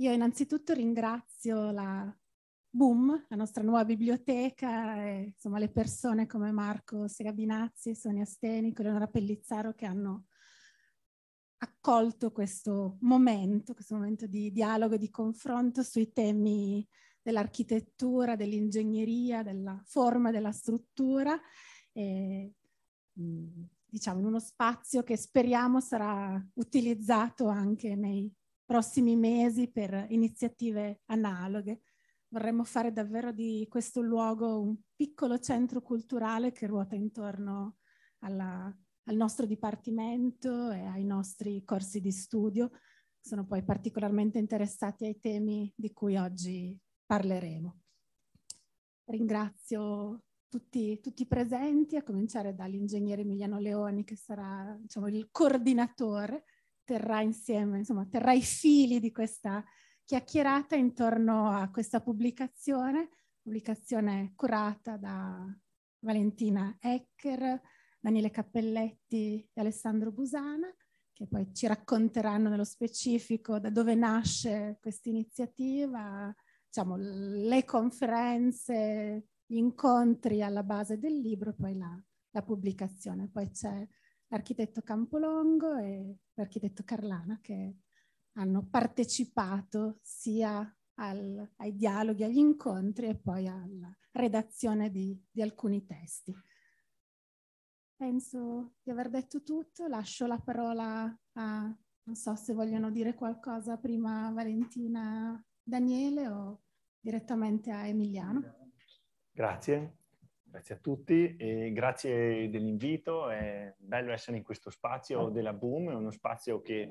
Io innanzitutto ringrazio la Boom, la nostra nuova biblioteca, e, insomma le persone come Marco Segabinazzi, Sonia Steni, Leonora Pellizzaro che hanno accolto questo momento, questo momento di dialogo di confronto sui temi dell'architettura, dell'ingegneria, della forma della struttura, e, diciamo in uno spazio che speriamo sarà utilizzato anche nei prossimi mesi per iniziative analoghe. Vorremmo fare davvero di questo luogo un piccolo centro culturale che ruota intorno alla, al nostro dipartimento e ai nostri corsi di studio. Sono poi particolarmente interessati ai temi di cui oggi parleremo. Ringrazio tutti, tutti, presenti, a cominciare dall'ingegnere Emiliano Leoni, che sarà diciamo, il coordinatore terrà insieme, insomma, terrà i fili di questa chiacchierata intorno a questa pubblicazione, pubblicazione curata da Valentina Ecker, Daniele Cappelletti e Alessandro Busana, che poi ci racconteranno nello specifico da dove nasce questa iniziativa, diciamo, le conferenze, gli incontri alla base del libro, poi la, la pubblicazione. Poi c'è l'architetto Campolongo e l'architetto Carlana che hanno partecipato sia al, ai dialoghi, agli incontri e poi alla redazione di, di alcuni testi. Penso di aver detto tutto, lascio la parola a, non so se vogliono dire qualcosa prima Valentina, Daniele o direttamente a Emiliano. Grazie. Grazie a tutti e grazie dell'invito, è bello essere in questo spazio della Boom, è uno spazio che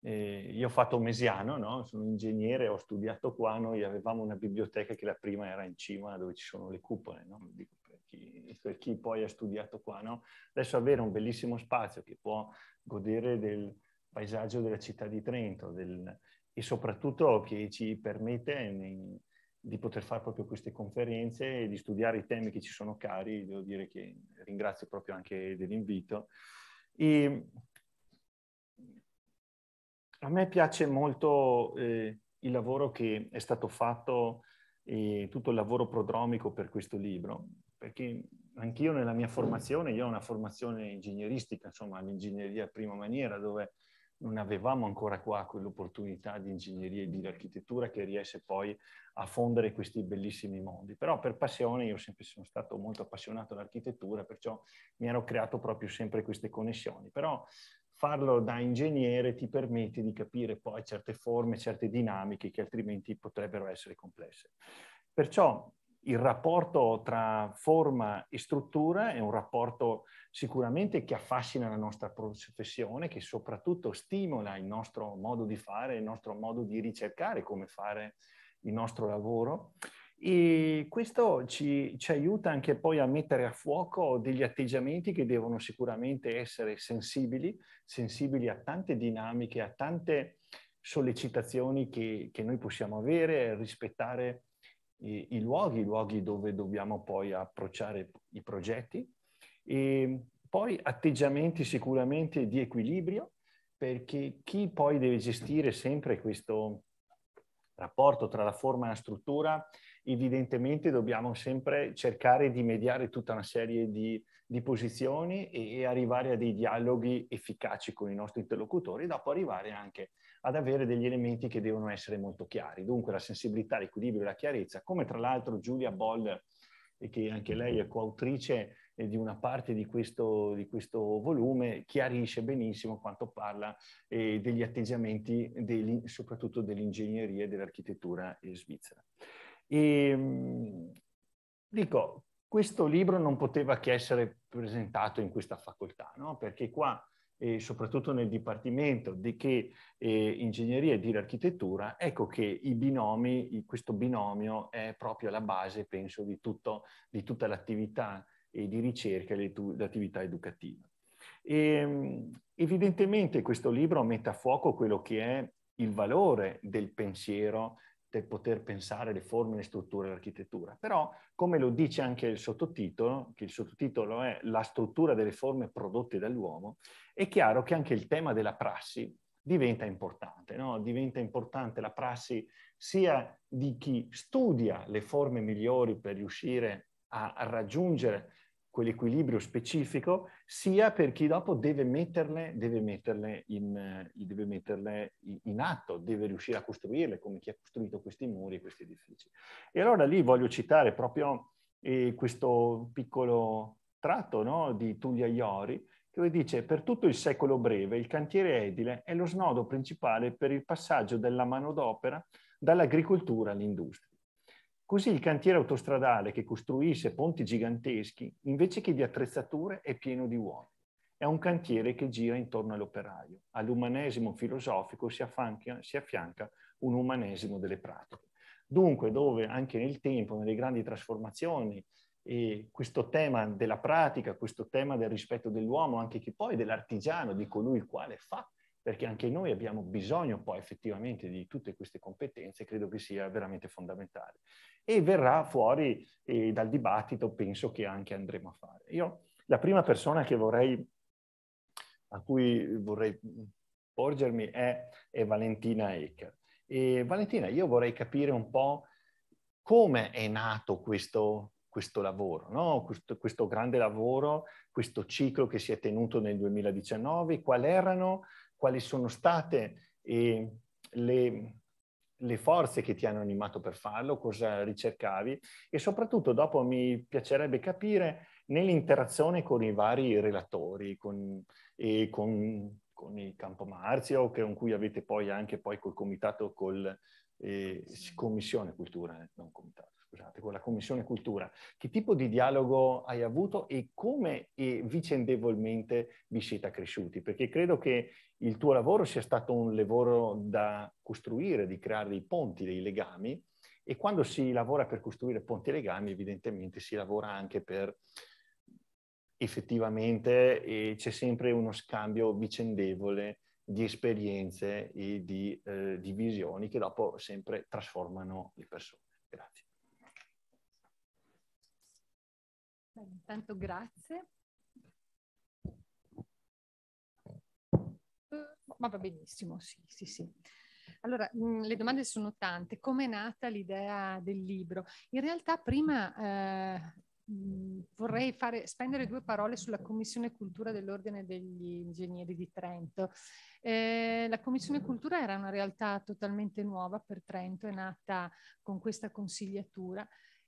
eh, io ho fatto mesiano, no? sono ingegnere, ho studiato qua, noi avevamo una biblioteca che la prima era in cima dove ci sono le cupole, no? per, chi, per, chi, poi ha studiato qua. No? Adesso avere un bellissimo spazio che può godere del paesaggio della città di Trento del, e soprattutto che ci permette... Nei, di poter fare proprio queste conferenze e di studiare i temi che ci sono cari, devo dire che ringrazio proprio anche dell'invito. E a me piace molto eh, il lavoro che è stato fatto, eh, tutto il lavoro prodromico per questo libro, perché anch'io nella mia formazione, io ho una formazione ingegneristica, insomma, l'ingegneria prima maniera, dove non avevamo ancora qua quell'opportunità di ingegneria e di architettura che riesce poi a fondere questi bellissimi mondi. Però per passione, io sempre sono stato molto appassionato all'architettura, perciò mi ero creato proprio sempre queste connessioni. Però farlo da ingegnere ti permette di capire poi certe forme, certe dinamiche che altrimenti potrebbero essere complesse. Perciò il rapporto tra forma e struttura è un rapporto sicuramente che affascina la nostra professione, che soprattutto stimola il nostro modo di fare, il nostro modo di ricercare come fare il nostro lavoro. E questo ci, ci, aiuta anche poi a mettere a fuoco degli atteggiamenti che devono sicuramente essere sensibili, sensibili a tante dinamiche, a tante sollecitazioni che, che noi possiamo avere, rispettare i, i luoghi, i luoghi dove dobbiamo poi approcciare i progetti, e poi atteggiamenti sicuramente di equilibrio, perché chi poi deve gestire sempre questo rapporto tra la forma e la struttura, evidentemente dobbiamo sempre cercare di mediare tutta una serie di, di posizioni e, e, arrivare a dei dialoghi efficaci con i nostri interlocutori, e dopo arrivare anche ad avere degli elementi che devono essere molto chiari. Dunque la sensibilità, l'equilibrio e la chiarezza, come tra l'altro Giulia Boll, che anche lei è coautrice eh, di una parte di questo, di questo, volume chiarisce benissimo quanto parla eh, degli atteggiamenti degli, soprattutto dell'ingegneria e dell'architettura svizzera. E, ehm, dico, questo libro non poteva che essere presentato in questa facoltà, no? perché qua eh, soprattutto nel Dipartimento di che, eh, Ingegneria e di Architettura, ecco che i binomi, questo binomio è proprio la base, penso, di, tutto, di tutta l'attività e di ricerca e l'attività educativa. E, ehm, evidentemente questo libro mette a fuoco quello che è il valore del pensiero, del poter pensare le forme, le strutture, l'architettura. Però, come lo dice anche il sottotitolo, che il sottotitolo è La struttura delle forme prodotte dall'uomo, è chiaro che anche il tema della prassi diventa importante. No? Diventa importante la prassi sia di chi studia le forme migliori per riuscire a raggiungere quell'equilibrio specifico, sia per chi dopo deve metterle, deve metterle, in, eh, deve metterle in, atto, deve riuscire a costruirle come chi ha costruito questi muri questi edifici. E allora lì voglio citare proprio eh, questo piccolo tratto no, di Tullia Iori, dove dice per tutto il secolo breve il cantiere edile è lo snodo principale per il passaggio della manodopera dall'agricoltura all'industria. Così il cantiere autostradale che costruisce ponti giganteschi, invece che di attrezzature, è pieno di uomini. È un cantiere che gira intorno all'operaio. All'umanesimo filosofico si affianca, si affianca un umanesimo delle pratiche. Dunque, dove anche nel tempo, nelle grandi trasformazioni, eh, questo tema della pratica, questo tema del rispetto dell'uomo, anche che poi dell'artigiano, di colui il quale fa, perché anche noi abbiamo bisogno poi effettivamente di tutte queste competenze, credo che sia veramente fondamentale e verrà fuori eh, dal dibattito, penso che anche andremo a fare. Io, la prima persona vorrei, a cui vorrei porgermi è, è Valentina Ecker. E Valentina, io vorrei capire un po' come è nato questo, questo lavoro, no? questo, questo, grande lavoro, questo ciclo che si è tenuto nel 2019, qual erano, quali sono state eh, le, le forze che ti hanno animato per farlo, cosa ricercavi e soprattutto dopo mi piacerebbe capire nell'interazione con i vari relatori, con, e con, con il Campomarzio, con cui avete poi anche poi col comitato, col eh, commissione cultura, eh, non comitato scusate, con la Commissione Cultura, che tipo di dialogo hai avuto e come e vicendevolmente vi siete accresciuti? Perché credo che il tuo lavoro sia stato un lavoro da costruire, di creare dei ponti, dei legami e quando si lavora per costruire ponti e legami evidentemente si lavora anche per effettivamente c'è sempre uno scambio vicendevole di esperienze e di, eh, di visioni che dopo sempre trasformano le persone. Grazie. intanto grazie. Ma eh, va benissimo, sì, sì, sì. Allora, mh, mm, le domande sono tante. Come è nata l'idea del libro? In realtà prima eh, mh, mm, vorrei fare, spendere due parole sulla Commissione Cultura dell'Ordine degli Ingegneri di Trento. Eh, la Commissione Cultura era una realtà totalmente nuova per Trento, è nata con questa consigliatura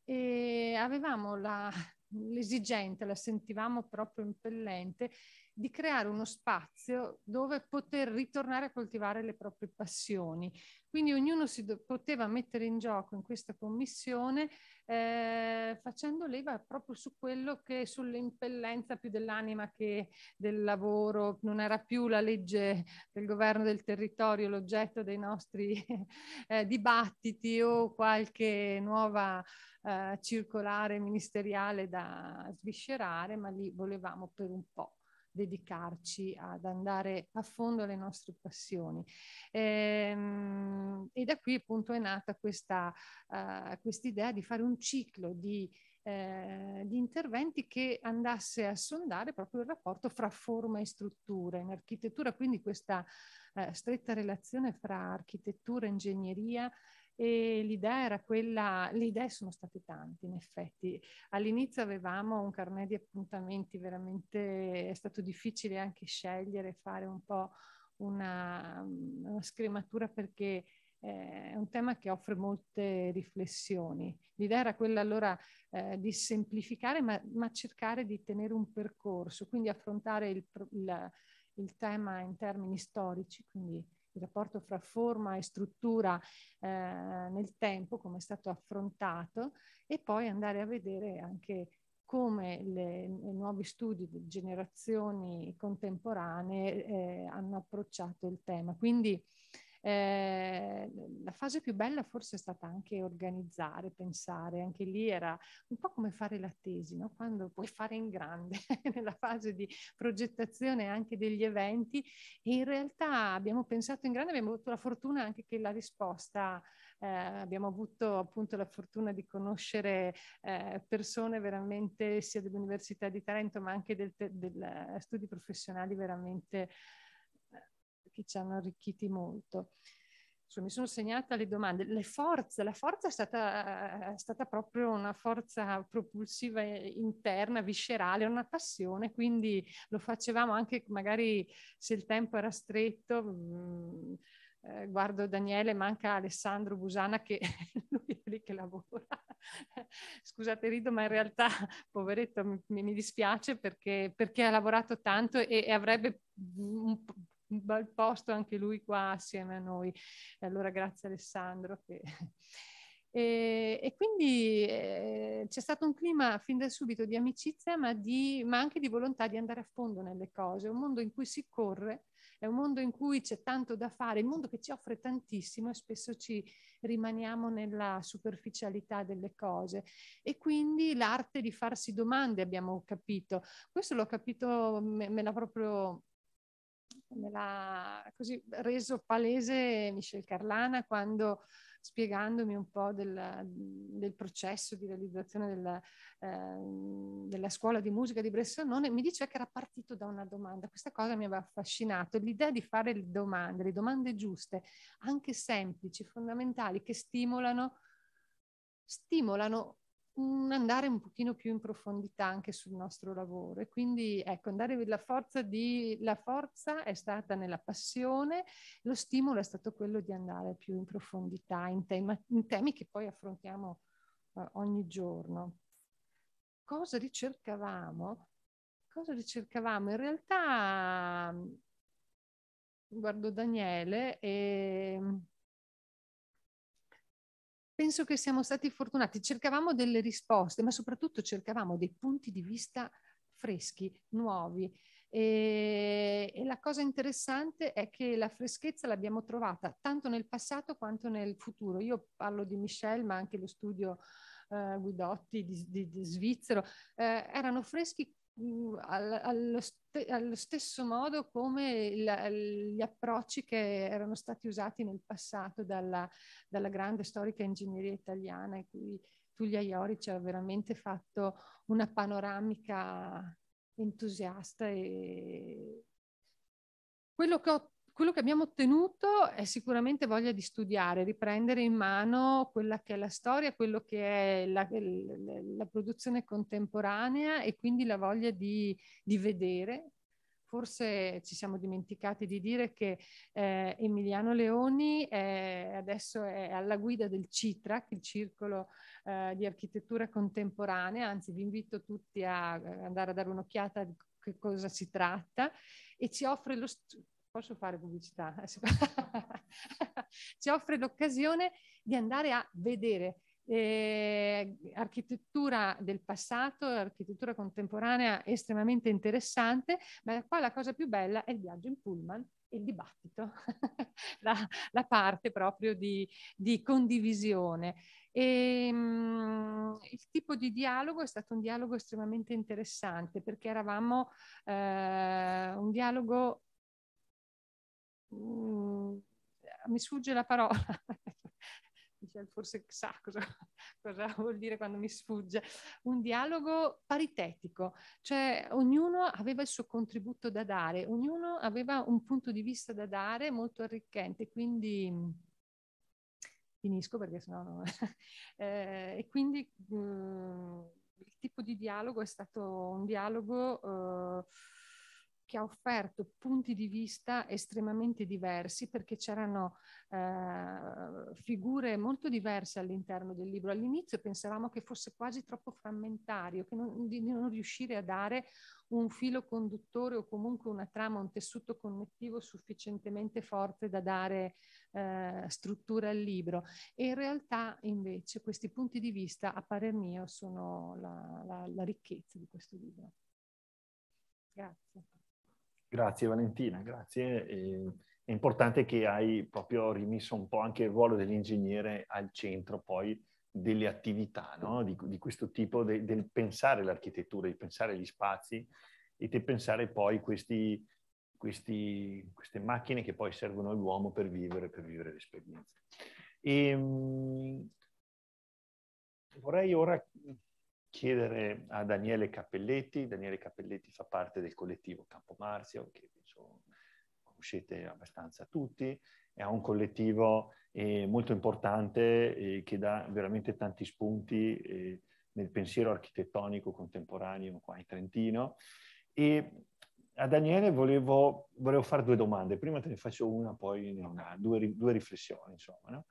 e avevamo la, l'esigente, la sentivamo proprio impellente, di creare uno spazio dove poter ritornare a coltivare le proprie passioni. Quindi ognuno si do- poteva mettere in gioco in questa commissione eh, facendo leva proprio su quello che sull'impellenza più dell'anima che del lavoro, non era più la legge del governo del territorio l'oggetto dei nostri eh, dibattiti o qualche nuova eh, circolare ministeriale da sviscerare, ma lì volevamo per un po' dedicarci ad andare a fondo alle nostre passioni. E, ehm, e da qui appunto è nata questa uh, eh, idea di fare un ciclo di, eh, di interventi che andasse a sondare proprio il rapporto fra forma e struttura. In architettura quindi questa eh, stretta relazione fra architettura, ingegneria e l'idea era quella, le idee sono state tante in effetti. All'inizio avevamo un carnet di appuntamenti, veramente è stato difficile anche scegliere, fare un po' una, una scrematura perché eh, è un tema che offre molte riflessioni. L'idea era quella allora eh, di semplificare ma, ma, cercare di tenere un percorso, quindi affrontare il, il, il tema in termini storici, quindi il rapporto fra forma e struttura eh, nel tempo, come è stato affrontato, e poi andare a vedere anche come le, i nuovi studi di generazioni contemporanee eh, hanno approcciato il tema. Quindi eh, la fase più bella forse è stata anche organizzare, pensare, anche lì era un po' come fare la tesi, no? quando puoi fare in grande nella fase di progettazione anche degli eventi e in realtà abbiamo pensato in grande, abbiamo avuto la fortuna anche che la risposta eh, abbiamo avuto appunto la fortuna di conoscere eh, persone veramente sia dell'Università di Trento ma anche dei te- eh, studi professionali veramente che ci hanno arricchiti molto. mi sono segnata le domande. Le forze, la forza è stata, è stata proprio una forza propulsiva interna, viscerale, una passione, quindi lo facevamo anche magari se il tempo era stretto. Mm, eh, guardo Daniele, manca Alessandro Busana che lui è lì che lavora. Scusate, rido, ma in realtà, poveretto, mi, mi dispiace perché, perché, ha lavorato tanto e, e avrebbe un, un bel posto anche lui qua assieme a noi. E Allora grazie Alessandro. Che... E, e, quindi eh, c'è stato un clima fin da subito di amicizia, ma, di, ma, anche di volontà di andare a fondo nelle cose. un mondo in cui si corre, è un mondo in cui c'è tanto da fare, è un mondo che ci offre tantissimo e spesso ci rimaniamo nella superficialità delle cose. E quindi l'arte di farsi domande, abbiamo capito. Questo l'ho capito, me, me l'ha proprio me l'ha così reso palese Michel Carlana quando spiegandomi un po' del, del processo di realizzazione della, eh, della, scuola di musica di Bressanone, mi diceva che era partito da una domanda. Questa cosa mi aveva affascinato, l'idea di fare le domande, le domande giuste, anche semplici, fondamentali, che stimolano, stimolano un andare un pochino più in profondità anche sul nostro lavoro e quindi ecco andare la forza di la forza è stata nella passione lo stimolo è stato quello di andare più in profondità in, tema, in temi che poi affrontiamo eh, ogni giorno cosa ricercavamo cosa ricercavamo in realtà mm, guardo Daniele e penso che siamo stati fortunati. Cercavamo delle risposte, ma soprattutto cercavamo dei punti di vista freschi, nuovi. E, e la cosa interessante è che la freschezza l'abbiamo trovata tanto nel passato quanto nel futuro. Io parlo di Michel, ma anche lo studio eh, Guidotti di, di, di Svizzero, eh, erano freschi Mm, allo, st- allo, stesso modo come la, gli approcci che erano stati usati nel passato dalla, dalla grande storica ingegneria italiana, in cui Tullia Ioric ha veramente fatto una panoramica entusiasta e quello che ho quello che abbiamo ottenuto è sicuramente voglia di studiare, riprendere in mano quella che è la storia, quello che è la, la produzione contemporanea e quindi la voglia di, di vedere, forse ci siamo dimenticati di dire che eh, Emiliano Leoni è, adesso è alla guida del CITRAC, il Circolo eh, di Architettura Contemporanea, anzi vi invito tutti a andare a dare un'occhiata di che cosa si tratta e ci offre lo, posso fare pubblicità, ci offre l'occasione di andare a vedere eh, architettura del passato, architettura contemporanea estremamente interessante, ma qua la cosa più bella è il viaggio in pullman e il dibattito, la, la, parte proprio di, di condivisione. E, ehm, mh, il tipo di dialogo è stato un dialogo estremamente interessante perché eravamo eh, un dialogo mm, mi sfugge la parola, forse sa cosa, cosa, vuol dire quando mi sfugge, un dialogo paritetico, cioè ognuno aveva il suo contributo da dare, ognuno aveva un punto di vista da dare molto arricchente, quindi finisco perché sennò no. eh, e quindi mh, mm, il tipo di dialogo è stato un dialogo eh, che ha offerto punti di vista estremamente diversi perché c'erano eh, figure molto diverse all'interno del libro. All'inizio pensavamo che fosse quasi troppo frammentario, che non, di non riuscire a dare un filo conduttore o comunque una trama, un tessuto connettivo sufficientemente forte da dare eh, struttura al libro. E in realtà invece questi punti di vista, a parer mio, sono la, la, la ricchezza di questo libro. Grazie. Grazie Valentina, grazie. è importante che hai proprio rimesso un po' anche il ruolo dell'ingegnere al centro poi delle attività no? di, di, questo tipo, de, del pensare l'architettura, di pensare gli spazi e di pensare poi questi, questi, queste macchine che poi servono all'uomo per vivere, per vivere l'esperienza. E, ehm, vorrei ora chiedere a Daniele Cappelletti, Daniele Cappelletti fa parte del collettivo Campo Marzio, che penso conoscete abbastanza tutti, è un collettivo eh, molto importante eh, che dà veramente tanti spunti eh, nel pensiero architettonico contemporaneo qua in Trentino. E a Daniele volevo, volevo fare due domande, prima te ne faccio una, poi ne una, due, due riflessioni, insomma. No?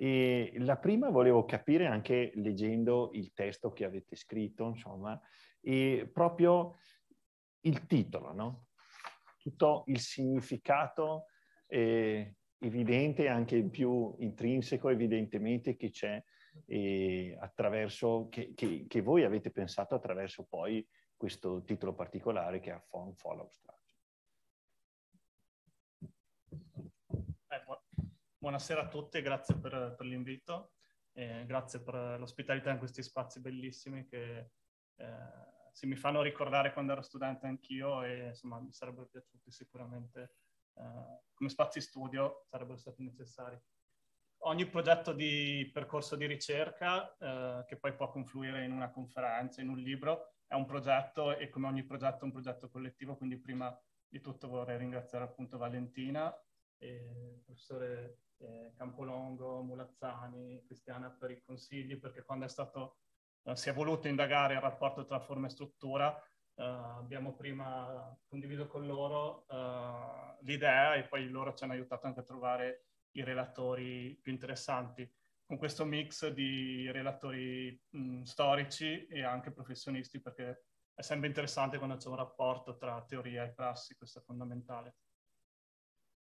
E la prima volevo capire anche leggendo il testo che avete scritto, insomma, e proprio il titolo, no? tutto il significato eh, evidente, anche più intrinseco evidentemente che c'è eh, attraverso, che, che, che, voi avete pensato attraverso poi questo titolo particolare che è Fon Follow Star. Buonasera a tutti, grazie per, per l'invito e grazie per l'ospitalità in questi spazi bellissimi che eh, si mi fanno ricordare quando ero studente anch'io e insomma mi sarebbero piaciuti sicuramente eh, come spazi studio, sarebbero stati necessari. Ogni progetto di percorso di ricerca eh, che poi può confluire in una conferenza, in un libro, è un progetto e come ogni progetto è un progetto collettivo, quindi prima di tutto vorrei ringraziare appunto Valentina eh, professore eh, Campolongo, Mulazzani, Cristiana per i consigli, perché quando è stato, eh, si è voluto indagare il rapporto tra forma e struttura, eh, abbiamo prima condiviso con loro eh, l'idea e poi loro ci hanno aiutato anche a trovare i relatori più interessanti con questo mix di relatori mh, storici e anche professionisti, perché è sempre interessante quando c'è un rapporto tra teoria e prassi, questo è fondamentale.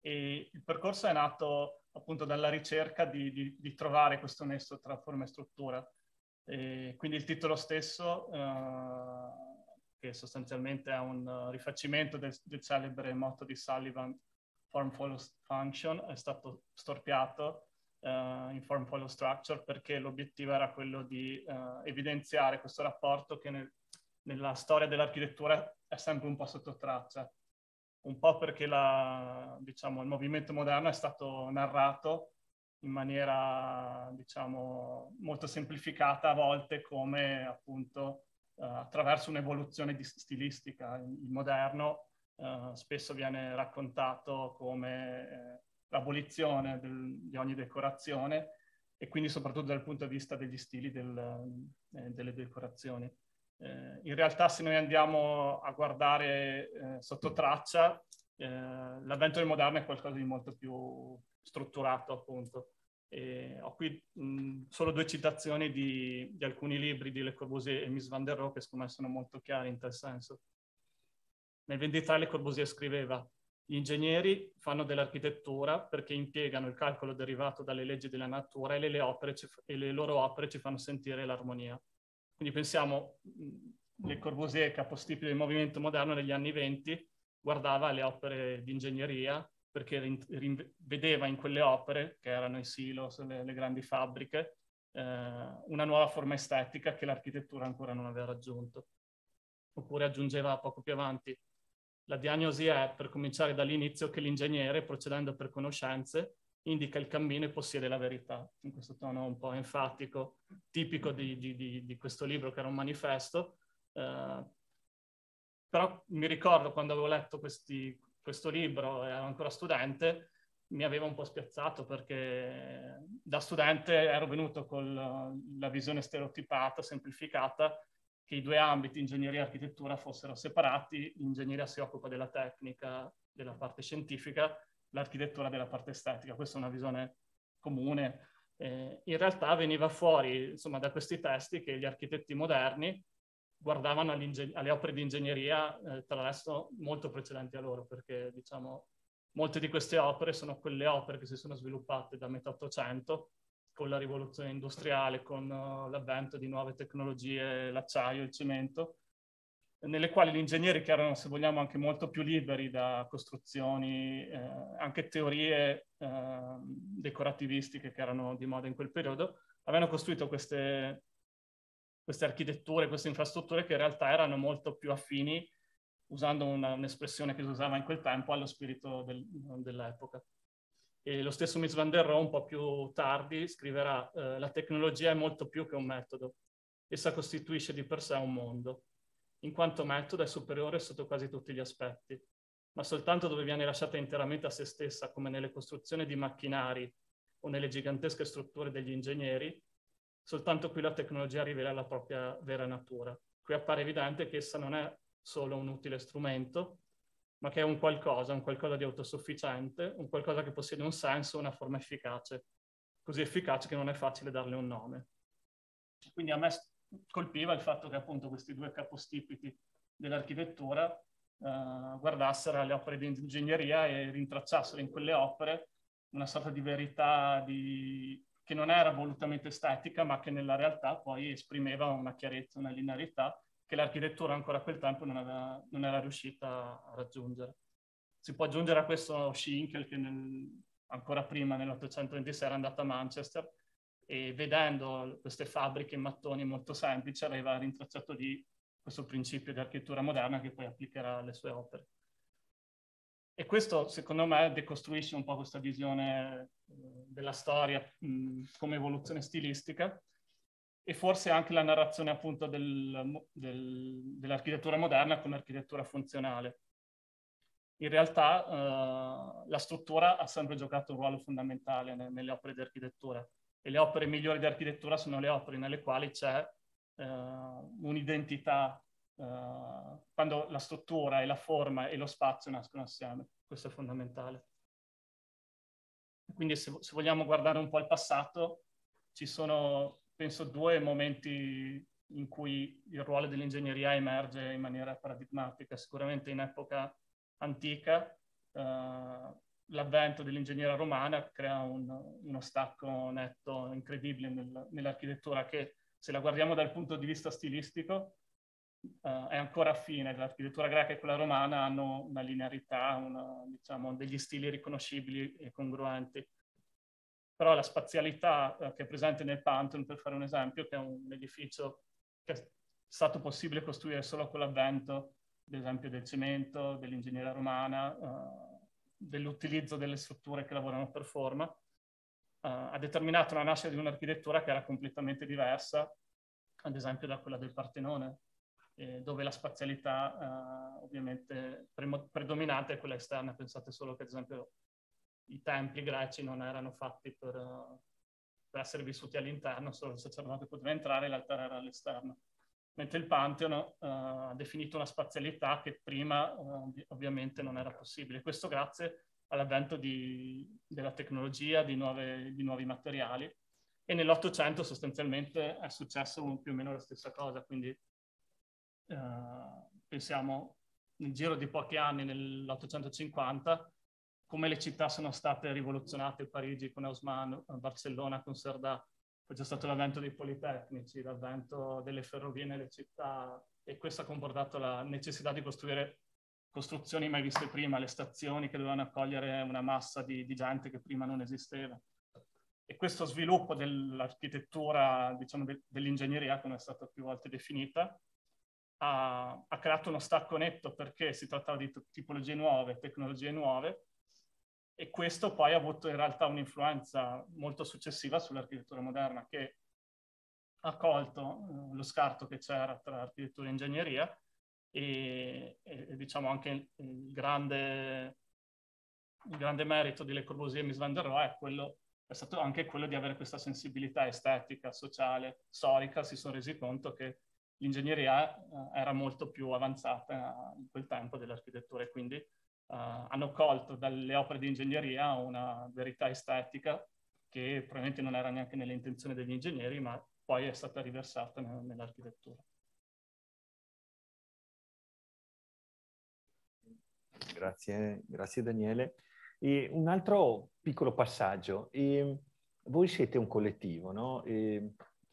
E il percorso è nato appunto dalla ricerca di, di, di trovare questo nesso tra forma e struttura. E quindi il titolo stesso, eh, che sostanzialmente è un rifacimento del, del celebre motto di Sullivan, Form Follows Function, è stato storpiato Uh, in Form Follow Structure perché l'obiettivo era quello di uh, evidenziare questo rapporto che nel, nella storia dell'architettura è sempre un po' sotto traccia un po' perché la, diciamo, il movimento moderno è stato narrato in maniera diciamo, molto semplificata a volte come appunto eh, attraverso un'evoluzione stilistica. Il moderno eh, spesso viene raccontato come eh, l'abolizione del, di ogni decorazione e quindi soprattutto dal punto di vista degli stili del, eh, delle decorazioni. Eh, in realtà se noi andiamo a guardare eh, sotto traccia, eh, l'avvento del moderno è qualcosa di molto più strutturato appunto. E ho qui mh, mm, solo due citazioni di, di, alcuni libri di Le Corbusier e Miss Van der Rohe che secondo me sono molto chiari in tal senso. Nel 23 Le Corbusier scriveva gli ingegneri fanno dell'architettura perché impiegano il calcolo derivato dalle leggi della natura e le, le, opere ci, e le loro opere ci fanno sentire l'armonia. Quindi pensiamo, mm, Le Corbusier, capostipite del movimento moderno negli anni venti, guardava le opere di ingegneria perché rin- vedeva in quelle opere, che erano i silos, le, le grandi fabbriche, eh, una nuova forma estetica che l'architettura ancora non aveva raggiunto. Oppure aggiungeva poco più avanti, la diagnosi è, per cominciare dall'inizio, che l'ingegnere, procedendo per conoscenze, indica il cammino e possiede la verità, in questo tono un po' enfatico, tipico di, di, di, di questo libro che era un manifesto. Eh, però mi ricordo quando avevo letto questi, questo libro, ero ancora studente, mi aveva un po' spiazzato perché da studente ero venuto con la visione stereotipata, semplificata, che i due ambiti, ingegneria e architettura, fossero separati. L'ingegneria si occupa della tecnica, della parte scientifica, l'architettura della parte estetica. questa è una visione comune. Eh, in realtà veniva fuori insomma, da questi testi che gli architetti moderni guardavano alle opere di ingegneria, eh, tra l'altro molto precedenti a loro, perché diciamo, molte di queste opere sono quelle opere che si sono sviluppate da metà 800 con la rivoluzione industriale, con uh, l'avvento di nuove tecnologie, l'acciaio, il cemento, nelle quali gli ingegneri, che erano se vogliamo anche molto più liberi da costruzioni, eh, anche teorie eh, decorativistiche che erano di moda in quel periodo, avevano costruito queste, queste architetture, queste infrastrutture che in realtà erano molto più affini, usando una, un'espressione che si usava in quel tempo, allo spirito del, dell'epoca. E lo stesso Mies van der Rohe, un po' più tardi, scriverà eh, la tecnologia è molto più che un metodo, essa costituisce di per sé un mondo in quanto metodo è superiore sotto quasi tutti gli aspetti, ma soltanto dove viene lasciata interamente a se stessa, come nelle costruzioni di macchinari o nelle gigantesche strutture degli ingegneri, soltanto qui la tecnologia rivela la propria vera natura. Qui appare evidente che essa non è solo un utile strumento, ma che è un qualcosa, un qualcosa di autosufficiente, un qualcosa che possiede un senso, una forma efficace, così efficace che non è facile darle un nome. Quindi a me colpiva il fatto che appunto questi due capostipiti dell'architettura eh, guardassero alle opere di ingegneria e rintracciassero in quelle opere una sorta di verità di... che non era volutamente estetica, ma che nella realtà poi esprimeva una chiarezza, una linearità che l'architettura ancora a quel tempo non, aveva, non era riuscita a raggiungere. Si può aggiungere a questo Schinkel che nel, ancora prima, nell'826, era andato a Manchester e vedendo queste fabbriche in mattoni molto semplici aveva rintracciato lì questo principio di architettura moderna che poi applicherà alle sue opere. E questo secondo me decostruisce un po' questa visione eh, della storia mh, come evoluzione stilistica e forse anche la narrazione appunto del, del, dell'architettura moderna come architettura funzionale. In realtà eh, la struttura ha sempre giocato un ruolo fondamentale ne, nelle opere di architettura e le opere migliori di architettura sono le opere nelle quali c'è eh, un'identità, eh, quando la struttura e la forma e lo spazio nascono assieme. Questo è fondamentale. Quindi se, se vogliamo guardare un po' al passato, ci sono, penso, due momenti in cui il ruolo dell'ingegneria emerge in maniera paradigmatica, sicuramente in epoca antica, eh, l'avvento dell'ingegneria romana crea un, uno stacco netto incredibile nel, nell'architettura che se la guardiamo dal punto di vista stilistico uh, è ancora affine, l'architettura greca e quella romana hanno una linearità, una, diciamo, degli stili riconoscibili e congruenti. Però la spazialità uh, che è presente nel Pantheon, per fare un esempio, che è un edificio che è stato possibile costruire solo con l'avvento, ad esempio, del cemento, dell'ingegneria romana, uh, dell'utilizzo delle strutture che lavorano per forma, uh, ha determinato la nascita di un'architettura che era completamente diversa, ad esempio, da quella del Partenone, eh, dove la spazialità uh, ovviamente primo, predominante è quella esterna. Pensate solo che, ad esempio, i templi greci non erano fatti per, eh, per essere vissuti all'interno, solo il sacerdote poteva entrare e l'altare era all'esterno mentre il Pantheon eh, ha definito una spazialità che prima eh, ovviamente non era possibile. Questo grazie all'avvento di, della tecnologia, di, nuove, di nuovi materiali e nell'Ottocento sostanzialmente è successo più o meno la stessa cosa, quindi eh, pensiamo nel giro di pochi anni, nell'850, come le città sono state rivoluzionate, Parigi con Haussmann, Barcellona con Serdà, poi c'è stato l'avvento dei politecnici, l'avvento delle ferrovie nelle città e questo ha comportato la necessità di costruire costruzioni mai viste prima, le stazioni che dovevano accogliere una massa di, di gente che prima non esisteva. E questo sviluppo dell'architettura, diciamo, de, dell'ingegneria, come è stata più volte definita, ha, ha, creato uno stacco netto perché si trattava di t- tipologie nuove, tecnologie nuove, e questo poi ha avuto in realtà un'influenza molto successiva sull'architettura moderna che ha colto eh, lo scarto che c'era tra architettura e ingegneria e, e, diciamo anche il, il, grande, il grande, merito di Le Corbusier e Miss Van der Rohe è, quello, è stato anche quello di avere questa sensibilità estetica, sociale, storica, si sono resi conto che l'ingegneria eh, era molto più avanzata in quel tempo dell'architettura e quindi eh, hanno colto dalle opere di ingegneria una verità estetica che probabilmente non era neanche nelle intenzioni degli ingegneri, ma poi è stata riversata nell'architettura. Grazie, grazie Daniele. E un altro piccolo passaggio. E voi siete un collettivo, no?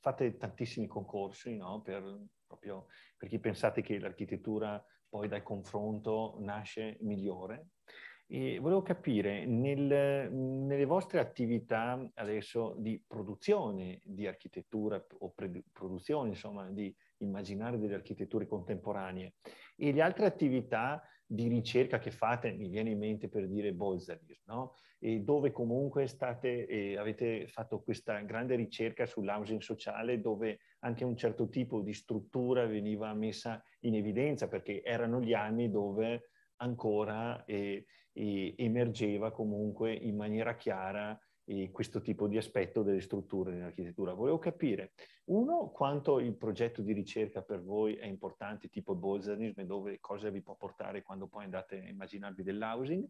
fate tantissimi concorsi no? per, proprio, per chi pensate che l'architettura poi dal confronto nasce migliore. E volevo capire, nel, nelle vostre attività adesso di produzione di architettura o pre- produzione, insomma, di immaginare delle architetture contemporanee e le altre attività di ricerca che fate, mi viene in mente per dire Bolzalis, no? E dove comunque state, eh, avete fatto questa grande ricerca sull'housing sociale dove anche un certo tipo di struttura veniva messa in evidenza perché erano gli anni dove ancora eh, eh, emergeva comunque in maniera chiara eh, questo tipo di aspetto delle strutture nell'architettura. Volevo capire, uno, quanto il progetto di ricerca per voi è importante, tipo il e dove cosa vi può portare quando poi andate a immaginarvi dell'housing,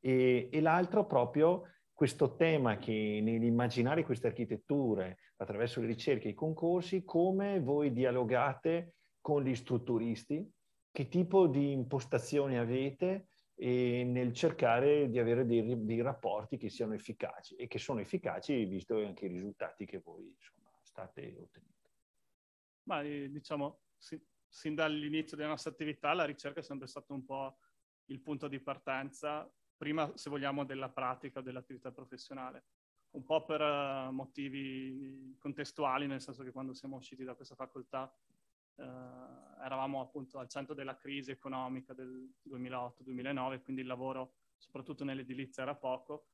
e, e l'altro proprio questo tema che nell'immaginare queste architetture attraverso le ricerche e i concorsi, come voi dialogate con gli strutturisti, che tipo di impostazioni avete e nel cercare di avere dei, dei rapporti che siano efficaci e che sono efficaci visto anche i risultati che voi insomma, state ottenendo. Ma eh, diciamo, sì, sin dall'inizio della nostra attività la ricerca è sempre stata un po' il punto di partenza prima, se vogliamo, della pratica dell'attività professionale. Un po' per eh, motivi contestuali, nel senso che quando siamo usciti da questa facoltà uh, eravamo appunto al centro della crisi economica del 2008-2009, quindi il lavoro soprattutto nell'edilizia era poco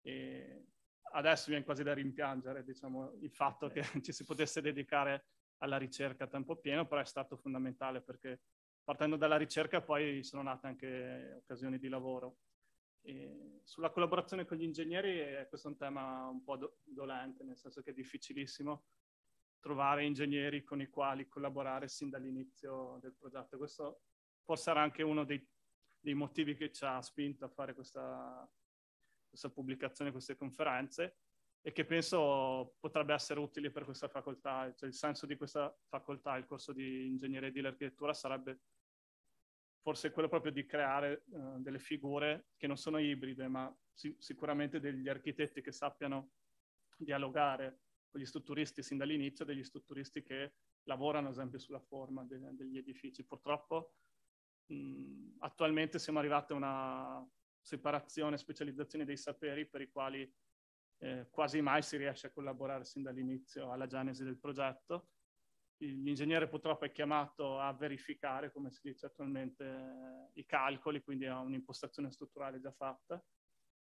e adesso viene quasi da rimpiangere diciamo, il fatto che ci si potesse dedicare alla ricerca a tempo pieno, però è stato fondamentale perché partendo dalla ricerca poi sono nate anche occasioni di lavoro sulla collaborazione con gli ingegneri, eh, questo è un tema un po' do- dolente, nel senso che è difficilissimo trovare ingegneri con i quali collaborare sin dall'inizio del progetto. Questo forse era anche uno dei, dei motivi che ci ha spinto a fare questa, questa pubblicazione, queste conferenze e che penso potrebbe essere utile per questa facoltà. Cioè, il senso di questa facoltà, il corso di ingegneria e di architettura, sarebbe forse è quello proprio di creare uh, delle figure che non sono ibride, ma si- sicuramente degli architetti che sappiano dialogare con gli strutturisti sin dall'inizio, degli strutturisti che lavorano ad esempio sulla forma de- degli edifici. Purtroppo mh, attualmente siamo arrivati a una separazione, specializzazione dei saperi per i quali eh, quasi mai si riesce a collaborare sin dall'inizio alla genesi del progetto l'ingegnere purtroppo è chiamato a verificare, come si dice attualmente, eh, i calcoli, quindi ha un'impostazione strutturale già fatta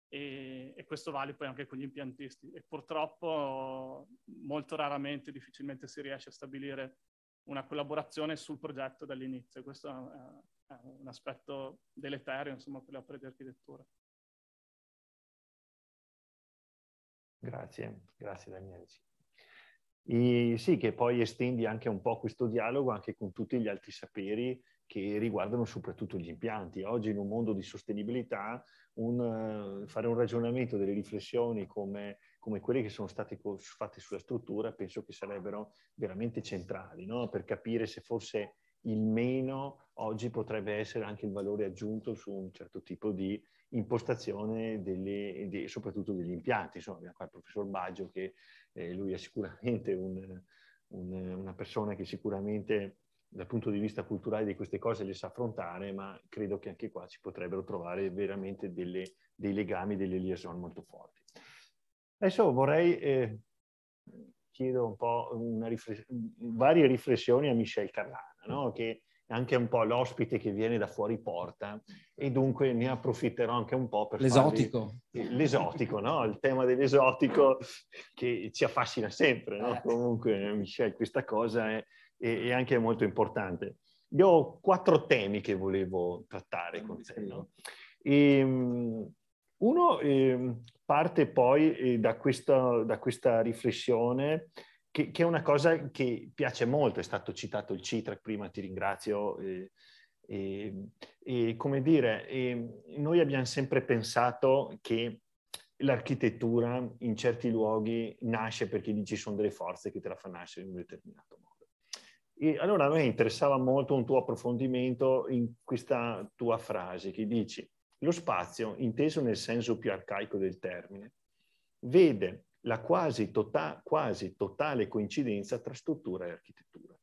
e, e, questo vale poi anche con gli impiantisti. E purtroppo molto raramente, difficilmente si riesce a stabilire una collaborazione sul progetto dall'inizio. Questo è, è un aspetto deleterio insomma, per la pre-architettura. Grazie, grazie Daniele. E sì, che poi estendi anche un po' questo dialogo anche con tutti gli altri saperi che riguardano soprattutto gli impianti. Oggi in un mondo di sostenibilità un, eh, fare un ragionamento, delle riflessioni come, come quelle che sono state fatte sulla struttura penso che sarebbero veramente centrali no? per capire se forse il meno oggi potrebbe essere anche il valore aggiunto su un certo tipo di impostazione delle, de, soprattutto degli impianti. Insomma, abbiamo qua il professor Baggio che eh, lui è sicuramente un, un, una persona che sicuramente dal punto di vista culturale di queste cose le sa affrontare, ma credo che anche qua ci potrebbero trovare veramente delle, dei legami, delle liaison molto forti. Adesso vorrei, eh, chiedo un po' rifless varie riflessioni a Michel Carlana, no? che anche un po' l'ospite che viene da fuori porta e dunque ne approfitterò anche un po' per l'esotico. Farvi... L'esotico, no? Il tema dell'esotico che ci affascina sempre, no? Eh. Comunque, eh, Michelle, questa cosa è, è, anche molto importante. Io ho quattro temi che volevo trattare con te, no? E, ehm, uno eh, parte poi eh, da questa, da questa riflessione che, che, è una cosa che piace molto, è stato citato il CITREC prima, ti ringrazio. E, eh, eh, come dire, noi abbiamo sempre pensato che l'architettura in certi luoghi nasce perché lì ci sono delle forze che te la fanno nascere in un determinato modo. E allora a me interessava molto un tuo approfondimento in questa tua frase che dici lo spazio, inteso nel senso più arcaico del termine, vede la quasi, tota, quasi totale coincidenza tra struttura e architettura.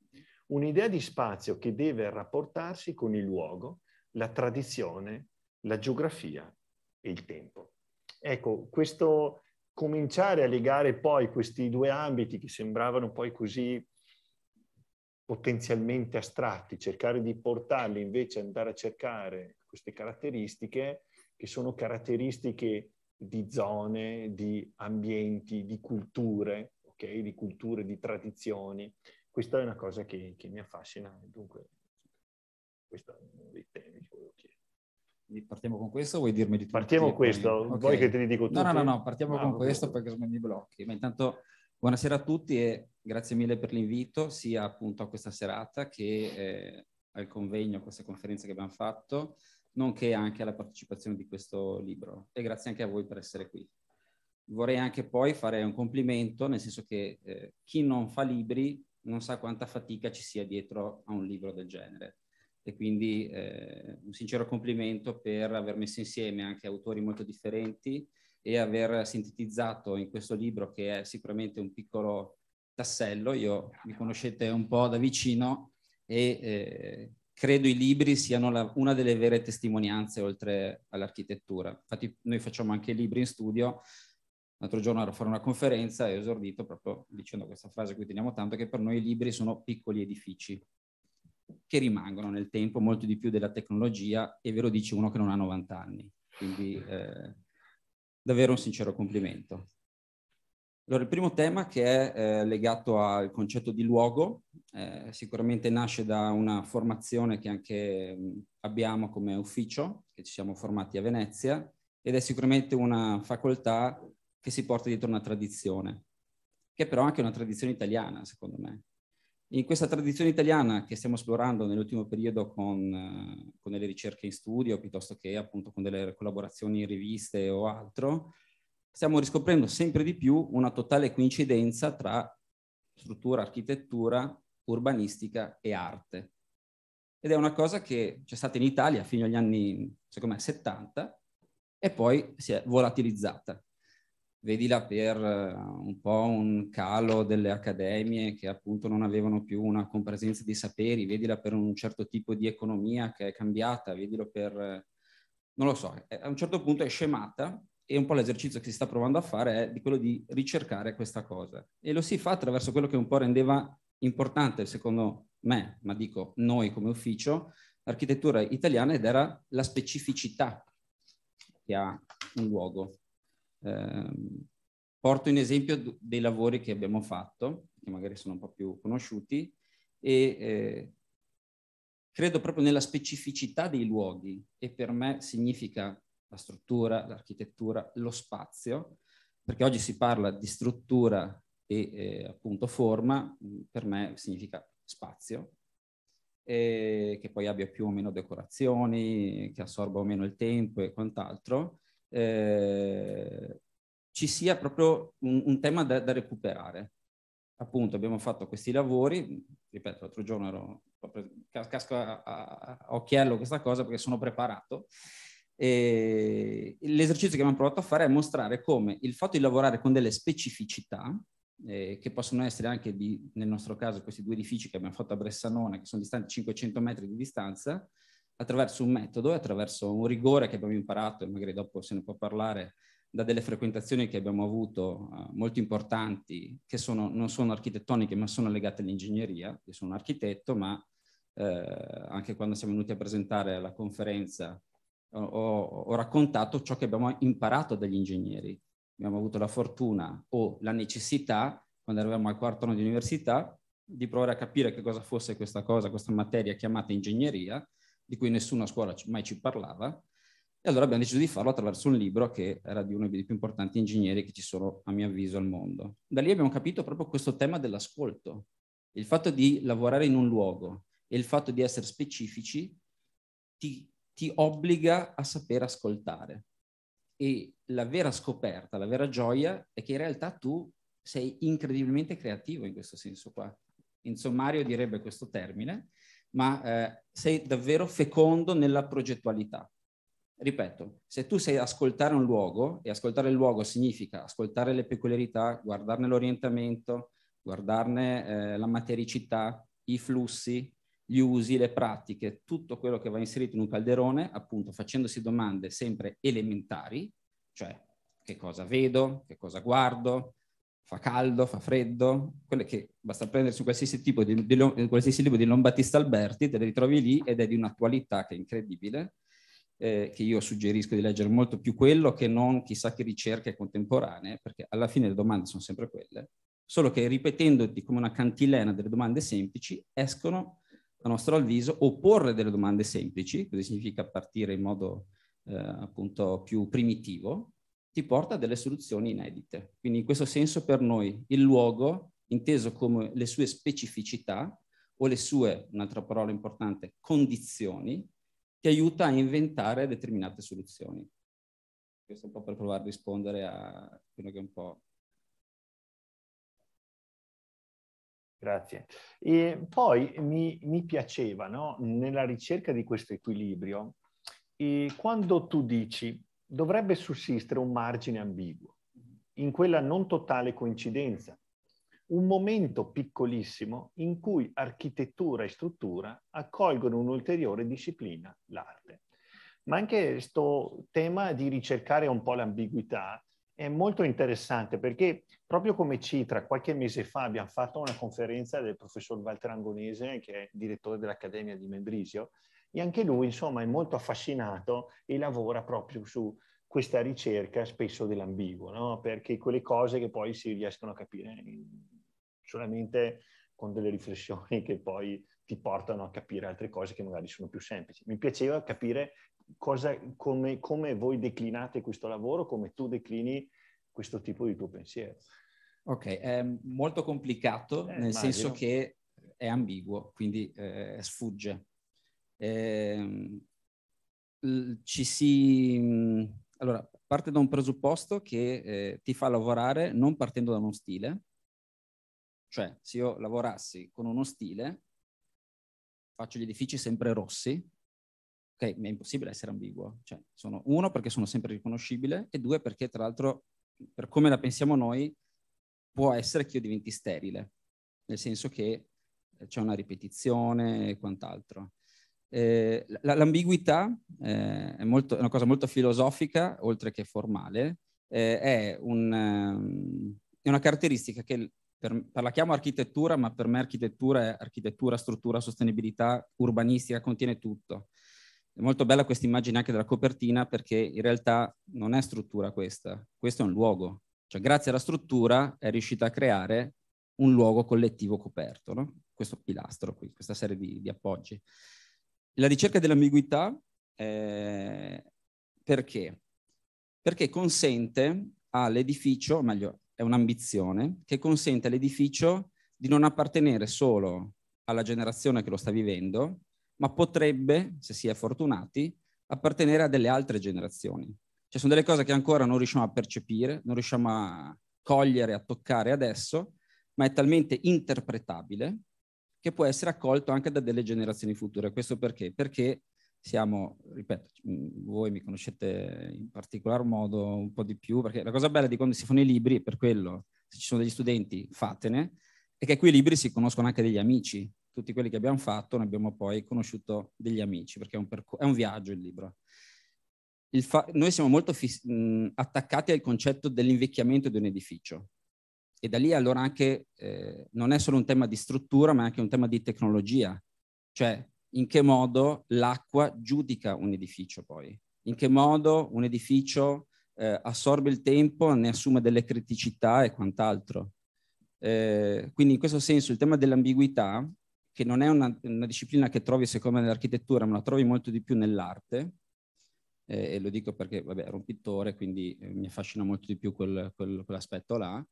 Un'idea di spazio che deve rapportarsi con il luogo, la tradizione, la geografia e il tempo. Ecco, questo cominciare a legare poi questi due ambiti che sembravano poi così potenzialmente astratti, cercare di portarli invece andare a cercare queste caratteristiche che sono caratteristiche di zone, di ambienti, di culture, okay? di culture, di tradizioni. Questa è una cosa che, che mi affascina, dunque questo è uno dei temi che volevo chiedere. Partiamo con questo vuoi dirmi di tutto? Partiamo con questo, Okay. vuoi che te ne dico tutto? No, no, no, partiamo ah, con questo perché sono mi blocchi. Ma intanto buonasera a tutti e grazie mille per l'invito, sia appunto a questa serata che eh, al convegno, a questa conferenza che abbiamo fatto nonché anche alla partecipazione di questo libro. E grazie anche a voi per essere qui. Vorrei anche poi fare un complimento, nel senso che eh, chi non fa libri non sa quanta fatica ci sia dietro a un libro del genere. E quindi eh, un sincero complimento per aver messo insieme anche autori molto differenti e aver sintetizzato in questo libro, che è sicuramente un piccolo tassello, io mi conoscete un po' da vicino e eh, credo i libri siano la, una delle vere testimonianze oltre all'architettura. Infatti noi facciamo anche i libri in studio. L'altro giorno ero a fare una conferenza e ho esordito proprio dicendo questa frase a cui teniamo tanto, che per noi i libri sono piccoli edifici che rimangono nel tempo molto di più della tecnologia e ve lo dice uno che non ha 90 anni. Quindi eh, davvero un sincero complimento. Allora, il primo tema che è eh, legato al concetto di luogo, eh, sicuramente nasce da una formazione che anche mh, abbiamo come ufficio, che ci siamo formati a Venezia, ed è sicuramente una facoltà che si porta dietro una tradizione, che però è anche una tradizione italiana, secondo me. In questa tradizione italiana che stiamo esplorando nell'ultimo periodo con, eh, con delle ricerche in studio, piuttosto che appunto con delle collaborazioni in riviste o altro, stiamo riscoprendo sempre di più una totale coincidenza tra struttura, architettura, urbanistica e arte. Ed è una cosa che c'è stata in Italia fino agli anni, secondo me, 70 e poi si è volatilizzata. Vedila per eh, un po' un calo delle accademie che appunto non avevano più una compresenza di saperi, vedila per un certo tipo di economia che è cambiata, vedilo per, eh, non lo so, eh, a un certo punto è scemata e un po' l'esercizio che si sta provando a fare è di quello di ricercare questa cosa. E lo si fa attraverso quello che un po' rendeva importante, secondo me, ma dico noi come ufficio, l'architettura italiana ed era la specificità che ha un luogo. Eh, porto in esempio dei lavori che abbiamo fatto, che magari sono un po' più conosciuti, e eh, credo proprio nella specificità dei luoghi, e per me significa la struttura, l'architettura, lo spazio, perché oggi si parla di struttura e eh, appunto forma, mm, per me significa spazio, eh, che poi abbia più o meno decorazioni, che assorba o meno il tempo e quant'altro, eh, ci sia proprio un, un tema da, da, recuperare. Appunto abbiamo fatto questi lavori, ripeto l'altro giorno ero, casco a, a, a occhiello questa cosa perché sono preparato, e l'esercizio che abbiamo provato a fare è mostrare come il fatto di lavorare con delle specificità, eh, che possono essere anche di, nel nostro caso questi due edifici che abbiamo fatto a Bressanone, che sono distanti 500 metri di distanza, attraverso un metodo, e attraverso un rigore che abbiamo imparato e magari dopo se ne può parlare da delle frequentazioni che abbiamo avuto eh, molto importanti, che sono, non sono architettoniche ma sono legate all'ingegneria. Io sono un architetto, ma eh, anche quando siamo venuti a presentare la conferenza ho, ho raccontato ciò che abbiamo imparato dagli ingegneri. Abbiamo avuto la fortuna o la necessità, quando eravamo al quarto anno di università, di provare a capire che cosa fosse questa cosa, questa materia chiamata ingegneria, di cui nessuna scuola mai ci parlava. E allora abbiamo deciso di farlo attraverso un libro che era di uno dei più importanti ingegneri che ci sono, a mio avviso, al mondo. Da lì abbiamo capito proprio questo tema dell'ascolto, il fatto di lavorare in un luogo e il fatto di essere specifici ti ti obbliga a saper ascoltare. E la vera scoperta, la vera gioia è che in realtà tu sei incredibilmente creativo in questo senso qua. In sommario direbbe questo termine, ma eh, sei davvero fecondo nella progettualità. Ripeto, se tu sai ascoltare un luogo, e ascoltare il luogo significa ascoltare le peculiarità, guardarne l'orientamento, guardarne eh, la matericità, i flussi, gli usi, le pratiche, tutto quello che va inserito in un calderone, appunto facendosi domande sempre elementari, cioè che cosa vedo, che cosa guardo, fa caldo, fa freddo, quelle che basta prendersi su qualsiasi, tipo di, di, di, qualsiasi libro di Lombattista Alberti, te le ritrovi lì ed è di un'attualità che è incredibile, eh, che io suggerisco di leggere molto più quello che non chissà che ricerche contemporanee, perché alla fine le domande sono sempre quelle, solo che ripetendoti come una cantilena delle domande semplici escono a nostro avviso, opporre delle domande semplici, così significa partire in modo eh, appunto più primitivo, ti porta a delle soluzioni inedite. Quindi in questo senso per noi il luogo, inteso come le sue specificità o le sue, un'altra parola importante, condizioni, ti aiuta a inventare determinate soluzioni. Questo è un po' per provare a rispondere a quello che è un po' Grazie. E poi mi, mi piaceva, no? nella ricerca di questo equilibrio, quando tu dici dovrebbe sussistere un margine ambiguo, in quella non totale coincidenza, un momento piccolissimo in cui architettura e struttura accolgono un'ulteriore disciplina, l'arte. Ma anche questo tema di ricercare un po' l'ambiguità è molto interessante perché Proprio come Citra, qualche mese fa abbiamo fatto una conferenza del professor Walter Angonese, che è direttore dell'Accademia di Membrisio, e anche lui, insomma, è molto affascinato e lavora proprio su questa ricerca spesso dell'ambiguo, no? perché quelle cose che poi si riescono a capire solamente con delle riflessioni che poi ti portano a capire altre cose che magari sono più semplici. Mi piaceva capire cosa, come, come voi declinate questo lavoro, come tu declini questo tipo di tuo pensiero. Ok, è molto complicato, eh, nel immagino. senso che è ambiguo, quindi eh, sfugge. Eh, ci si... Mm, allora, parte da un presupposto che eh, ti fa lavorare non partendo da uno stile, cioè se io lavorassi con uno stile, faccio gli edifici sempre rossi, ok, mi è impossibile essere ambiguo. Cioè, sono uno perché sono sempre riconoscibile e due perché tra l'altro, per come la pensiamo noi, può essere che io diventi sterile, nel senso che eh, c'è una ripetizione e quant'altro. Eh, l'ambiguità eh, è, molto, è, una cosa molto filosofica, oltre che formale, eh, è, un, ehm, è, una caratteristica che per, per, la chiamo architettura, ma per me architettura è architettura, struttura, sostenibilità, urbanistica, contiene tutto. È molto bella questa immagine anche della copertina perché in realtà non è struttura questa, questo è un luogo, cioè, grazie alla struttura è riuscita a creare un luogo collettivo coperto, no? questo pilastro qui, questa serie di, di appoggi. La ricerca dell'ambiguità eh, perché? Perché consente all'edificio, o meglio, è un'ambizione che consente all'edificio di non appartenere solo alla generazione che lo sta vivendo, ma potrebbe, se si è fortunati, appartenere a delle altre generazioni. Cioè sono delle cose che ancora non riusciamo a percepire, non riusciamo a cogliere, a toccare adesso, ma è talmente interpretabile che può essere accolto anche da delle generazioni future. Questo perché? Perché siamo, ripeto, mm, voi mi conoscete in particolar modo un po' di più, perché la cosa bella di quando si fanno i libri, per quello, se ci sono degli studenti, fatene, è che quei libri si conoscono anche degli amici. Tutti quelli che abbiamo fatto, ne abbiamo poi conosciuto degli amici, perché è un, perco- è un viaggio il libro fa- noi siamo molto fiss- mh, attaccati al concetto dell'invecchiamento di un edificio e da lì allora anche eh, non è solo un tema di struttura ma è anche un tema di tecnologia, cioè in che modo l'acqua giudica un edificio poi, in che modo un edificio eh, assorbe il tempo, ne assume delle criticità e quant'altro. Eh, quindi in questo senso il tema dell'ambiguità, che non è una, una disciplina che trovi secondo me nell'architettura, ma la trovi molto di più nell'arte, eh, e lo dico perché vabbè, ero un pittore, quindi eh, mi affascina molto di più quel, quel, quell'aspetto là.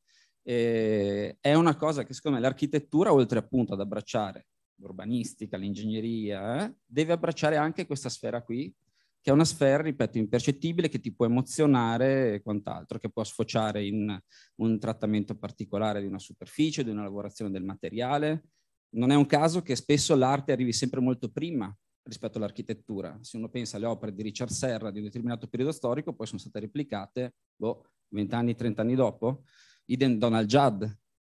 E eh, è una cosa che secondo me l'architettura, oltre appunto ad abbracciare l'urbanistica, l'ingegneria, eh, deve abbracciare anche questa sfera qui, che è una sfera, ripeto, impercettibile, che ti può emozionare e quant'altro, che può sfociare in un trattamento particolare di una superficie, di una lavorazione del materiale. Non è un caso che spesso l'arte arrivi sempre molto prima rispetto all'architettura. Se uno pensa alle opere di Richard Serra di un determinato periodo storico, poi sono state replicate boh, 20 anni, 30 anni dopo. Idem Donald Judd,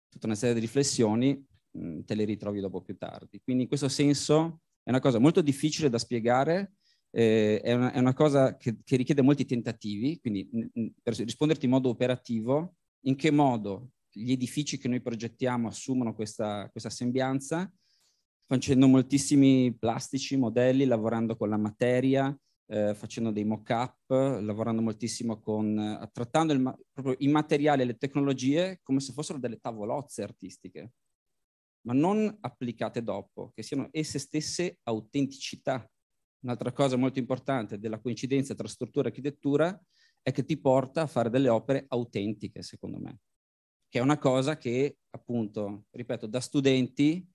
tutta una serie di riflessioni mm, te le ritrovi dopo più tardi. Quindi in questo senso è una cosa molto difficile da spiegare, eh, è, una, è, una, cosa che, che, richiede molti tentativi, quindi mm, mm, per risponderti in modo operativo, in che modo gli edifici che noi progettiamo assumono questa, questa sembianza, facendo moltissimi plastici, modelli, lavorando con la materia, eh, facendo dei mock-up, lavorando moltissimo con, eh, trattando il, ma- i materiali e le tecnologie come se fossero delle tavolozze artistiche, ma non applicate dopo, che siano esse stesse autenticità. Un'altra cosa molto importante della coincidenza tra struttura e architettura è che ti porta a fare delle opere autentiche, secondo me, che è una cosa che, appunto, ripeto, da studenti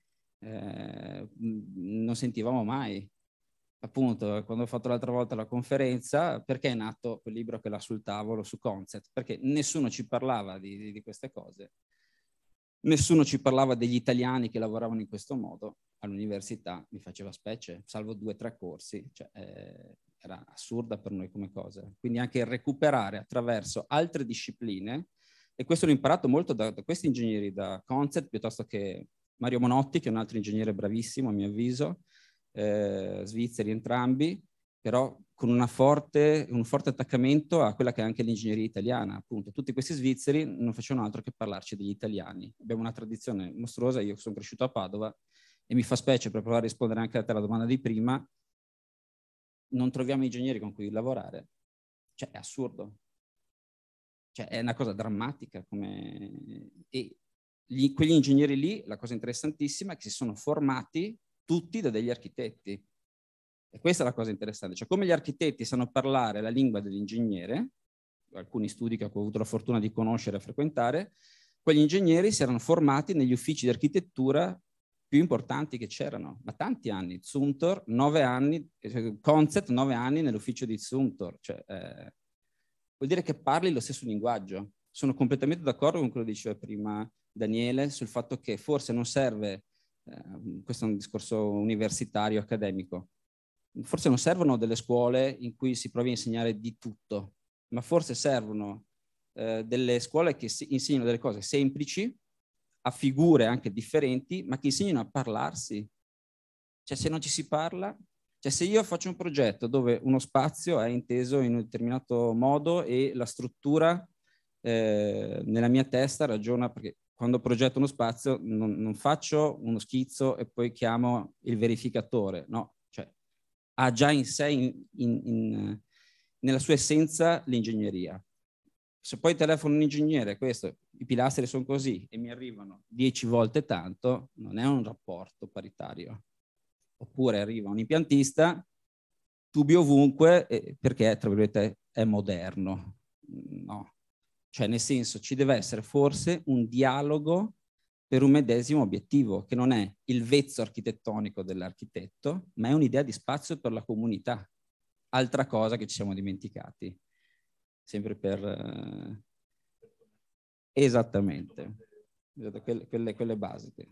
eh, non sentivamo mai. Appunto, quando ho fatto l'altra volta la conferenza, perché è nato quel libro che l'ha sul tavolo su Concept? Perché nessuno ci parlava di, di, di queste cose, nessuno ci parlava degli italiani che lavoravano in questo modo all'università, mi faceva specie, salvo due o tre corsi, cioè, eh, era assurda per noi come cosa. Quindi anche recuperare attraverso altre discipline, e questo l'ho imparato molto da, da questi ingegneri, da Concept piuttosto che Mario Monotti, che è un altro ingegnere bravissimo a mio avviso, eh, svizzeri entrambi, però con forte, un forte attaccamento a quella che è anche l'ingegneria italiana. Appunto, tutti questi svizzeri non facevano altro che parlarci degli italiani. Abbiamo una tradizione mostruosa, io sono cresciuto a Padova e mi fa specie per provare a rispondere anche a te alla domanda di prima, non troviamo ingegneri con cui lavorare. Cioè, è assurdo. Cioè, è una cosa drammatica come... e gli, quegli ingegneri lì, la cosa interessantissima è che si sono formati tutti da degli architetti. E questa è la cosa interessante, cioè come gli architetti sanno parlare la lingua dell'ingegnere, alcuni studi che ho avuto la fortuna di conoscere e frequentare, quegli ingegneri si erano formati negli uffici di architettura più importanti che c'erano, ma tanti anni. Zumtor, nove anni, cioè, Concept, nove anni nell'ufficio di Zumtor. Cioè, eh, vuol dire che parli lo stesso linguaggio. Sono completamente d'accordo con quello che diceva prima Daniele sul fatto che forse non serve, eh, questo è un discorso universitario, accademico, forse non servono delle scuole in cui si provi a insegnare di tutto, ma forse servono eh, delle scuole che si insegnano delle cose semplici, a figure anche differenti, ma che insegnano a parlarsi. Cioè se non ci si parla, cioè se io faccio un progetto dove uno spazio è inteso in un determinato modo e la struttura eh, nella mia testa ragiona, perché quando progetto uno spazio non, non, faccio uno schizzo e poi chiamo il verificatore, no, cioè ha già in sé, in, in, in, nella sua essenza, l'ingegneria. Se poi telefono un ingegnere, questo, i pilastri sono così e mi arrivano dieci volte tanto, non è un rapporto paritario. Oppure arriva un impiantista, tubi ovunque, perché tra virgolette è moderno. No, cioè, nel senso, ci deve essere forse un dialogo per un medesimo obiettivo, che non è il vezzo architettonico dell'architetto, ma è un'idea di spazio per la comunità. Altra cosa che ci siamo dimenticati, sempre per... Eh, esattamente, esatto, quelle, quelle, quelle basiche.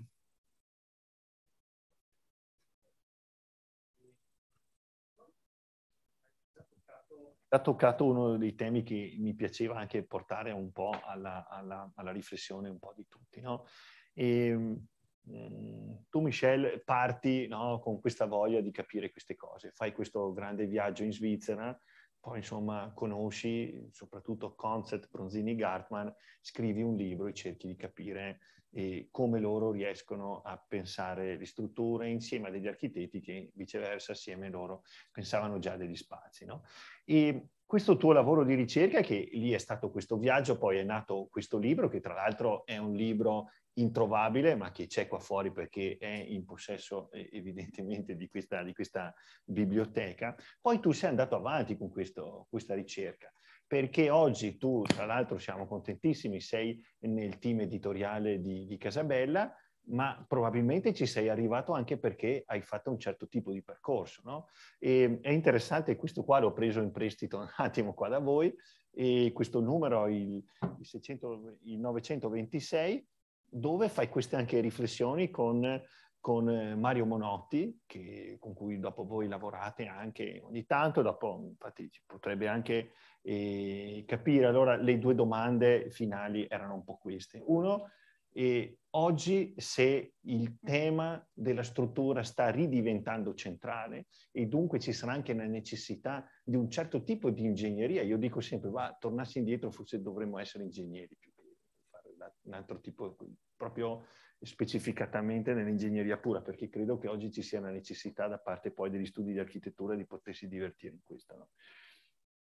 ha toccato uno dei temi che mi piaceva anche portare un po' alla, alla, alla riflessione un po' di tutti. No? E, ehm, mm, tu Michel parti no, con questa voglia di capire queste cose, fai questo grande viaggio in Svizzera, poi insomma conosci soprattutto Concept, Bronzini, Gartman, scrivi un libro e cerchi di capire e come loro riescono a pensare le strutture insieme a degli architetti che viceversa assieme loro pensavano già degli spazi. No? E questo tuo lavoro di ricerca, che lì è stato questo viaggio, poi è nato questo libro, che tra l'altro è un libro introvabile, ma che c'è qua fuori perché è in possesso eh, evidentemente di questa, di questa biblioteca. Poi tu sei andato avanti con questo, questa ricerca perché oggi tu, tra l'altro siamo contentissimi, sei nel team editoriale di, di Casabella, ma probabilmente ci sei arrivato anche perché hai fatto un certo tipo di percorso. No? E, è interessante, questo qua l'ho preso in prestito un attimo qua da voi, e questo numero, il, il, 600, il 926, dove fai queste anche riflessioni con con eh, Mario Monotti, che, con cui dopo voi lavorate anche ogni tanto, dopo infatti ci potrebbe anche eh, capire. Allora le due domande finali erano un po' queste. Uno, eh, oggi se il tema della struttura sta ridiventando centrale e dunque ci sarà anche la necessità di un certo tipo di ingegneria, io dico sempre, va, tornassi indietro forse dovremmo essere ingegneri più che fare un altro tipo, proprio specificatamente nell'ingegneria pura, perché credo che oggi ci sia una necessità da parte poi degli studi di architettura di potersi divertire in questo. No?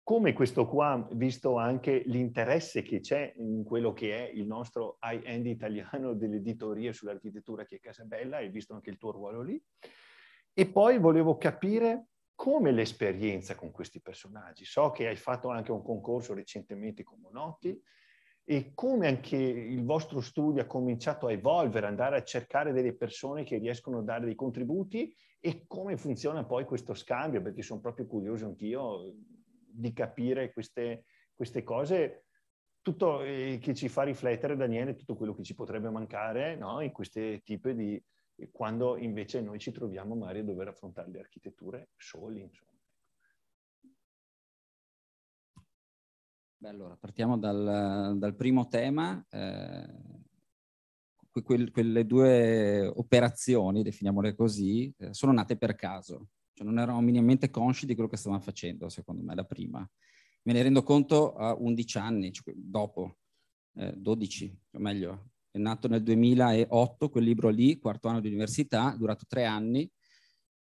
Come questo qua, visto anche l'interesse che c'è in quello che è il nostro high-end italiano dell'editoria sull'architettura che è Casabella, e visto anche il tuo ruolo lì, e poi volevo capire come l'esperienza con questi personaggi. So che hai fatto anche un concorso recentemente con Monotti, e come anche il vostro studio ha cominciato a evolvere, andare a cercare delle persone che riescono a dare dei contributi e come funziona poi questo scambio, perché sono proprio curioso anch'io eh, di capire queste, queste cose, tutto eh, che ci fa riflettere Daniele, tutto quello che ci potrebbe mancare no? in questi tipi di... Eh, quando invece noi ci troviamo magari a dover affrontare le architetture soli, insomma. Beh, allora, partiamo dal, dal primo tema. Eh, quel, quelle due operazioni, definiamole così, eh, sono nate per caso. Cioè, non erano minimamente consci di quello che stavano facendo, secondo me, la prima. Me ne rendo conto a 11 anni cioè, dopo, eh, 12, o meglio. È nato nel 2008 quel libro lì, quarto anno di università, durato tre anni,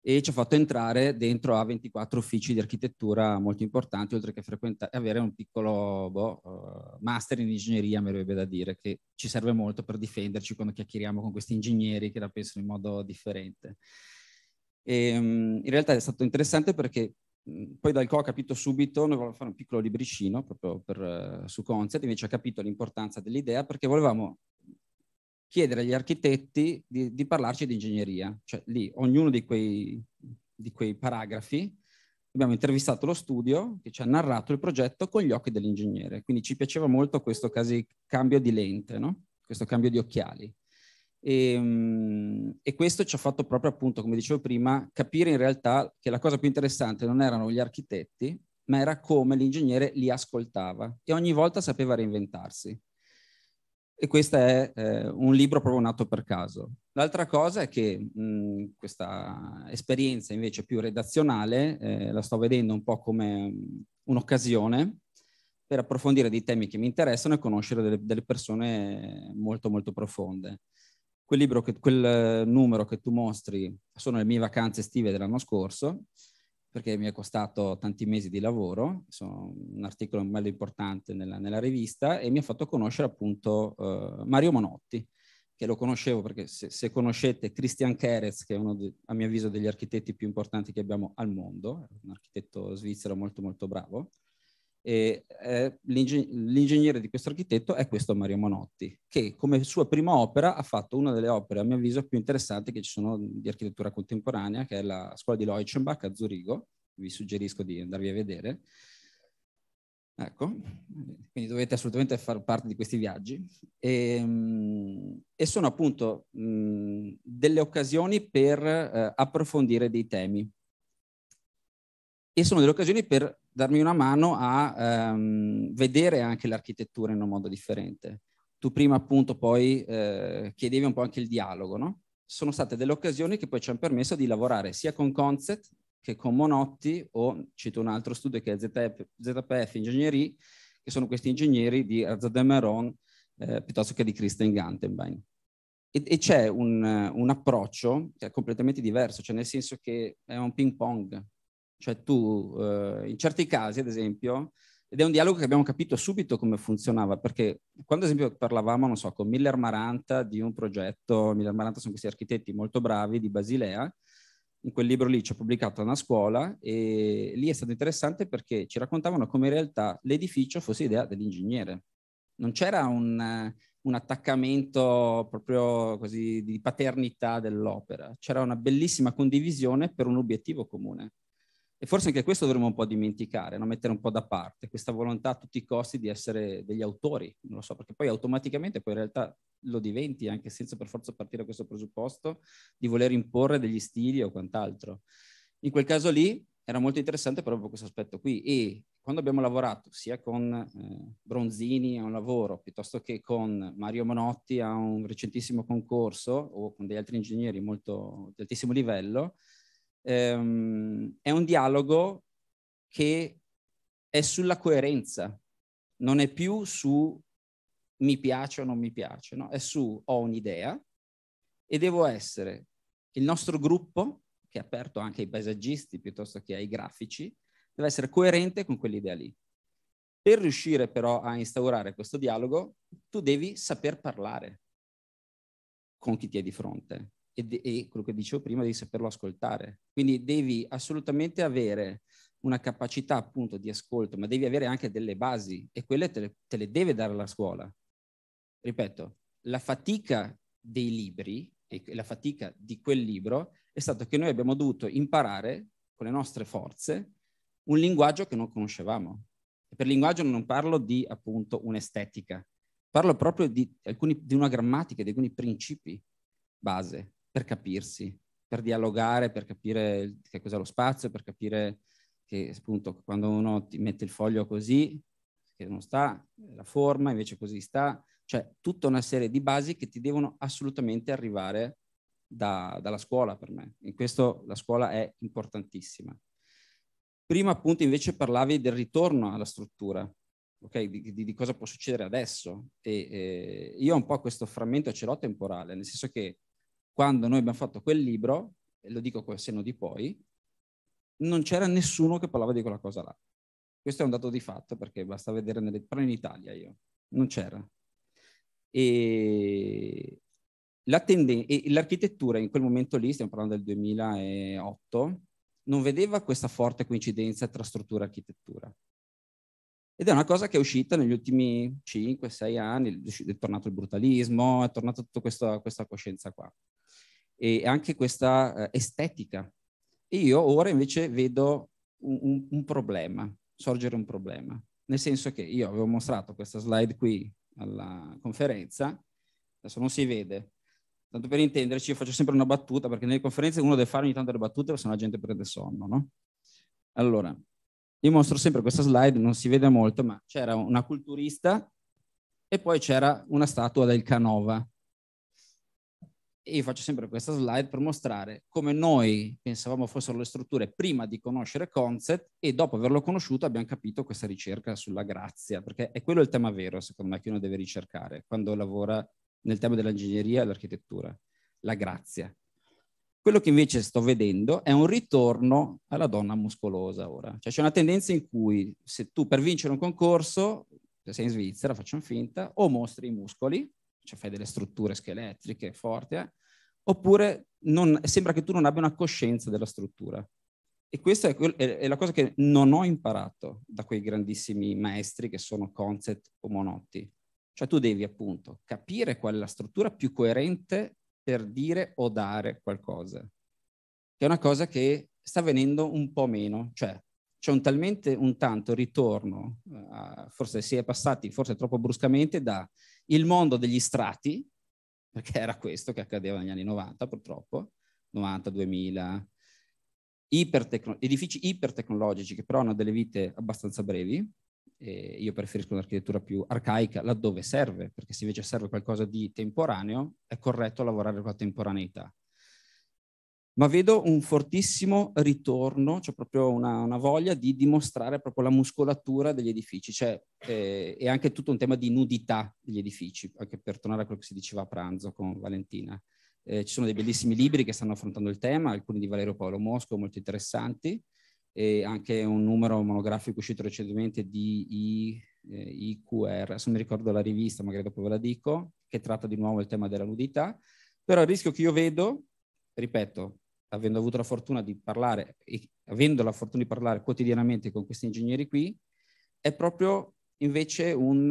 e ci ha fatto entrare dentro a 24 uffici di architettura molto importanti, oltre che frequenta- avere un piccolo boh, uh, master in ingegneria, mi verrebbe da dire, che ci serve molto per difenderci quando chiacchieriamo con questi ingegneri che la pensano in modo differente. E, um, in realtà è stato interessante perché mh, poi co ha capito subito, noi volevamo fare un piccolo libricino proprio per, uh, su Concept, invece ha capito l'importanza dell'idea perché volevamo chiedere agli architetti di, di parlarci di ingegneria. Cioè lì, ognuno di quei, di quei paragrafi, abbiamo intervistato lo studio che ci ha narrato il progetto con gli occhi dell'ingegnere. Quindi ci piaceva molto questo casi, cambio di lente, no? questo cambio di occhiali. E, ehm, e, questo ci ha fatto proprio appunto, come dicevo prima, capire in realtà che la cosa più interessante non erano gli architetti, ma era come l'ingegnere li ascoltava e ogni volta sapeva reinventarsi. E questo è eh, un libro proprio nato per caso. L'altra cosa è che mh, questa esperienza invece più redazionale eh, la sto vedendo un po' come un'occasione per approfondire dei temi che mi interessano e conoscere delle, delle persone molto molto profonde. Quel, che, quel numero che tu mostri sono le mie vacanze estive dell'anno scorso perché mi è costato tanti mesi di lavoro, sono un articolo bello importante nella, nella rivista e mi ha fatto conoscere appunto eh, Mario Monotti, che lo conoscevo perché se, se conoscete Christian Kerez, che è uno, de, a mio avviso, degli architetti più importanti che abbiamo al mondo, un architetto svizzero molto molto bravo, e, eh, l'ingegnere di questo architetto è questo Mario Monotti, che come sua prima opera ha fatto una delle opere, a mio avviso, più interessanti che ci sono di architettura contemporanea, che è la scuola di Leuchenbach a Zurigo. Vi suggerisco di andarvi a vedere. Ecco, quindi dovete assolutamente far parte di questi viaggi. E, ehm, e sono appunto mh, delle occasioni per eh, approfondire dei temi. E sono delle occasioni per darmi una mano a ehm, vedere anche l'architettura in un modo differente. Tu prima appunto poi eh, chiedevi un po' anche il dialogo, no? Sono state delle occasioni che poi ci hanno permesso di lavorare sia con Concept che con Monotti o cito un altro studio che è ZPF Ingegnerie, che sono questi ingegneri di Arzadeh Meron eh, piuttosto che di Christian Gantenbein. E, e c'è un, un, approccio che è completamente diverso, cioè nel senso che è un ping pong, cioè tu, eh, in certi casi, ad esempio, ed è un dialogo che abbiamo capito subito come funzionava, perché quando ad esempio parlavamo, non so, con Miller Maranta di un progetto, Miller Maranta sono questi architetti molto bravi di Basilea, in quel libro lì ci ha pubblicato una scuola e lì è stato interessante perché ci raccontavano come in realtà l'edificio fosse idea dell'ingegnere. Non c'era un, un attaccamento proprio così di paternità dell'opera, c'era una bellissima condivisione per un obiettivo comune. E forse anche questo dovremmo un po' dimenticare, no? mettere un po' da parte questa volontà a tutti i costi di essere degli autori, non lo so, perché poi automaticamente poi in realtà lo diventi anche senza per forza partire da questo presupposto di voler imporre degli stili o quant'altro. In quel caso lì era molto interessante proprio questo aspetto qui e quando abbiamo lavorato sia con eh, Bronzini a un lavoro piuttosto che con Mario Monotti a un recentissimo concorso o con degli altri ingegneri molto di altissimo livello, ehm, è un dialogo che è sulla coerenza, non è più su mi piace o non mi piace, no? è su ho un'idea e devo essere il nostro gruppo, che è aperto anche ai paesaggisti piuttosto che ai grafici, deve essere coerente con quell'idea lì. Per riuscire però a instaurare questo dialogo, tu devi saper parlare con chi ti è di fronte e, e quello che dicevo prima, devi saperlo ascoltare. Quindi devi assolutamente avere una capacità appunto di ascolto, ma devi avere anche delle basi e quelle te le, te le deve dare la scuola. Ripeto, la fatica dei libri e la fatica di quel libro è stato che noi abbiamo dovuto imparare con le nostre forze un linguaggio che non conoscevamo. E per linguaggio non parlo di appunto un'estetica, parlo proprio di, alcuni, di una grammatica, di alcuni principi base per capirsi, per dialogare, per capire che cos'è lo spazio, per capire che appunto quando uno ti mette il foglio così, che non sta, la forma invece così sta, cioè tutta una serie di basi che ti devono assolutamente arrivare da, dalla scuola per me. In questo la scuola è importantissima. Prima appunto invece parlavi del ritorno alla struttura, ok? Di, di, di cosa può succedere adesso. E, eh, io un po' questo frammento ce l'ho temporale, nel senso che quando noi abbiamo fatto quel libro, e lo dico col senno di poi, non c'era nessuno che parlava di quella cosa là. Questo è un dato di fatto perché basta vedere nelle, però in Italia io, non c'era. E, la tenden- e l'architettura in quel momento lì, stiamo parlando del 2008, non vedeva questa forte coincidenza tra struttura e architettura. Ed è una cosa che è uscita negli ultimi 5-6 anni, è tornato il brutalismo, è tornata tutta questa, questa coscienza qua e anche questa eh, estetica. E io ora invece vedo un, un, un problema, sorgere un problema, nel senso che io avevo mostrato questa slide qui alla conferenza, adesso non si vede, tanto per intenderci, io faccio sempre una battuta, perché nelle conferenze uno deve fare ogni tanto le battute, se no la gente prende sonno, no? Allora, io mostro sempre questa slide, non si vede molto, ma c'era una culturista e poi c'era una statua del Canova. E io faccio sempre questa slide per mostrare come noi pensavamo fossero le strutture prima di conoscere Concept e dopo averlo conosciuto abbiamo capito questa ricerca sulla grazia, perché è quello il tema vero, secondo me, che uno deve ricercare quando lavora nel tema dell'ingegneria e dell'architettura, la grazia. Quello che invece sto vedendo è un ritorno alla donna muscolosa ora. Cioè c'è una tendenza in cui se tu per vincere un concorso, se sei in Svizzera, facciamo finta, o mostri i muscoli cioè fai delle strutture scheletriche forti, eh? oppure non, sembra che tu non abbia una coscienza della struttura. E questa è, è, la cosa che non ho imparato da quei grandissimi maestri che sono Concept o Monotti. Cioè tu devi appunto capire qual è la struttura più coerente per dire o dare qualcosa. Che è una cosa che sta avvenendo un po' meno, cioè c'è un talmente un tanto ritorno, uh, forse si è passati forse troppo bruscamente da il mondo degli strati, perché era questo che accadeva negli anni 90 purtroppo, 90, 2000, ipertecno- edifici ipertecnologici che però hanno delle vite abbastanza brevi, io preferisco un'architettura più arcaica laddove serve, perché se invece serve qualcosa di temporaneo è corretto lavorare con la temporaneità ma vedo un fortissimo ritorno, cioè proprio una, una voglia di dimostrare proprio la muscolatura degli edifici, cioè eh, è anche tutto un tema di nudità degli edifici, anche per tornare a quello che si diceva a pranzo con Valentina. Eh, ci sono dei bellissimi libri che stanno affrontando il tema, alcuni di Valerio Paolo Mosco, molto interessanti, e anche un numero monografico uscito recentemente di I, eh, IQR, adesso mi ricordo la rivista, magari dopo ve la dico, che tratta di nuovo il tema della nudità, però il rischio che io vedo, ripeto, avendo avuto la fortuna di parlare, e avendo la fortuna di parlare quotidianamente con questi ingegneri qui, è proprio invece un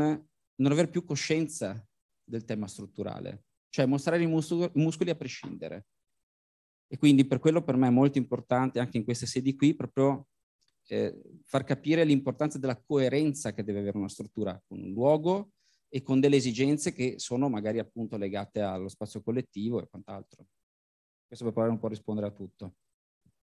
non aver più coscienza del tema strutturale, cioè mostrare i muscoli, i muscoli a prescindere. E quindi per quello per me è molto importante anche in queste sedi qui proprio eh, far capire l'importanza della coerenza che deve avere una struttura con un luogo e con delle esigenze che sono magari appunto legate allo spazio collettivo e quant'altro. Questo per provare un po' a rispondere a tutto.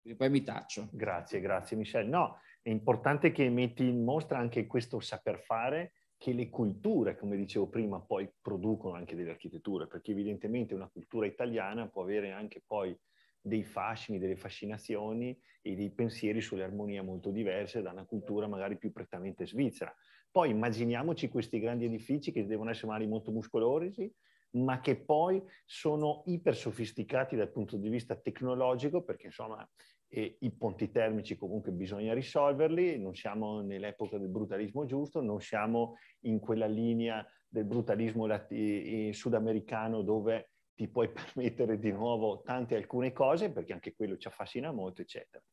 E poi mi taccio. Grazie, grazie Michelle. No, è importante che metti in mostra anche questo saper fare che le culture, come dicevo prima, poi producono anche delle architetture, perché evidentemente una cultura italiana può avere anche poi dei fascini, delle fascinazioni e dei pensieri sulle armonie molto diverse da una cultura magari più prettamente svizzera. Poi immaginiamoci questi grandi edifici che devono essere magari molto muscolosi, ma che poi sono iper sofisticati dal punto di vista tecnologico, perché insomma e eh, i ponti termici comunque bisogna risolverli, non siamo nell'epoca del brutalismo giusto, non siamo in quella linea del brutalismo lati- eh, sudamericano dove ti puoi permettere di nuovo tante alcune cose perché anche quello ci affascina molto, eccetera.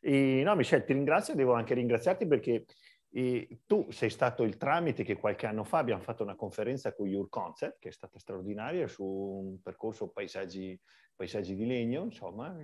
E, no, Michel, ti ringrazio, devo anche ringraziarti perché e tu sei stato il tramite che qualche anno fa abbiamo fatto una conferenza con Your Concept, che è stata straordinaria, su un percorso paesaggi, paesaggi di legno, insomma,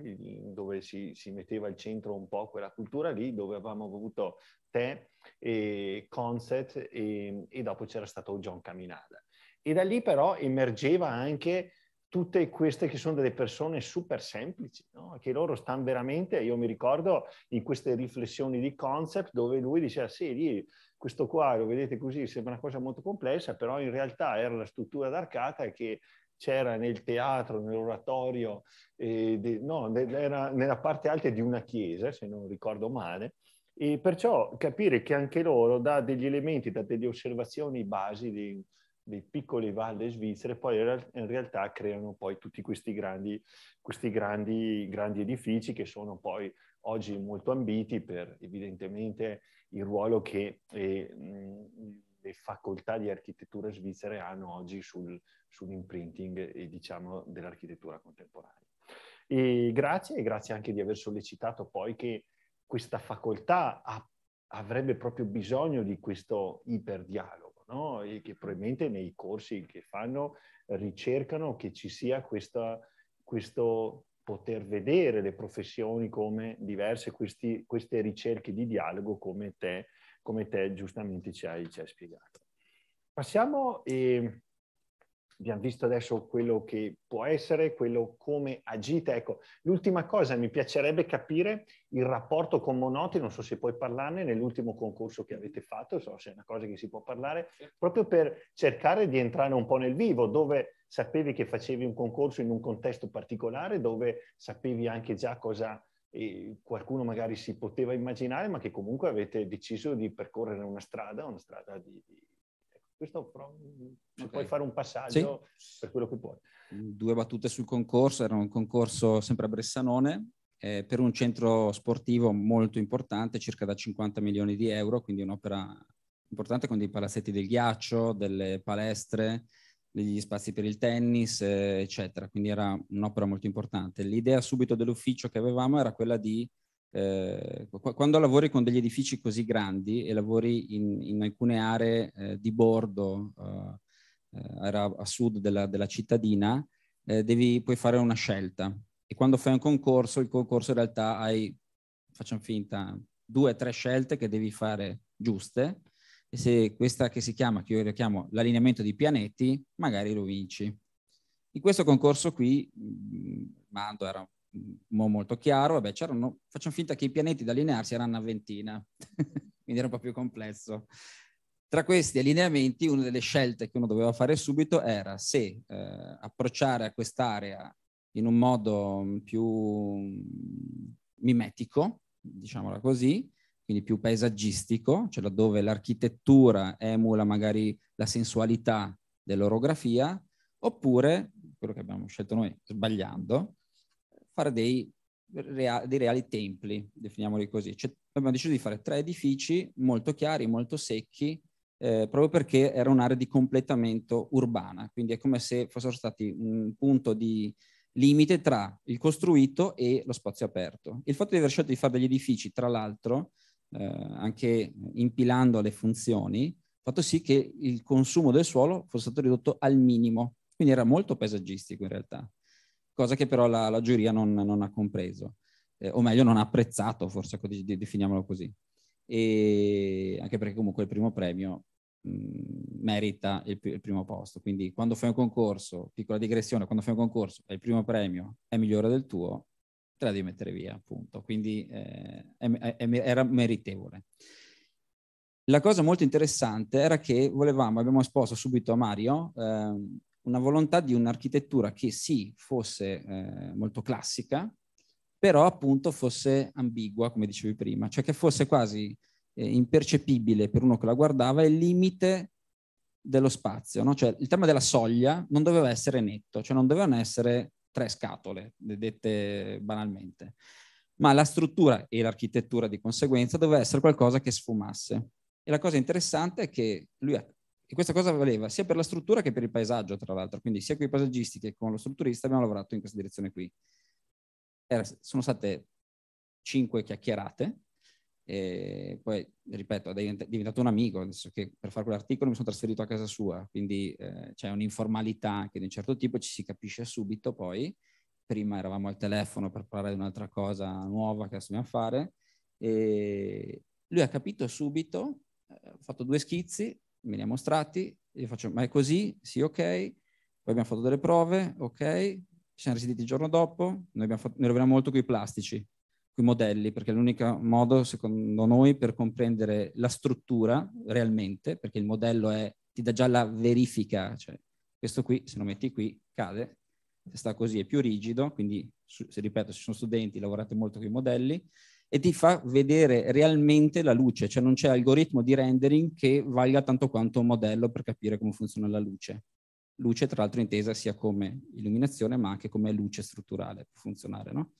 dove si, si, metteva al centro un po' quella cultura lì, dove avevamo avuto te, e Concept e, e dopo c'era stato John Caminada. E da lì però emergeva anche tutte queste che sono delle persone super semplici, no? che loro stanno veramente, io mi ricordo in queste riflessioni di concept dove lui diceva sì, lì, questo qua lo vedete così, sembra una cosa molto complessa, però in realtà era la struttura d'arcata che c'era nel teatro, nell'oratorio, eh, de, no, era nella parte alta di una chiesa, se non ricordo male, e perciò capire che anche loro dà degli elementi, dà delle osservazioni basi di, dei piccoli valle svizzere, poi in realtà creano poi tutti questi grandi, questi grandi, grandi edifici che sono poi oggi molto ambiti per evidentemente il ruolo che eh, le facoltà di architettura svizzere hanno oggi sul, sull'imprinting eh, diciamo, dell'architettura contemporanea. E grazie e grazie anche di aver sollecitato poi che questa facoltà ha, avrebbe proprio bisogno di questo iperdialogo no? e che probabilmente nei corsi che fanno ricercano che ci sia questa, questo poter vedere le professioni come diverse, questi, queste ricerche di dialogo come te, come te giustamente ci hai, ci hai spiegato. Passiamo eh, abbiamo visto adesso quello che può essere, quello come agite. Ecco, l'ultima cosa, mi piacerebbe capire il rapporto con Monoti, non so se puoi parlarne nell'ultimo concorso che avete fatto, so se è una cosa che si può parlare, proprio per cercare di entrare un po' nel vivo, dove sapevi che facevi un concorso in un contesto particolare, dove sapevi anche già cosa eh, qualcuno magari si poteva immaginare, ma che comunque avete deciso di percorrere una strada, una strada di, di questo però, okay. puoi fare un passaggio sì. per quello che puoi. Mm, due battute sul concorso, era un concorso sempre a Bressanone, eh, per un centro sportivo molto importante, circa da 50 milioni di euro, quindi un'opera importante con dei palazzetti del ghiaccio, delle palestre, degli spazi per il tennis, eh, eccetera. Quindi era un'opera molto importante. L'idea subito dell'ufficio che avevamo era quella di eh, quando lavori con degli edifici così grandi e lavori in, in alcune aree eh, di bordo eh, eh, a sud della, della cittadina, eh, devi, puoi fare una scelta. E quando fai un concorso, il concorso in realtà hai, facciamo finta, due o tre scelte che devi fare giuste e se questa che si chiama, che io chiamo l'allineamento di pianeti, magari lo vinci. In questo concorso qui, mm, Mando era un molto chiaro, vabbè, c'erano, facciamo finta che i pianeti da allinearsi erano una ventina, quindi era un po' più complesso. Tra questi allineamenti, una delle scelte che uno doveva fare subito era se eh, approcciare a quest'area in un modo mm, più mm, mimetico, diciamola così, quindi più paesaggistico, cioè laddove l'architettura emula magari la sensualità dell'orografia, oppure, quello che abbiamo scelto noi sbagliando, fare dei, dei reali templi, definiamoli così. Cioè, abbiamo deciso di fare tre edifici molto chiari, molto secchi, eh, proprio perché era un'area di completamento urbana, quindi è come se fossero stati un punto di limite tra il costruito e lo spazio aperto. Il fatto di aver scelto di fare degli edifici, tra l'altro, eh, anche impilando le funzioni, ha fatto sì che il consumo del suolo fosse stato ridotto al minimo, quindi era molto paesaggistico in realtà cosa che però la, la giuria non, non, ha compreso, eh, o meglio non ha apprezzato, forse ecco, definiamolo così. E anche perché comunque il primo premio mh, mm, merita il, il, primo posto. Quindi quando fai un concorso, piccola digressione, quando fai un concorso e il primo premio è migliore del tuo, te la devi mettere via, appunto. Quindi eh, è, è, era meritevole. La cosa molto interessante era che volevamo, abbiamo esposto subito a Mario eh, una volontà di un'architettura che sì fosse eh, molto classica, però appunto fosse ambigua, come dicevi prima, cioè che fosse quasi eh, impercepibile per uno che la guardava il limite dello spazio, no? cioè il tema della soglia non doveva essere netto, cioè non dovevano essere tre scatole, dette banalmente, ma la struttura e l'architettura di conseguenza doveva essere qualcosa che sfumasse. E la cosa interessante è che lui e questa cosa valeva sia per la struttura che per il paesaggio, tra l'altro. Quindi sia con i paesaggisti che con lo strutturista abbiamo lavorato in questa direzione qui. Era, sono state cinque chiacchierate, e poi ripeto è diventato un amico adesso che per fare quell'articolo mi sono trasferito a casa sua quindi eh, c'è un'informalità anche di un certo tipo ci si capisce subito poi prima eravamo al telefono per parlare di un'altra cosa nuova che adesso dobbiamo fare e lui ha capito subito ha eh, fatto due schizzi me li ha mostrati, io faccio, ma è così? Sì, ok. Poi abbiamo fatto delle prove, ok. Ci siamo risediti il giorno dopo, noi, abbiamo fatto, noi lavoriamo molto con i plastici, con i modelli, perché è l'unico modo, secondo noi, per comprendere la struttura realmente, perché il modello è, ti dà già la verifica, cioè questo qui, se lo metti qui, cade, se sta così è più rigido, quindi, se ripeto, se sono studenti, lavorate molto con i modelli, e ti fa vedere realmente la luce, cioè non c'è algoritmo di rendering che valga tanto quanto un modello per capire come funziona la luce. Luce, tra l'altro, intesa sia come illuminazione, ma anche come luce strutturale per funzionare, no?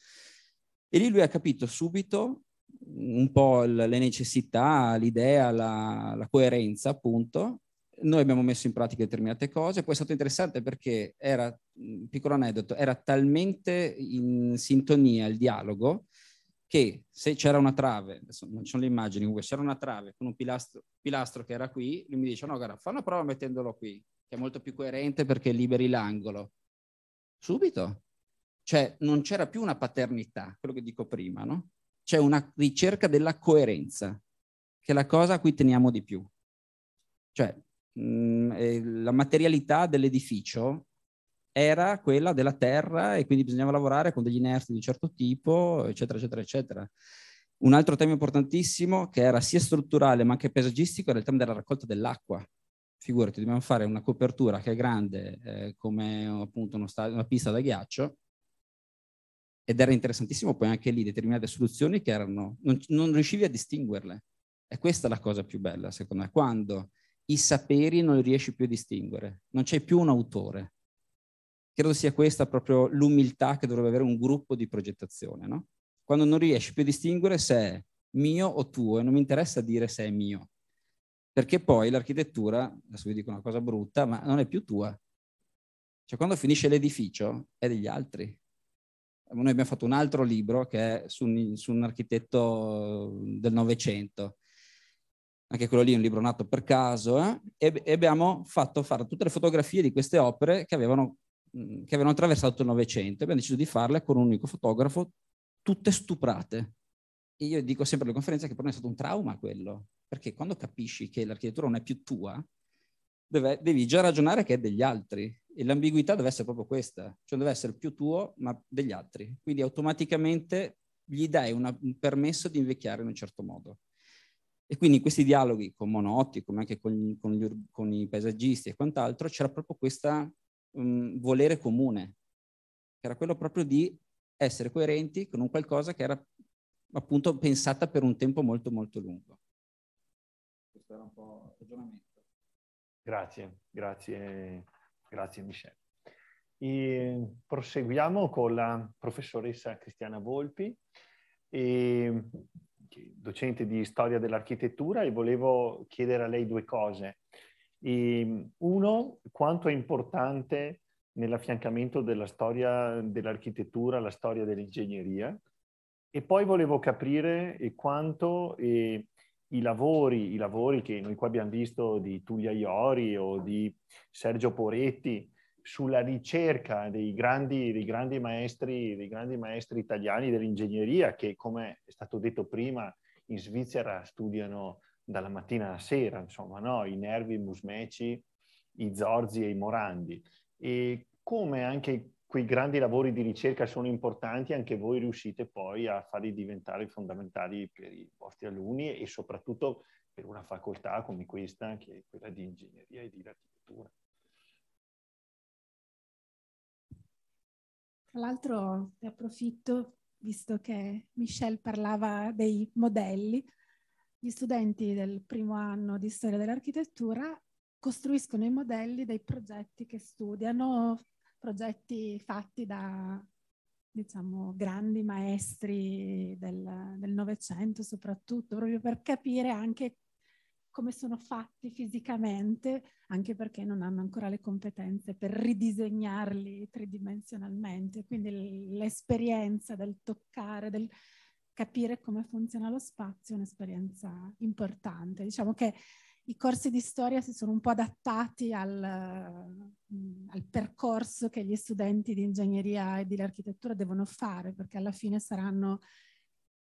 E lì lui ha capito subito un po' le necessità, l'idea, la, la coerenza, appunto, noi abbiamo messo in pratica determinate cose, poi è stato interessante perché era, piccolo aneddoto, era talmente in sintonia il dialogo che se c'era una trave, adesso non ci sono le immagini, comunque c'era una trave con un pilastro, pilastro che era qui, lui mi dice no guarda, fa una prova mettendolo qui, che è molto più coerente perché liberi l'angolo. Subito. Cioè non c'era più una paternità, quello che dico prima, no? C'è una ricerca della coerenza, che è la cosa a cui teniamo di più. Cioè mh, mm, eh, la materialità dell'edificio era quella della terra e quindi bisognava lavorare con degli inerti di un certo tipo, eccetera, eccetera, eccetera. Un altro tema importantissimo che era sia strutturale ma anche paesaggistico era il tema della raccolta dell'acqua. Figurati, dobbiamo fare una copertura che è grande eh, come appunto sta- una pista da ghiaccio ed era interessantissimo poi anche lì determinate soluzioni che erano, non, non riuscivi a distinguerle. E questa è la cosa più bella secondo me, quando i saperi non li riesci più a distinguere, non c'è più un autore, Credo sia questa proprio l'umiltà che dovrebbe avere un gruppo di progettazione, no? Quando non riesci più a distinguere se è mio o tuo e non mi interessa dire se è mio, perché poi l'architettura, adesso vi dico una cosa brutta, ma non è più tua. Cioè quando finisce l'edificio è degli altri, noi abbiamo fatto un altro libro che è su un, su un architetto del Novecento, anche quello lì è un libro nato per caso, eh? e, e, abbiamo fatto fare tutte le fotografie di queste opere che avevano che avevano attraversato il Novecento. e Abbiamo deciso di farle con un unico fotografo, tutte stuprate. E io dico sempre alle conferenze che per noi è stato un trauma quello, perché quando capisci che l'architettura non è più tua, deve, devi già ragionare che è degli altri. E l'ambiguità deve essere proprio questa, cioè non deve essere più tuo, ma degli altri. Quindi automaticamente gli dai una, un permesso di invecchiare in un certo modo. E quindi in questi dialoghi con Monotti, come anche con, con, gli, con i paesaggisti e quant'altro, c'era proprio questa un volere comune, che era quello proprio di essere coerenti con un qualcosa che era appunto pensata per un tempo molto molto lungo. Questo era un po' il ragionamento. Grazie, grazie, grazie Michelle. E proseguiamo con la professoressa Cristiana Volpi, e, docente di storia dell'architettura, e volevo chiedere a lei due cose. E ehm, uno, quanto è importante nell'affiancamento della storia dell'architettura, la storia dell'ingegneria. E poi volevo capire eh, quanto eh, i, lavori, i lavori, che noi qua abbiamo visto di Tullia Iori o di Sergio Poretti, sulla ricerca dei grandi, dei grandi, maestri, dei grandi maestri italiani dell'ingegneria che, come è stato detto prima, in Svizzera studiano dalla mattina alla sera, insomma, no? i Nervi, i Musmeci, i Zorzi e i Morandi. E come anche quei grandi lavori di ricerca sono importanti, anche voi riuscite poi a farli diventare fondamentali per i vostri alunni e soprattutto per una facoltà come questa, che è quella di ingegneria e di architettura. Tra l'altro ne approfitto, visto che Michelle parlava dei modelli, gli studenti del primo anno di storia dell'architettura costruiscono i modelli dei progetti che studiano, progetti fatti da diciamo, grandi maestri del Novecento soprattutto, proprio per capire anche come sono fatti fisicamente, anche perché non hanno ancora le competenze per ridisegnarli tridimensionalmente. Quindi l'esperienza del toccare, del, capire come funziona lo spazio è un'esperienza importante. Diciamo che i corsi di storia si sono un po' adattati al, mm, al percorso che gli studenti di ingegneria e dell'architettura devono fare, perché alla fine saranno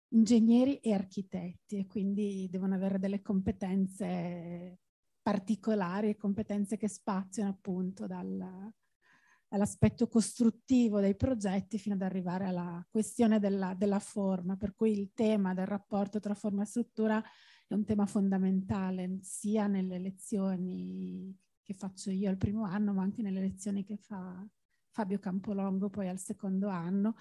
ingegneri e architetti e quindi devono avere delle competenze particolari, competenze che spaziano appunto dal, all'aspetto costruttivo dei progetti fino ad arrivare alla questione della, della, forma, per cui il tema del rapporto tra forma e struttura è un tema fondamentale sia nelle lezioni che faccio io al primo anno, ma anche nelle lezioni che fa Fabio Campolongo poi al secondo anno,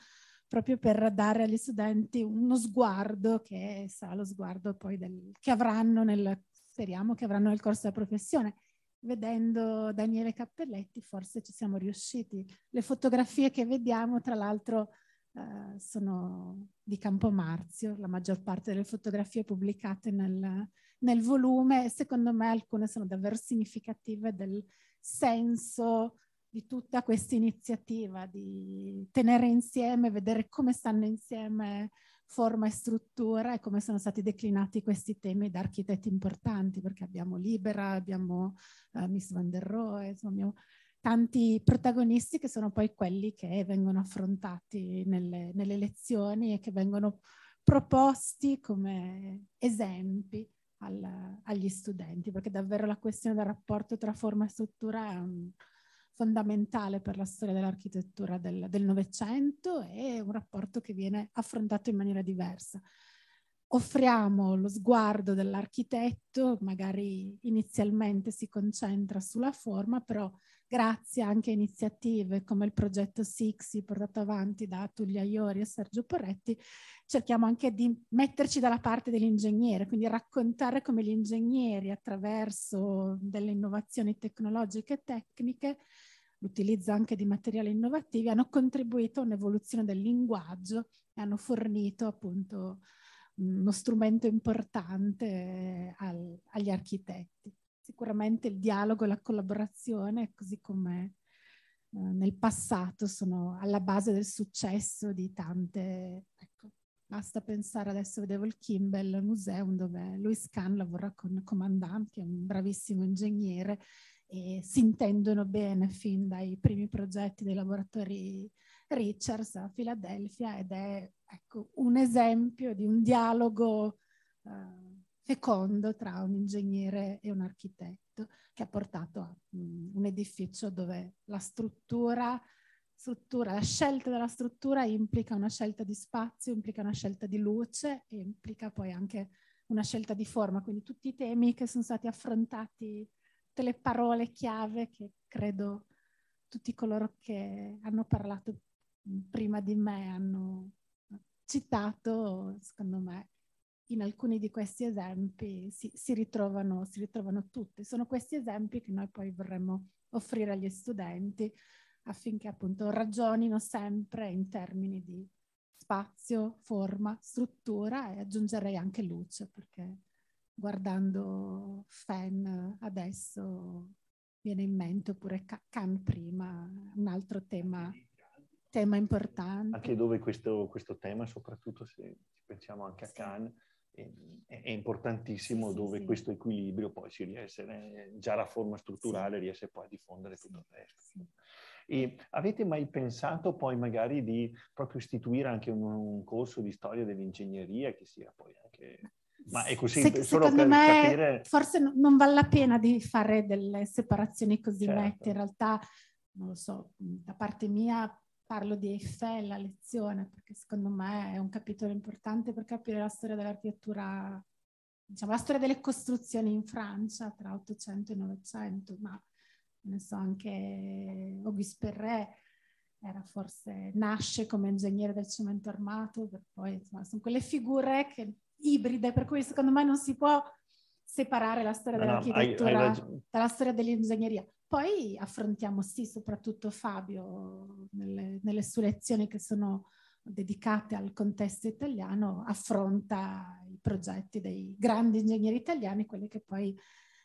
proprio per dare agli studenti uno sguardo che sarà lo sguardo poi del, che avranno nel, speriamo che avranno nel corso della professione vedendo Daniele Cappelletti forse ci siamo riusciti. Le fotografie che vediamo, tra l'altro, eh, sono di Campomarzio, la maggior parte delle fotografie pubblicate nel, nel volume, e secondo me alcune sono davvero significative del senso di tutta questa iniziativa di tenere insieme, vedere come stanno insieme forma e struttura e come sono stati declinati questi temi da architetti importanti, perché abbiamo Libera, abbiamo uh, Miss Van der Rohe, insomma abbiamo tanti protagonisti che sono poi quelli che vengono affrontati nelle, nelle lezioni e che vengono proposti come esempi al, agli studenti, perché davvero la questione del rapporto tra forma e struttura è un, fondamentale per la storia dell'architettura del Novecento e un rapporto che viene affrontato in maniera diversa. Offriamo lo sguardo dell'architetto, magari inizialmente si concentra sulla forma, però grazie anche a iniziative come il progetto Sixi portato avanti da Tullia Iori e Sergio Porretti, cerchiamo anche di metterci dalla parte dell'ingegnere, quindi raccontare come gli ingegneri attraverso delle innovazioni tecnologiche e tecniche l'utilizzo anche di materiali innovativi, hanno contribuito a un'evoluzione del linguaggio e hanno fornito appunto uno strumento importante al, agli architetti. Sicuramente il dialogo e la collaborazione, così come eh, nel passato, sono alla base del successo di tante... Ecco, basta pensare, adesso vedevo il Kimball Museum dove Louis Kahn lavora con Commandant, che è un bravissimo ingegnere, e si intendono bene fin dai primi progetti dei laboratori Richards a Filadelfia ed è ecco, un esempio di un dialogo eh, fecondo tra un ingegnere e un architetto che ha portato a mh, mm, un edificio dove la struttura, struttura, la scelta della struttura implica una scelta di spazio, implica una scelta di luce e implica poi anche una scelta di forma, quindi tutti i temi che sono stati affrontati tutte le parole chiave che credo tutti coloro che hanno parlato prima di me hanno citato, secondo me, in alcuni di questi esempi si, si, ritrovano, si ritrovano tutti. Sono questi esempi che noi poi vorremmo offrire agli studenti affinché appunto ragionino sempre in termini di spazio, forma, struttura e aggiungerei anche luce, perché guardando Fan adesso viene in mente, oppure Khan prima, un altro tema, tema importante. Anche dove questo, questo, tema, soprattutto se pensiamo anche a sì. Khan, è, è importantissimo sì, sì, dove questo equilibrio poi si riesce, eh, già la forma strutturale riesce poi a diffondere tutto il resto. E avete mai pensato poi magari di proprio istituire anche un, un corso di storia dell'ingegneria che sia poi anche ma è così, Se, secondo me capire... forse non vale la pena di fare delle separazioni così certo. nette, in realtà non lo so, da parte mia parlo di Eiffel la lezione perché secondo me è un capitolo importante per capire la storia dell'architettura, diciamo la storia delle costruzioni in Francia tra 800 e 900, ma ne so anche Auguste Perret era forse nasce come ingegnere del cemento armato, per poi insomma, sono quelle figure che ibride, per cui secondo me non si può separare la storia no, dell'architettura no, hai, dalla storia dell'ingegneria. Poi affrontiamo, sì, soprattutto Fabio, nelle, nelle sue lezioni che sono dedicate al contesto italiano, affronta i progetti dei grandi ingegneri italiani, quelli che poi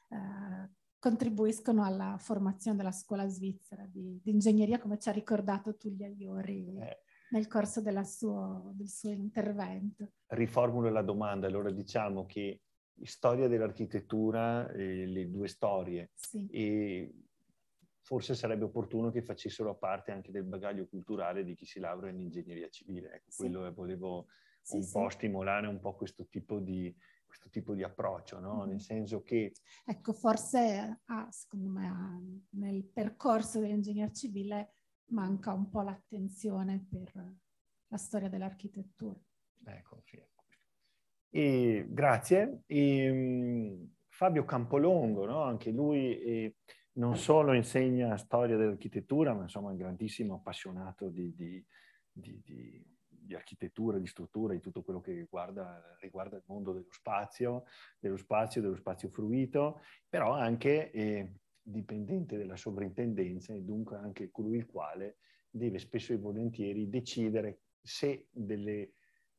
eh, contribuiscono alla formazione della scuola svizzera di, di ingegneria, come ci ha ricordato Tullio Iori. Eh, nel corso suo, del suo intervento. Riformulo la domanda, allora diciamo che storia dell'architettura, eh, le due storie, sì. e forse sarebbe opportuno che facessero parte anche del bagaglio culturale di chi si laurea in ingegneria civile. Ecco, sì. quello eh, volevo un sì, po' stimolare un po' questo tipo di, questo tipo di approccio, no? mm. nel senso che... Ecco, forse ha, ah, secondo me, ha, nel percorso dell'ingegneria civile manca un po' l'attenzione per la storia dell'architettura. Ecco, e, grazie. E, mm, Fabio Campolongo, no? anche lui eh, non solo insegna storia dell'architettura, ma insomma è un grandissimo appassionato di, di, di, di di architettura, di struttura, di tutto quello che riguarda, riguarda il mondo dello spazio, dello spazio, dello spazio fruito, però anche eh, dipendente della sovrintendenza e dunque anche colui il quale deve spesso e volentieri decidere se delle,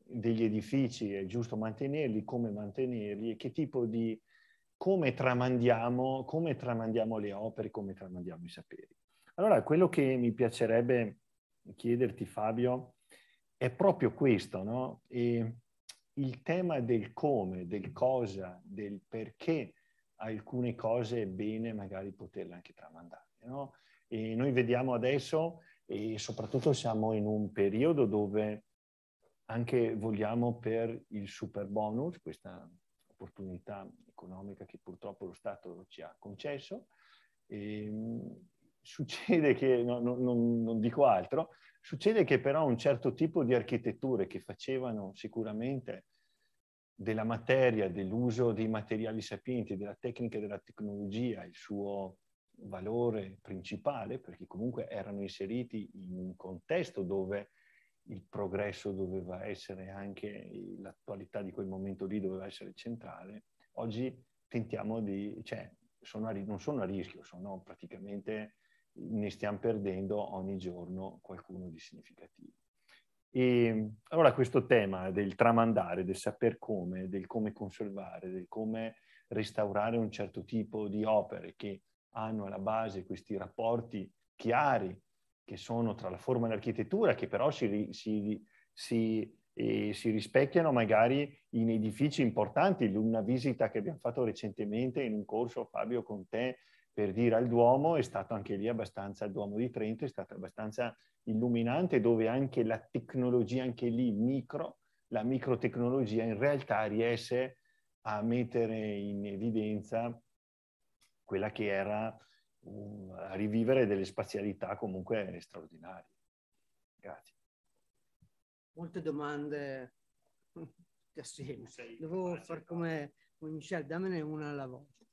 degli edifici è giusto mantenerli, come mantenerli e che tipo di, come tramandiamo, come tramandiamo le opere, come tramandiamo i saperi. Allora, quello che mi piacerebbe chiederti, Fabio, è proprio questo, no? E il tema del come, del cosa, del perché alcune cose è bene magari poterle anche tramandare. No? E noi vediamo adesso, e soprattutto siamo in un periodo dove anche vogliamo per il super bonus, questa opportunità economica che purtroppo lo Stato ci ha concesso, ehm, succede che, no, no, non, non dico altro, succede che però un certo tipo di architetture che facevano sicuramente della materia, dell'uso dei materiali sapienti, della tecnica e della tecnologia, il suo valore principale, perché comunque erano inseriti in un contesto dove il progresso doveva essere anche, l'attualità di quel momento lì doveva essere centrale, oggi tentiamo di, cioè, sono a, non sono a rischio, sono praticamente, ne stiamo perdendo ogni giorno qualcuno di significativo. E ehm, allora questo tema del tramandare, del saper come, del come conservare, del come restaurare un certo tipo di opere che hanno alla base questi rapporti chiari che sono tra la forma e l'architettura, che però si, si, si, eh, si rispecchiano magari in edifici importanti. Una visita che abbiamo fatto recentemente in un corso, Fabio, con te, per dire al Duomo, è stato anche lì abbastanza, il Duomo di Trento è stato abbastanza illuminante, dove anche la tecnologia, anche lì micro, la microtecnologia in realtà riesce a mettere in evidenza quella che era uh, a rivivere delle spazialità comunque straordinarie. Grazie. Molte domande assieme. Devo fare come, come Michel, dammene una alla volta.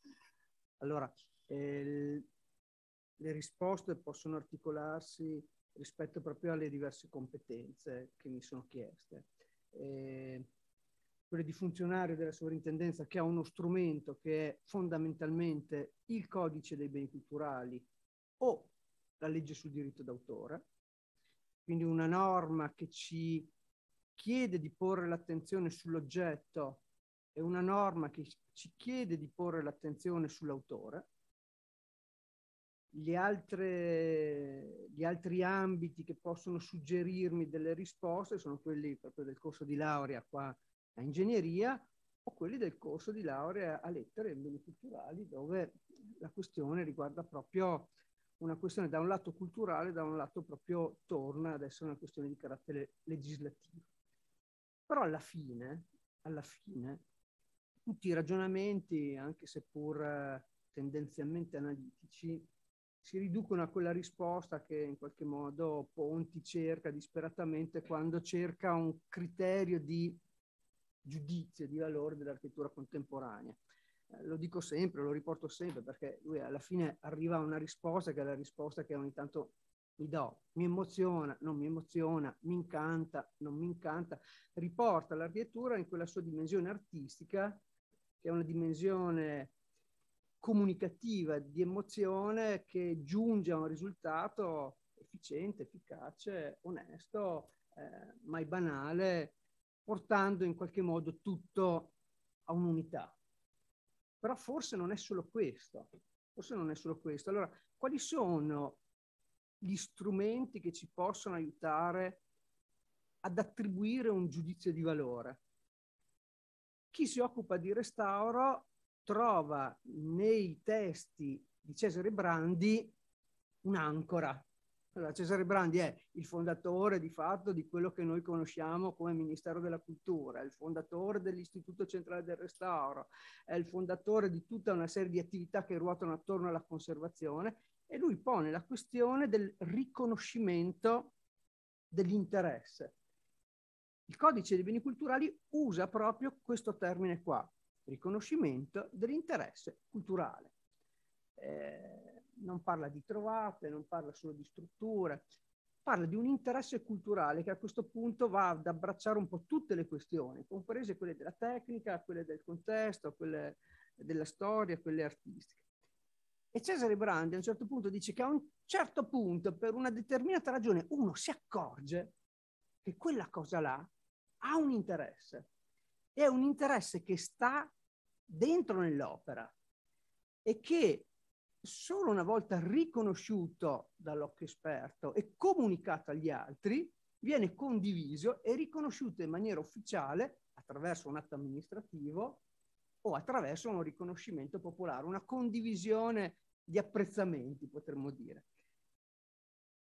Allora, le risposte possono articolarsi rispetto proprio alle diverse competenze che mi sono chieste. Eh, quelle di funzionario della sovrintendenza che ha uno strumento che è fondamentalmente il codice dei beni culturali o la legge sul diritto d'autore, quindi una norma che ci chiede di porre l'attenzione sull'oggetto e una norma che ci chiede di porre l'attenzione sull'autore, altre, gli altri ambiti che possono suggerirmi delle risposte sono quelli proprio del corso di laurea qua a ingegneria o quelli del corso di laurea a lettere e beni culturali, dove la questione riguarda proprio una questione da un lato culturale, da un lato proprio torna ad essere una questione di carattere legislativo. Però alla fine, alla fine, tutti i ragionamenti, anche seppur eh, tendenzialmente analitici, si riducono a quella risposta che in qualche modo Ponti cerca disperatamente quando cerca un criterio di giudizio, di valore dell'architettura contemporanea. Eh, lo dico sempre, lo riporto sempre, perché lui alla fine arriva a una risposta che è la risposta che ogni tanto mi do, mi emoziona, non mi emoziona, mi incanta, non mi incanta, riporta l'architettura in quella sua dimensione artistica, che è una dimensione comunicativa di emozione che giunge a un risultato efficiente, efficace, onesto, eh, mai banale, portando in qualche modo tutto a un'unità. Però forse non è solo questo, forse non è solo questo. Allora, quali sono gli strumenti che ci possono aiutare ad attribuire un giudizio di valore? Chi si occupa di restauro trova nei testi di Cesare Brandi un'ancora. Allora, Cesare Brandi è il fondatore di fatto di quello che noi conosciamo come Ministero della Cultura, è il fondatore dell'Istituto Centrale del Restauro, è il fondatore di tutta una serie di attività che ruotano attorno alla conservazione e lui pone la questione del riconoscimento dell'interesse. Il codice dei beni culturali usa proprio questo termine qua, riconoscimento dell'interesse culturale. Eh, non parla di trovate, non parla solo di strutture, parla di un interesse culturale che a questo punto va ad abbracciare un po' tutte le questioni, comprese quelle della tecnica, quelle del contesto, quelle della storia, quelle artistiche. E Cesare Brandi a un certo punto dice che a un certo punto, per una determinata ragione, uno si accorge che quella cosa là ha un interesse è un interesse che sta dentro nell'opera e che solo una volta riconosciuto dall'occhio esperto e comunicato agli altri, viene condiviso e riconosciuto in maniera ufficiale attraverso un atto amministrativo o attraverso un riconoscimento popolare, una condivisione di apprezzamenti, potremmo dire.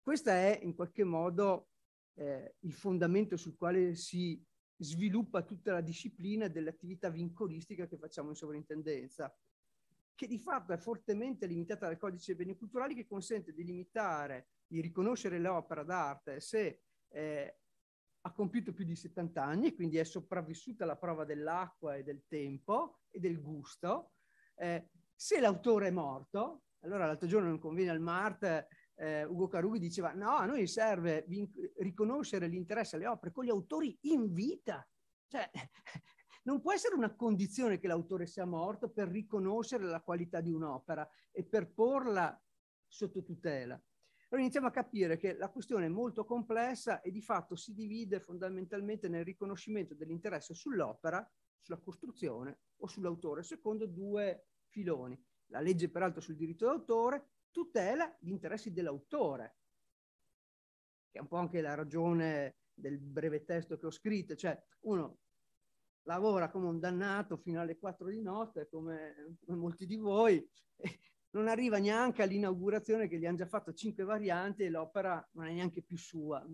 Questo è in qualche modo eh, il fondamento sul quale si sviluppa tutta la disciplina dell'attività vincolistica che facciamo in sovrintendenza, che di fatto è fortemente limitata dal codice dei beni culturali che consente di limitare, di riconoscere l'opera d'arte se eh, ha compiuto più di 70 anni, e quindi è sopravvissuta alla prova dell'acqua e del tempo e del gusto. Eh, se l'autore è morto, allora l'altro giorno non conviene al MART eh, Ugo Carughi diceva no, a noi serve riconoscere l'interesse alle opere con gli autori in vita. Cioè, non può essere una condizione che l'autore sia morto per riconoscere la qualità di un'opera e per porla sotto tutela. Allora iniziamo a capire che la questione è molto complessa e di fatto si divide fondamentalmente nel riconoscimento dell'interesse sull'opera, sulla costruzione o sull'autore, secondo due filoni. La legge peraltro sul diritto d'autore tutela gli interessi dell'autore, che è un po' anche la ragione del breve testo che ho scritto, cioè uno lavora come un dannato fino alle 4 di notte, come, come molti di voi, e non arriva neanche all'inaugurazione che gli hanno già fatto cinque varianti e l'opera non è neanche più sua,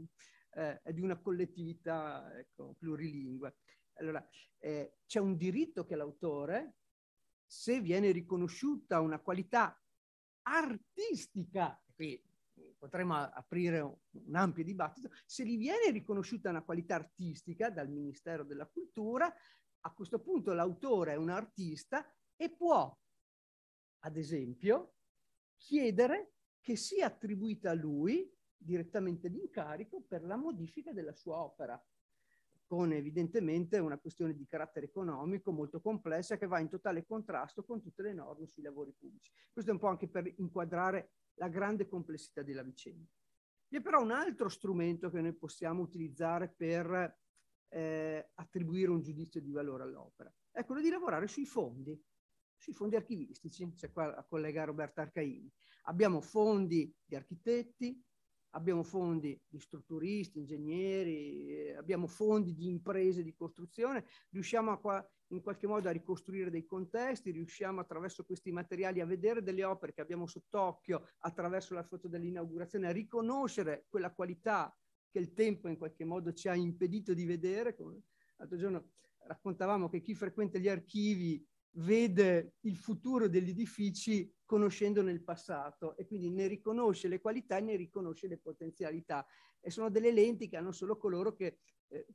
eh, è di una collettività ecco, plurilingue. Allora, eh, c'è un diritto che l'autore, se viene riconosciuta una qualità artistica, qui potremmo aprire un, un ampio dibattito, se gli viene riconosciuta una qualità artistica dal Ministero della Cultura, a questo punto l'autore è un artista e può, ad esempio, chiedere che sia attribuita a lui direttamente l'incarico per la modifica della sua opera con evidentemente una questione di carattere economico molto complessa che va in totale contrasto con tutte le norme sui lavori pubblici. Questo è un po' anche per inquadrare la grande complessità della vicenda. Vi è però un altro strumento che noi possiamo utilizzare per eh, attribuire un giudizio di valore all'opera, è quello di lavorare sui fondi, sui fondi archivistici, c'è qua la collega Roberta Arcaini. Abbiamo fondi di architetti, abbiamo fondi di strutturisti, ingegneri, eh, abbiamo fondi di imprese di costruzione, riusciamo qua, in qualche modo a ricostruire dei contesti, riusciamo attraverso questi materiali a vedere delle opere che abbiamo sott'occhio attraverso la foto dell'inaugurazione, a riconoscere quella qualità che il tempo in qualche modo ci ha impedito di vedere. Come l'altro giorno raccontavamo che chi frequenta gli archivi vede il futuro degli edifici conoscendo nel passato e quindi ne riconosce le qualità e ne riconosce le potenzialità. E sono delle lenti che hanno solo coloro che eh,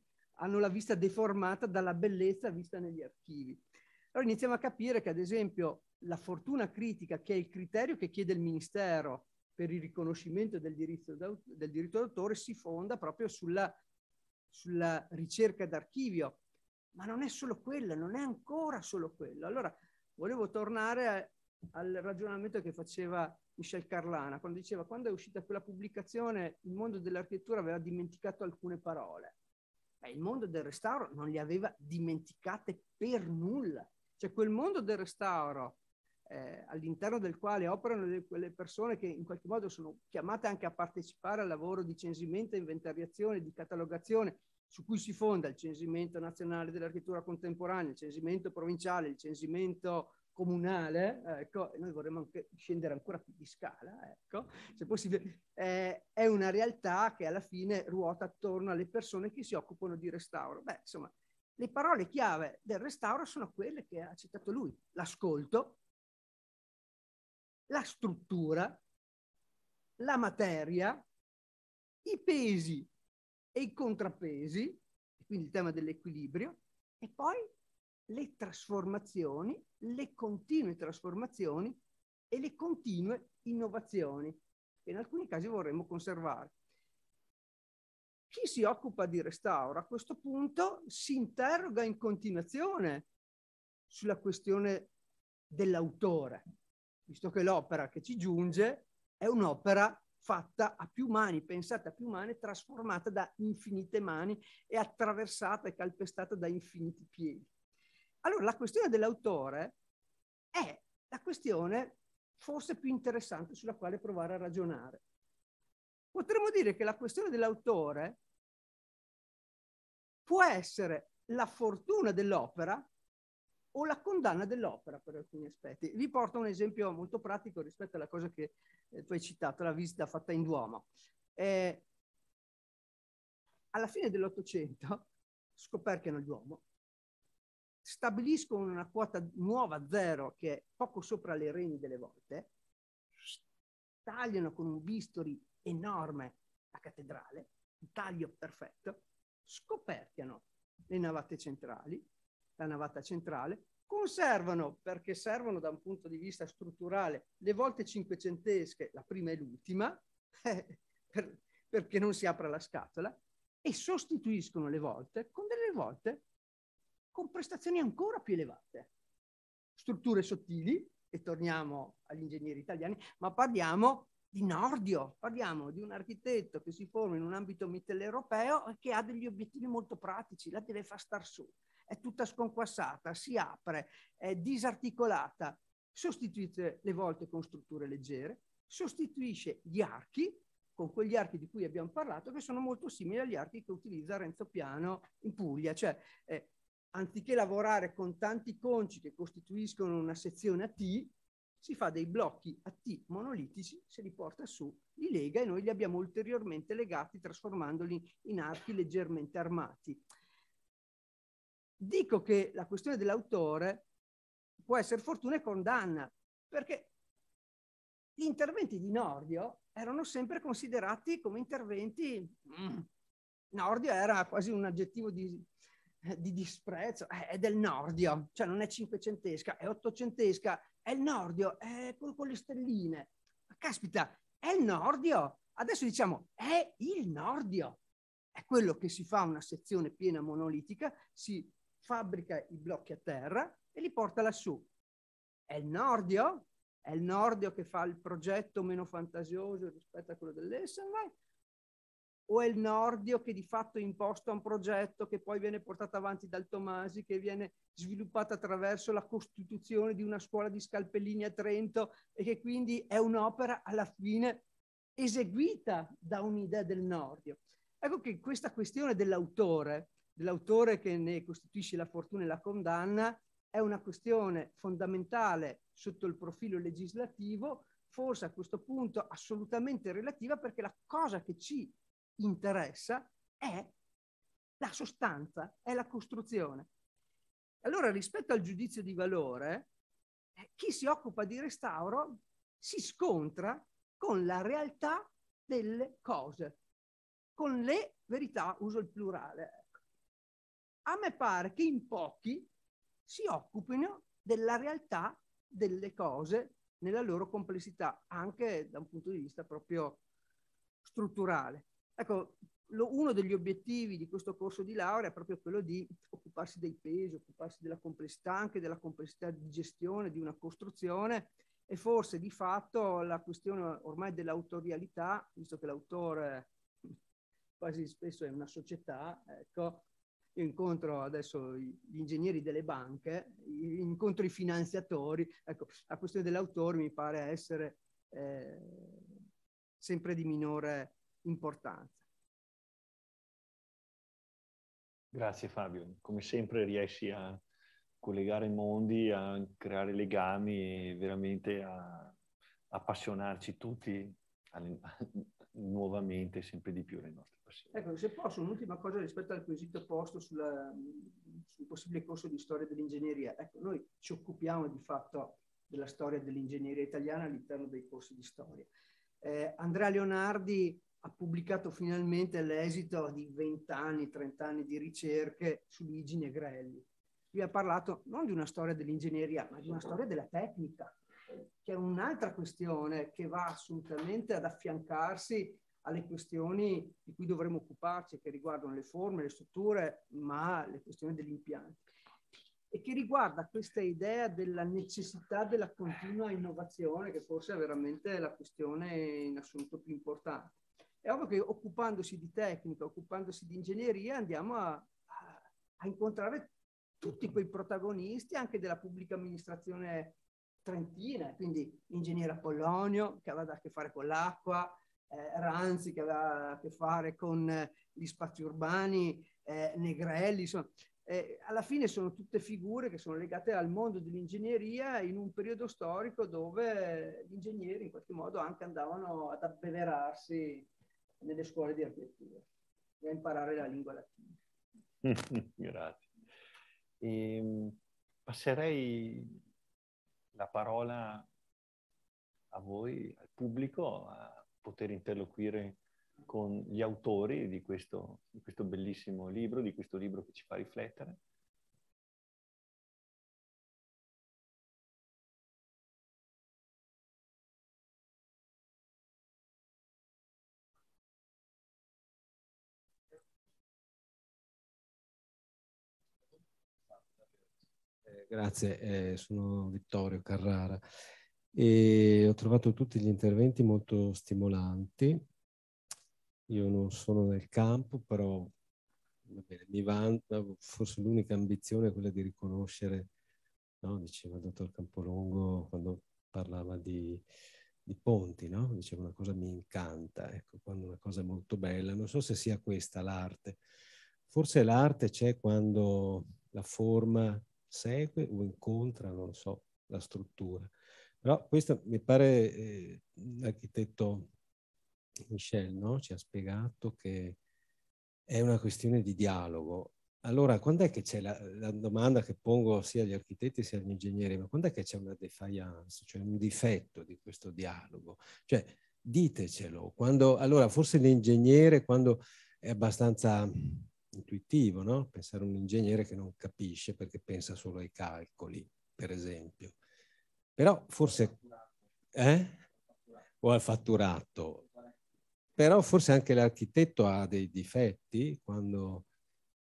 hanno la vista deformata dalla bellezza vista negli archivi. Allora iniziamo a capire che ad esempio la fortuna critica, che è il criterio che chiede il Ministero per il riconoscimento del diritto, del diritto d'autore, si fonda proprio sulla, sulla ricerca d'archivio. Ma non è solo quella, non è ancora solo quello. Allora volevo tornare a, al ragionamento che faceva Michel Carlana, quando diceva quando è uscita quella pubblicazione il mondo dell'architettura aveva dimenticato alcune parole. Beh, il mondo del restauro non le aveva dimenticate per nulla. Cioè quel mondo del restauro eh, all'interno del quale operano le, quelle persone che in qualche modo sono chiamate anche a partecipare al lavoro di censimento, inventariazione, di catalogazione, su cui si fonda il censimento nazionale dell'architettura contemporanea, il censimento provinciale, il censimento comunale, ecco, noi vorremmo anche scendere ancora più di scala, ecco, se possibile, eh, è una realtà che alla fine ruota attorno alle persone che si occupano di restauro. Beh, insomma, le parole chiave del restauro sono quelle che ha citato lui, l'ascolto, la struttura, la materia, i pesi e i contrapesi, quindi il tema dell'equilibrio, e poi le trasformazioni, le continue trasformazioni e le continue innovazioni che in alcuni casi vorremmo conservare. Chi si occupa di restauro a questo punto si interroga in continuazione sulla questione dell'autore, visto che l'opera che ci giunge è un'opera fatta a più mani, pensata a più mani, trasformata da infinite mani e attraversata e calpestata da infiniti piedi. Allora la questione dell'autore è la questione forse più interessante sulla quale provare a ragionare. Potremmo dire che la questione dell'autore può essere la fortuna dell'opera o la condanna dell'opera per alcuni aspetti. Vi porto un esempio molto pratico rispetto alla cosa che eh, tu hai citato, la visita fatta in Duomo. Eh, alla fine dell'Ottocento scoperchiano il Duomo stabiliscono una quota nuova zero che è poco sopra le reni delle volte, tagliano con un bisturi enorme la cattedrale, un taglio perfetto, scoperchiano le navate centrali, la navata centrale, conservano, perché servono da un punto di vista strutturale, le volte cinquecentesche, la prima e l'ultima, eh, perché non si apre la scatola, e sostituiscono le volte con delle volte con prestazioni ancora più elevate. Strutture sottili, e torniamo agli ingegneri italiani, ma parliamo di Nordio, parliamo di un architetto che si forma in un ambito mitteleuropeo e che ha degli obiettivi molto pratici, la deve far star su, è tutta sconquassata, si apre, è disarticolata, sostituisce le volte con strutture leggere, sostituisce gli archi con quegli archi di cui abbiamo parlato che sono molto simili agli archi che utilizza Renzo Piano in Puglia, cioè eh, anziché lavorare con tanti conci che costituiscono una sezione a T, si fa dei blocchi a T monolitici, se li porta su, li lega e noi li abbiamo ulteriormente legati trasformandoli in archi leggermente armati. Dico che la questione dell'autore può essere fortuna e condanna, perché gli interventi di Nordio erano sempre considerati come interventi... Mm, Nordio era quasi un aggettivo di di disprezzo, è del Nordio, cioè non è cinquecentesca, è ottocentesca, è il Nordio, è quello con le stelline. Ma caspita, è il Nordio. Adesso diciamo, è il Nordio. È quello che si fa una sezione piena monolitica, si fabbrica i blocchi a terra e li porta lassù. È il Nordio? È il Nordio che fa il progetto meno fantasioso rispetto a quello dell'Essenwein? o è il Nordio che di fatto imposta un progetto che poi viene portato avanti dal Tomasi, che viene sviluppato attraverso la costituzione di una scuola di scalpellini a Trento e che quindi è un'opera alla fine eseguita da un'idea del Nordio. Ecco che questa questione dell'autore, dell'autore che ne costituisce la fortuna e la condanna, è una questione fondamentale sotto il profilo legislativo, forse a questo punto assolutamente relativa perché la cosa che ci interessa è la sostanza, è la costruzione. Allora rispetto al giudizio di valore, eh, chi si occupa di restauro si scontra con la realtà delle cose, con le verità, uso il plurale. Ecco. A me pare che in pochi si occupino della realtà delle cose nella loro complessità, anche da un punto di vista proprio strutturale. Ecco, lo, uno degli obiettivi di questo corso di laurea è proprio quello di occuparsi dei pesi, occuparsi della complessità, anche della complessità di gestione di una costruzione e forse di fatto la questione ormai dell'autorialità, visto che l'autore quasi spesso è una società, ecco, io incontro adesso gli ingegneri delle banche, incontro i finanziatori, ecco, la questione dell'autore mi pare essere eh, sempre di minore importanza. Grazie Fabio, come sempre riesci a collegare mondi, a creare legami e veramente a appassionarci tutti alle, nuovamente sempre di più alle nostre passioni. Ecco, se posso, un'ultima cosa rispetto al quesito posto sulla, sul possibile corso di storia dell'ingegneria. Ecco, noi ci occupiamo di fatto della storia dell'ingegneria italiana all'interno dei corsi di storia. Eh, Andrea Leonardi ha pubblicato finalmente l'esito di 20 anni, 30 anni di ricerche su Luigi Negrelli. Lui ha parlato non di una storia dell'ingegneria, ma di una storia della tecnica, che è un'altra questione che va assolutamente ad affiancarsi alle questioni di cui dovremmo occuparci, che riguardano le forme, le strutture, ma le questioni degli impianti. E che riguarda questa idea della necessità della continua innovazione, che forse è veramente la questione in assoluto più importante. È ovvio che occupandosi di tecnica, occupandosi di ingegneria, andiamo a, a incontrare tutti quei protagonisti anche della pubblica amministrazione trentina, quindi ingegnere Apollonio che aveva a che fare con l'acqua, eh, Ranzi che aveva a che fare con eh, gli spazi urbani, eh, Negrelli, insomma, eh, alla fine sono tutte figure che sono legate al mondo dell'ingegneria in un periodo storico dove gli ingegneri in qualche modo anche andavano ad abbeverarsi nelle scuole di architettura e a imparare la lingua latina. Grazie. E ehm, passerei la parola a voi, al pubblico, a poter interloquire con gli autori di questo, di questo bellissimo libro, di questo libro che ci fa riflettere. Grazie, eh, sono Vittorio Carrara e ho trovato tutti gli interventi molto stimolanti. Io non sono nel campo, però bene, mi vanta, forse l'unica ambizione è quella di riconoscere, no? diceva il dottor Campolongo quando parlava di, di ponti, no? diceva una cosa mi incanta, ecco, quando una cosa è molto bella. Non so se sia questa l'arte. Forse l'arte c'è quando la forma segue o incontra, non so, la struttura. Però questo mi pare eh, l'architetto Michel no? ci ha spiegato che è una questione di dialogo. Allora, quando è che c'è la, la, domanda che pongo sia agli architetti sia agli ingegneri, ma quando è che c'è una defiance, cioè un difetto di questo dialogo? Cioè, ditecelo. Quando, allora, forse l'ingegnere quando è abbastanza intuitivo, no? pensare a un ingegnere che non capisce perché pensa solo ai calcoli, per esempio. Però forse... Eh? O al fatturato. Però forse anche l'architetto ha dei difetti quando,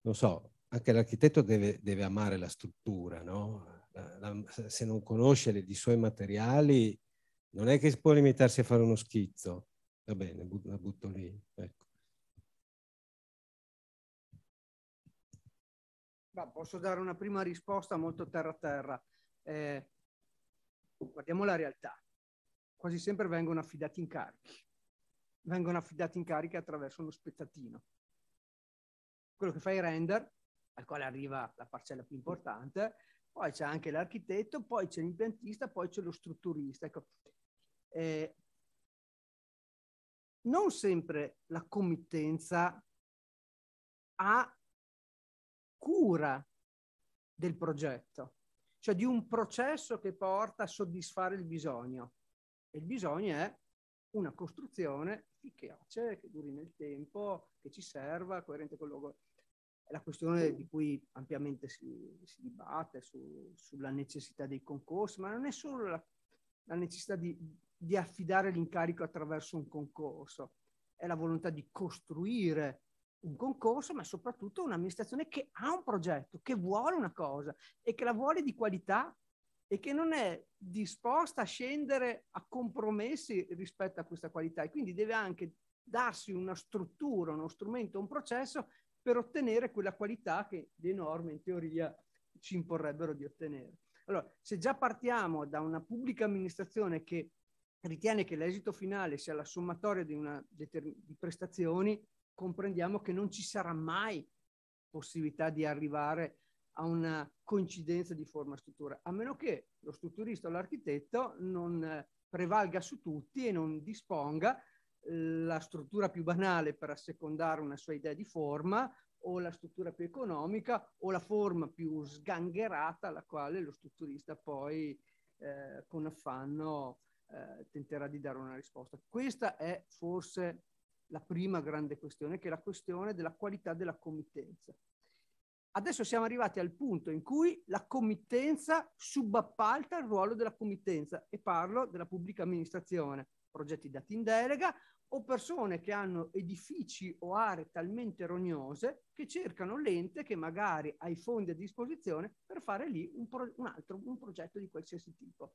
non so, anche l'architetto deve, deve amare la struttura, no? La, la, se non conosce le, i suoi materiali, non è che può limitarsi a fare uno schizzo. Va bene, la butto lì. Ecco. posso dare una prima risposta molto terra-terra. Eh, guardiamo la realtà. Quasi sempre vengono affidati incarichi. Vengono affidati incarichi attraverso uno spezzattino. Quello che fa il render, al quale arriva la parcella più importante, poi c'è anche l'architetto, poi c'è l'impiantista, poi c'è lo strutturista. Ecco. Eh, non sempre la committenza ha cura del progetto, cioè di un processo che porta a soddisfare il bisogno. E il bisogno è una costruzione efficace, che duri nel tempo, che ci serva, coerente con il luogo. È la questione di cui ampiamente si, si dibatte su, sulla necessità dei concorsi, ma non è solo la, la necessità di, di affidare l'incarico attraverso un concorso, è la volontà di costruire un concorso, ma soprattutto un'amministrazione che ha un progetto, che vuole una cosa e che la vuole di qualità e che non è disposta a scendere a compromessi rispetto a questa qualità e quindi deve anche darsi una struttura, uno strumento, un processo per ottenere quella qualità che le norme in teoria ci imporrebbero di ottenere. Allora, se già partiamo da una pubblica amministrazione che ritiene che l'esito finale sia la sommatoria di, una, di prestazioni, comprendiamo che non ci sarà mai possibilità di arrivare a una coincidenza di forma e struttura, a meno che lo strutturista o l'architetto non eh, prevalga su tutti e non disponga eh, la struttura più banale per assecondare una sua idea di forma o la struttura più economica o la forma più sgangherata alla quale lo strutturista poi eh, con affanno eh, tenterà di dare una risposta. Questa è forse la prima grande questione, che è la questione della qualità della committenza. Adesso siamo arrivati al punto in cui la committenza subappalta il ruolo della committenza e parlo della pubblica amministrazione, progetti dati in delega o persone che hanno edifici o aree talmente rognose che cercano l'ente che magari ha i fondi a disposizione per fare lì un, pro- un altro un progetto di qualsiasi tipo.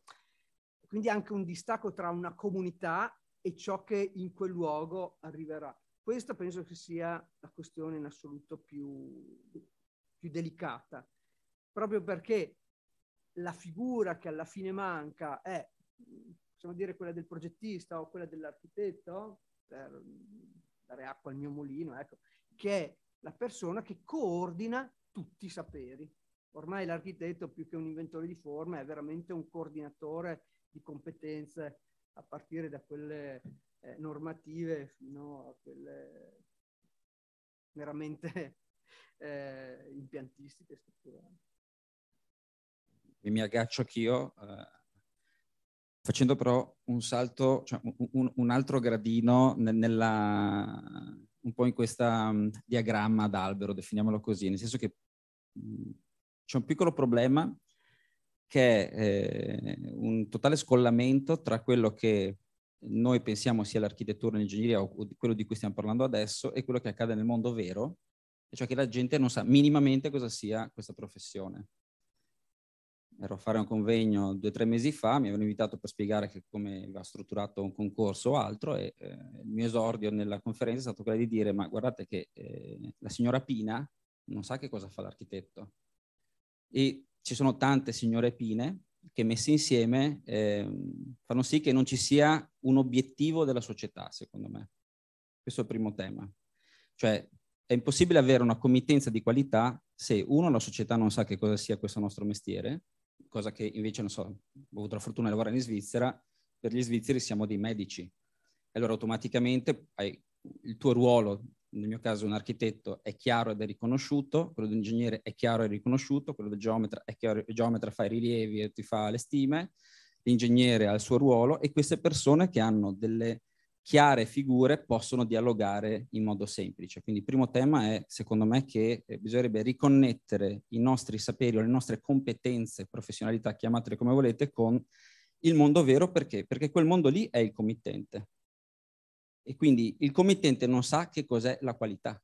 Quindi anche un distacco tra una comunità e ciò che in quel luogo arriverà. Questa penso che sia la questione in assoluto più, più delicata, proprio perché la figura che alla fine manca è, possiamo dire, quella del progettista o quella dell'architetto, per dare acqua al mio mulino, ecco, che è la persona che coordina tutti i saperi. Ormai l'architetto, più che un inventore di forme, è veramente un coordinatore di competenze a partire da quelle eh, normative fino a quelle veramente eh, impiantistiche strutturali. E mi aggaccio anch'io, eh, facendo però un salto, cioè un, un altro gradino nella, un po' in questa um, diagramma d'albero, definiamolo così, nel senso che mh, mm, c'è un piccolo problema che è eh, un totale scollamento tra quello che noi pensiamo sia l'architettura, l'ingegneria o quello di cui stiamo parlando adesso e quello che accade nel mondo vero, cioè che la gente non sa minimamente cosa sia questa professione. Ero a fare un convegno due o tre mesi fa, mi avevano invitato per spiegare come va strutturato un concorso o altro e eh, il mio esordio nella conferenza è stato quello di dire ma guardate che eh, la signora Pina non sa che cosa fa l'architetto. E ci sono tante signore pine che messe insieme eh, fanno sì che non ci sia un obiettivo della società, secondo me. Questo è il primo tema. Cioè, è impossibile avere una committenza di qualità se uno, la società non sa che cosa sia questo nostro mestiere, cosa che invece, non so, ho avuto la fortuna di lavorare in Svizzera, per gli svizzeri siamo dei medici. Allora automaticamente il tuo ruolo nel mio caso un architetto è chiaro ed è riconosciuto, quello di un ingegnere è chiaro e riconosciuto, quello del geometra è chiaro, il geometra fa i rilievi e ti fa le stime, l'ingegnere ha il suo ruolo e queste persone che hanno delle chiare figure possono dialogare in modo semplice. Quindi il primo tema è, secondo me, che eh, bisognerebbe riconnettere i nostri saperi o le nostre competenze, professionalità, chiamatele come volete, con il mondo vero perché? Perché quel mondo lì è il committente e quindi il committente non sa che cos'è la qualità.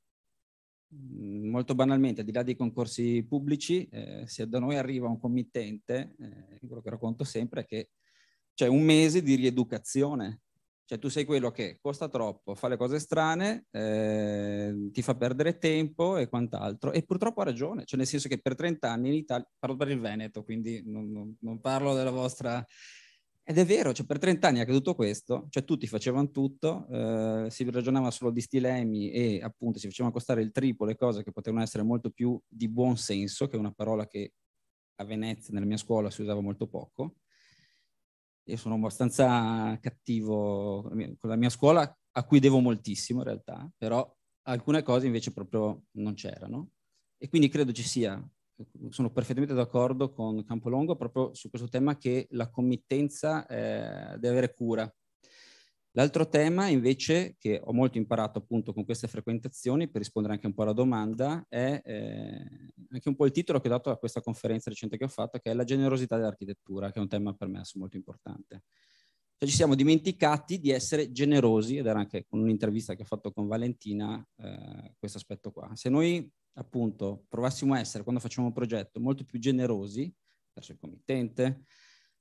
Mm, molto banalmente, al di là dei concorsi pubblici, eh, se da noi arriva un committente, eh, quello che racconto sempre è che c'è un mese di rieducazione. Cioè tu sei quello che costa troppo, fa le cose strane, eh, ti fa perdere tempo e quant'altro. E purtroppo ha ragione, cioè nel senso che per 30 anni in Italia, parlo per il Veneto, quindi non, non, non parlo della vostra ed è vero, cioè per 30 anni è accaduto questo, cioè tutti facevano tutto, eh, si ragionava solo di stilemi e appunto si facevano costare il triplo le cose che potevano essere molto più di buon senso, che è una parola che a Venezia, nella mia scuola, si usava molto poco. Io sono abbastanza cattivo con la mia scuola, a cui devo moltissimo in realtà, però alcune cose invece proprio non c'erano. E quindi credo ci sia sono perfettamente d'accordo con Campolongo proprio su questo tema che la committenza eh, deve avere cura. L'altro tema invece che ho molto imparato appunto con queste frequentazioni, per rispondere anche un po' alla domanda, è eh, anche un po' il titolo che ho dato a questa conferenza recente che ho fatto, che è la generosità dell'architettura, che è un tema per me molto importante. Cioè, ci siamo dimenticati di essere generosi, ed era anche con un'intervista che ho fatto con Valentina eh, questo aspetto qua. Se noi appunto provassimo a essere quando facciamo un progetto molto più generosi verso il committente,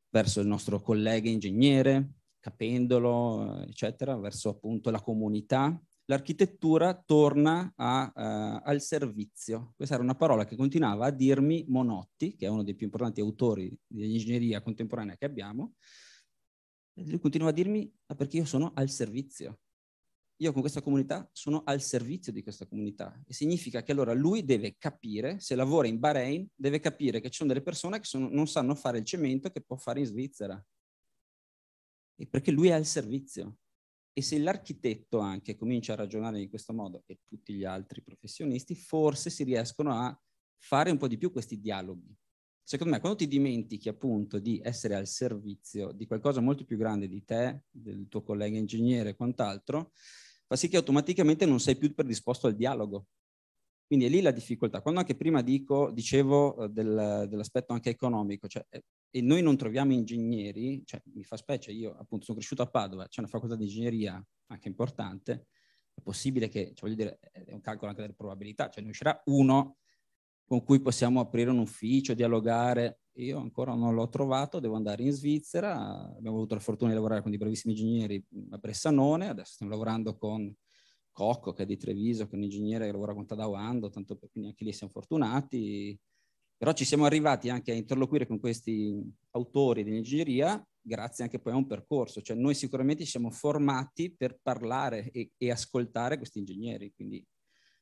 verso il nostro collega ingegnere, capendolo, eccetera, verso appunto la comunità. L'architettura torna a, uh, al servizio. Questa era una parola che continuava a dirmi Monotti, che è uno dei più importanti autori di ingegneria contemporanea che abbiamo. Lui continuava a dirmi, ah, perché io sono al servizio io con questa comunità sono al servizio di questa comunità. E significa che allora lui deve capire, se lavora in Bahrain, deve capire che ci sono delle persone che sono, non sanno fare il cemento che può fare in Svizzera. E perché lui è al servizio. E se l'architetto anche comincia a ragionare in questo modo e tutti gli altri professionisti, forse si riescono a fare un po' di più questi dialoghi. Secondo me, quando ti dimentichi appunto di essere al servizio di qualcosa molto più grande di te, del tuo collega ingegnere e quant'altro, fa sì che automaticamente non sei più predisposto al dialogo. Quindi è lì la difficoltà. Quando anche prima dico, dicevo eh, del, dell'aspetto anche economico, cioè, eh, e noi non troviamo ingegneri, cioè, mi fa specie, io appunto sono cresciuto a Padova, c'è una facoltà di ingegneria anche importante, è possibile che, cioè, voglio dire, è un calcolo anche delle probabilità, cioè ne uscirà uno con cui possiamo aprire un ufficio, dialogare, io ancora non l'ho trovato, devo andare in Svizzera, abbiamo avuto la fortuna di lavorare con dei bravissimi ingegneri a Bressanone, adesso stiamo lavorando con Cocco che è di Treviso, che è un ingegnere che lavora con Tadawando, tanto per, quindi anche lì siamo fortunati, però ci siamo arrivati anche a interloquire con questi autori dell'ingegneria grazie anche poi a un percorso, cioè noi sicuramente ci siamo formati per parlare e, e ascoltare questi ingegneri, quindi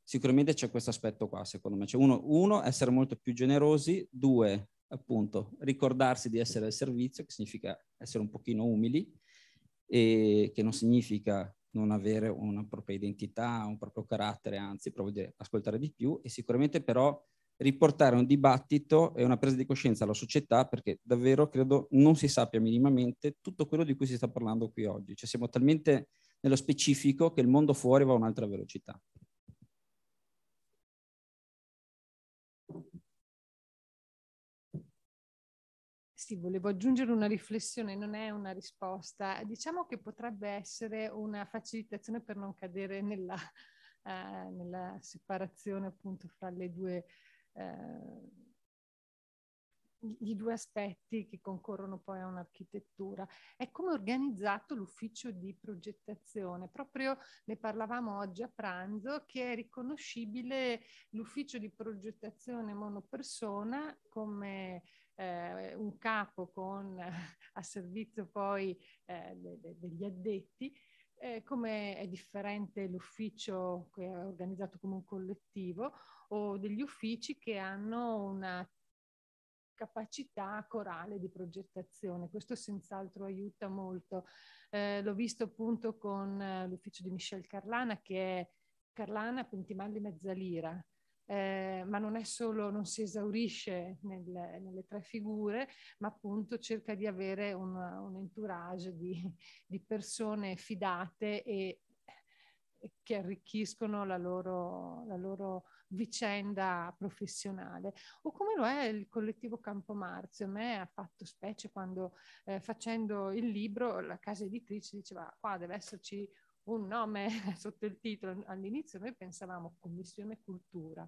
sicuramente c'è questo aspetto qua secondo me, cioè uno, uno essere molto più generosi, due appunto ricordarsi di essere al servizio, che significa essere un pochino umili, e che non significa non avere una propria identità, un proprio carattere, anzi, provo proprio ascoltare di più e sicuramente però riportare un dibattito e una presa di coscienza alla società perché davvero credo non si sappia minimamente tutto quello di cui si sta parlando qui oggi. Cioè siamo talmente nello specifico che il mondo fuori va a un'altra velocità. sì, volevo aggiungere una riflessione, non è una risposta. Diciamo che potrebbe essere una facilitazione per non cadere nella, eh, nella separazione appunto fra le due, eh, i due aspetti che concorrono poi a un'architettura. È come organizzato l'ufficio di progettazione. Proprio ne parlavamo oggi a pranzo che è riconoscibile l'ufficio di progettazione monopersona come eh, un capo con, a servizio poi eh, de, de, degli addetti, eh, come è differente l'ufficio che è organizzato come un collettivo o degli uffici che hanno una capacità corale di progettazione. Questo senz'altro aiuta molto. Eh, l'ho visto appunto con eh, l'ufficio di Michel Carlana, che è Carlana Pentimalli Mezzalira, eh, ma non è solo, non si esaurisce nel, nelle tre figure, ma appunto cerca di avere un, un entourage di, di, persone fidate e, che arricchiscono la loro, la loro vicenda professionale o come lo è il collettivo Campomarzio. A me ha fatto specie quando eh, facendo il libro la casa editrice diceva qua deve esserci un nome sotto il titolo. All'inizio noi pensavamo Commissione Cultura,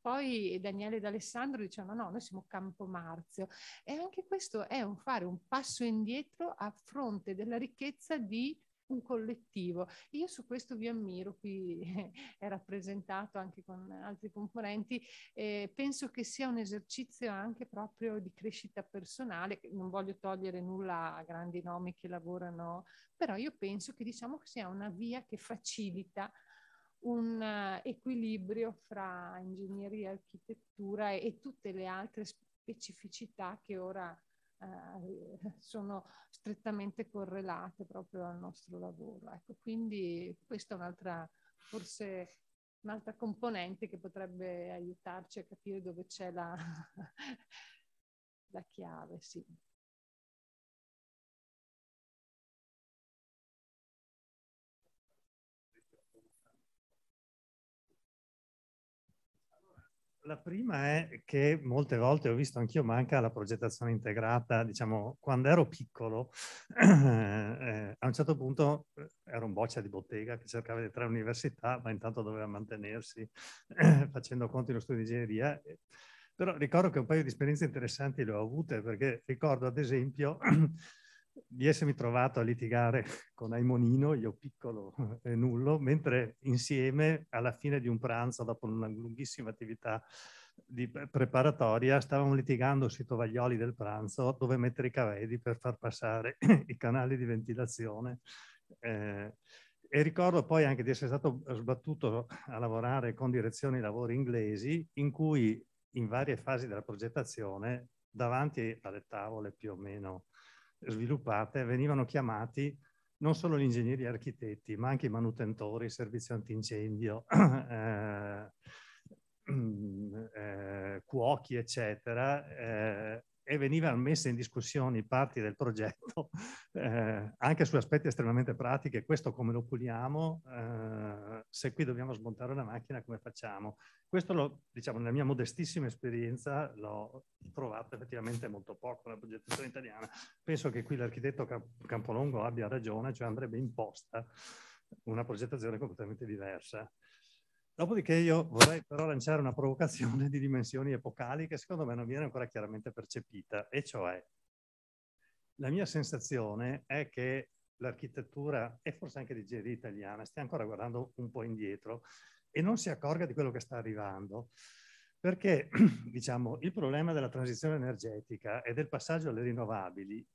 poi Daniele D'Alessandro diceva no, noi siamo Campo Marzio e anche questo è un fare un passo indietro a fronte della ricchezza di un collettivo. Io su questo vi ammiro, qui è rappresentato anche con altri componenti, eh, penso che sia un esercizio anche proprio di crescita personale, non voglio togliere nulla a grandi nomi che lavorano, però io penso che diciamo che sia una via che facilita un eh, equilibrio fra ingegneria, architettura e, e tutte le altre specificità che ora eh, sono strettamente correlate proprio al nostro lavoro. Ecco, quindi questa è un'altra, forse un'altra componente che potrebbe aiutarci a capire dove c'è la, la chiave. Sì. La prima è che molte volte ho visto anch'io manca la progettazione integrata, diciamo, quando ero piccolo, eh, a un certo punto eh, ero un boccia di bottega che cercava di entrare all'università, ma intanto doveva mantenersi eh, facendo conti lo studio di ingegneria. Però ricordo che un paio di esperienze interessanti le ho avute, perché ricordo ad esempio di essermi trovato a litigare con Aimonino, io piccolo e nullo, mentre insieme alla fine di un pranzo, dopo una lunghissima attività di preparatoria, stavamo litigando sui tovaglioli del pranzo dove mettere i cavedi per far passare i canali di ventilazione. Eh, e ricordo poi anche di essere stato sbattuto a lavorare con direzioni lavori inglesi in cui in varie fasi della progettazione davanti alle tavole più o meno sviluppate venivano chiamati non solo gli ingegneri e architetti, ma anche i manutentori, servizio antincendio, eh, eh, cuochi, eccetera, eh, e venivano messe in discussione parti del progetto, eh, anche su aspetti estremamente pratici, questo come lo puliamo, eh, se qui dobbiamo smontare una macchina come facciamo. Questo, lo, diciamo, nella mia modestissima esperienza l'ho trovato effettivamente molto poco nella progettazione italiana. Penso che qui l'architetto Campolongo abbia ragione, cioè andrebbe imposta una progettazione completamente diversa. Dopodiché io vorrei però lanciare una provocazione di dimensioni epocali che secondo me non viene ancora chiaramente percepita, e cioè la mia sensazione è che l'architettura e forse anche l'ingegneria italiana stia ancora guardando un po' indietro e non si accorga di quello che sta arrivando. Perché diciamo, il problema della transizione energetica e del passaggio alle rinnovabili,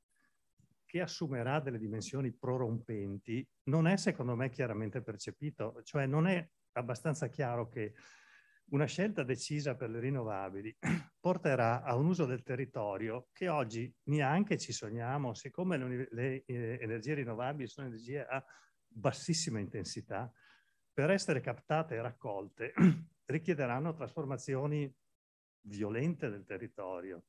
che assumerà delle dimensioni prorompenti, non è secondo me chiaramente percepito, cioè non è abbastanza chiaro che una scelta decisa per le rinnovabili porterà a un uso del territorio che oggi neanche ci sogniamo, siccome le, le eh, energie rinnovabili sono energie a bassissima intensità, per essere captate e raccolte richiederanno trasformazioni violente del territorio.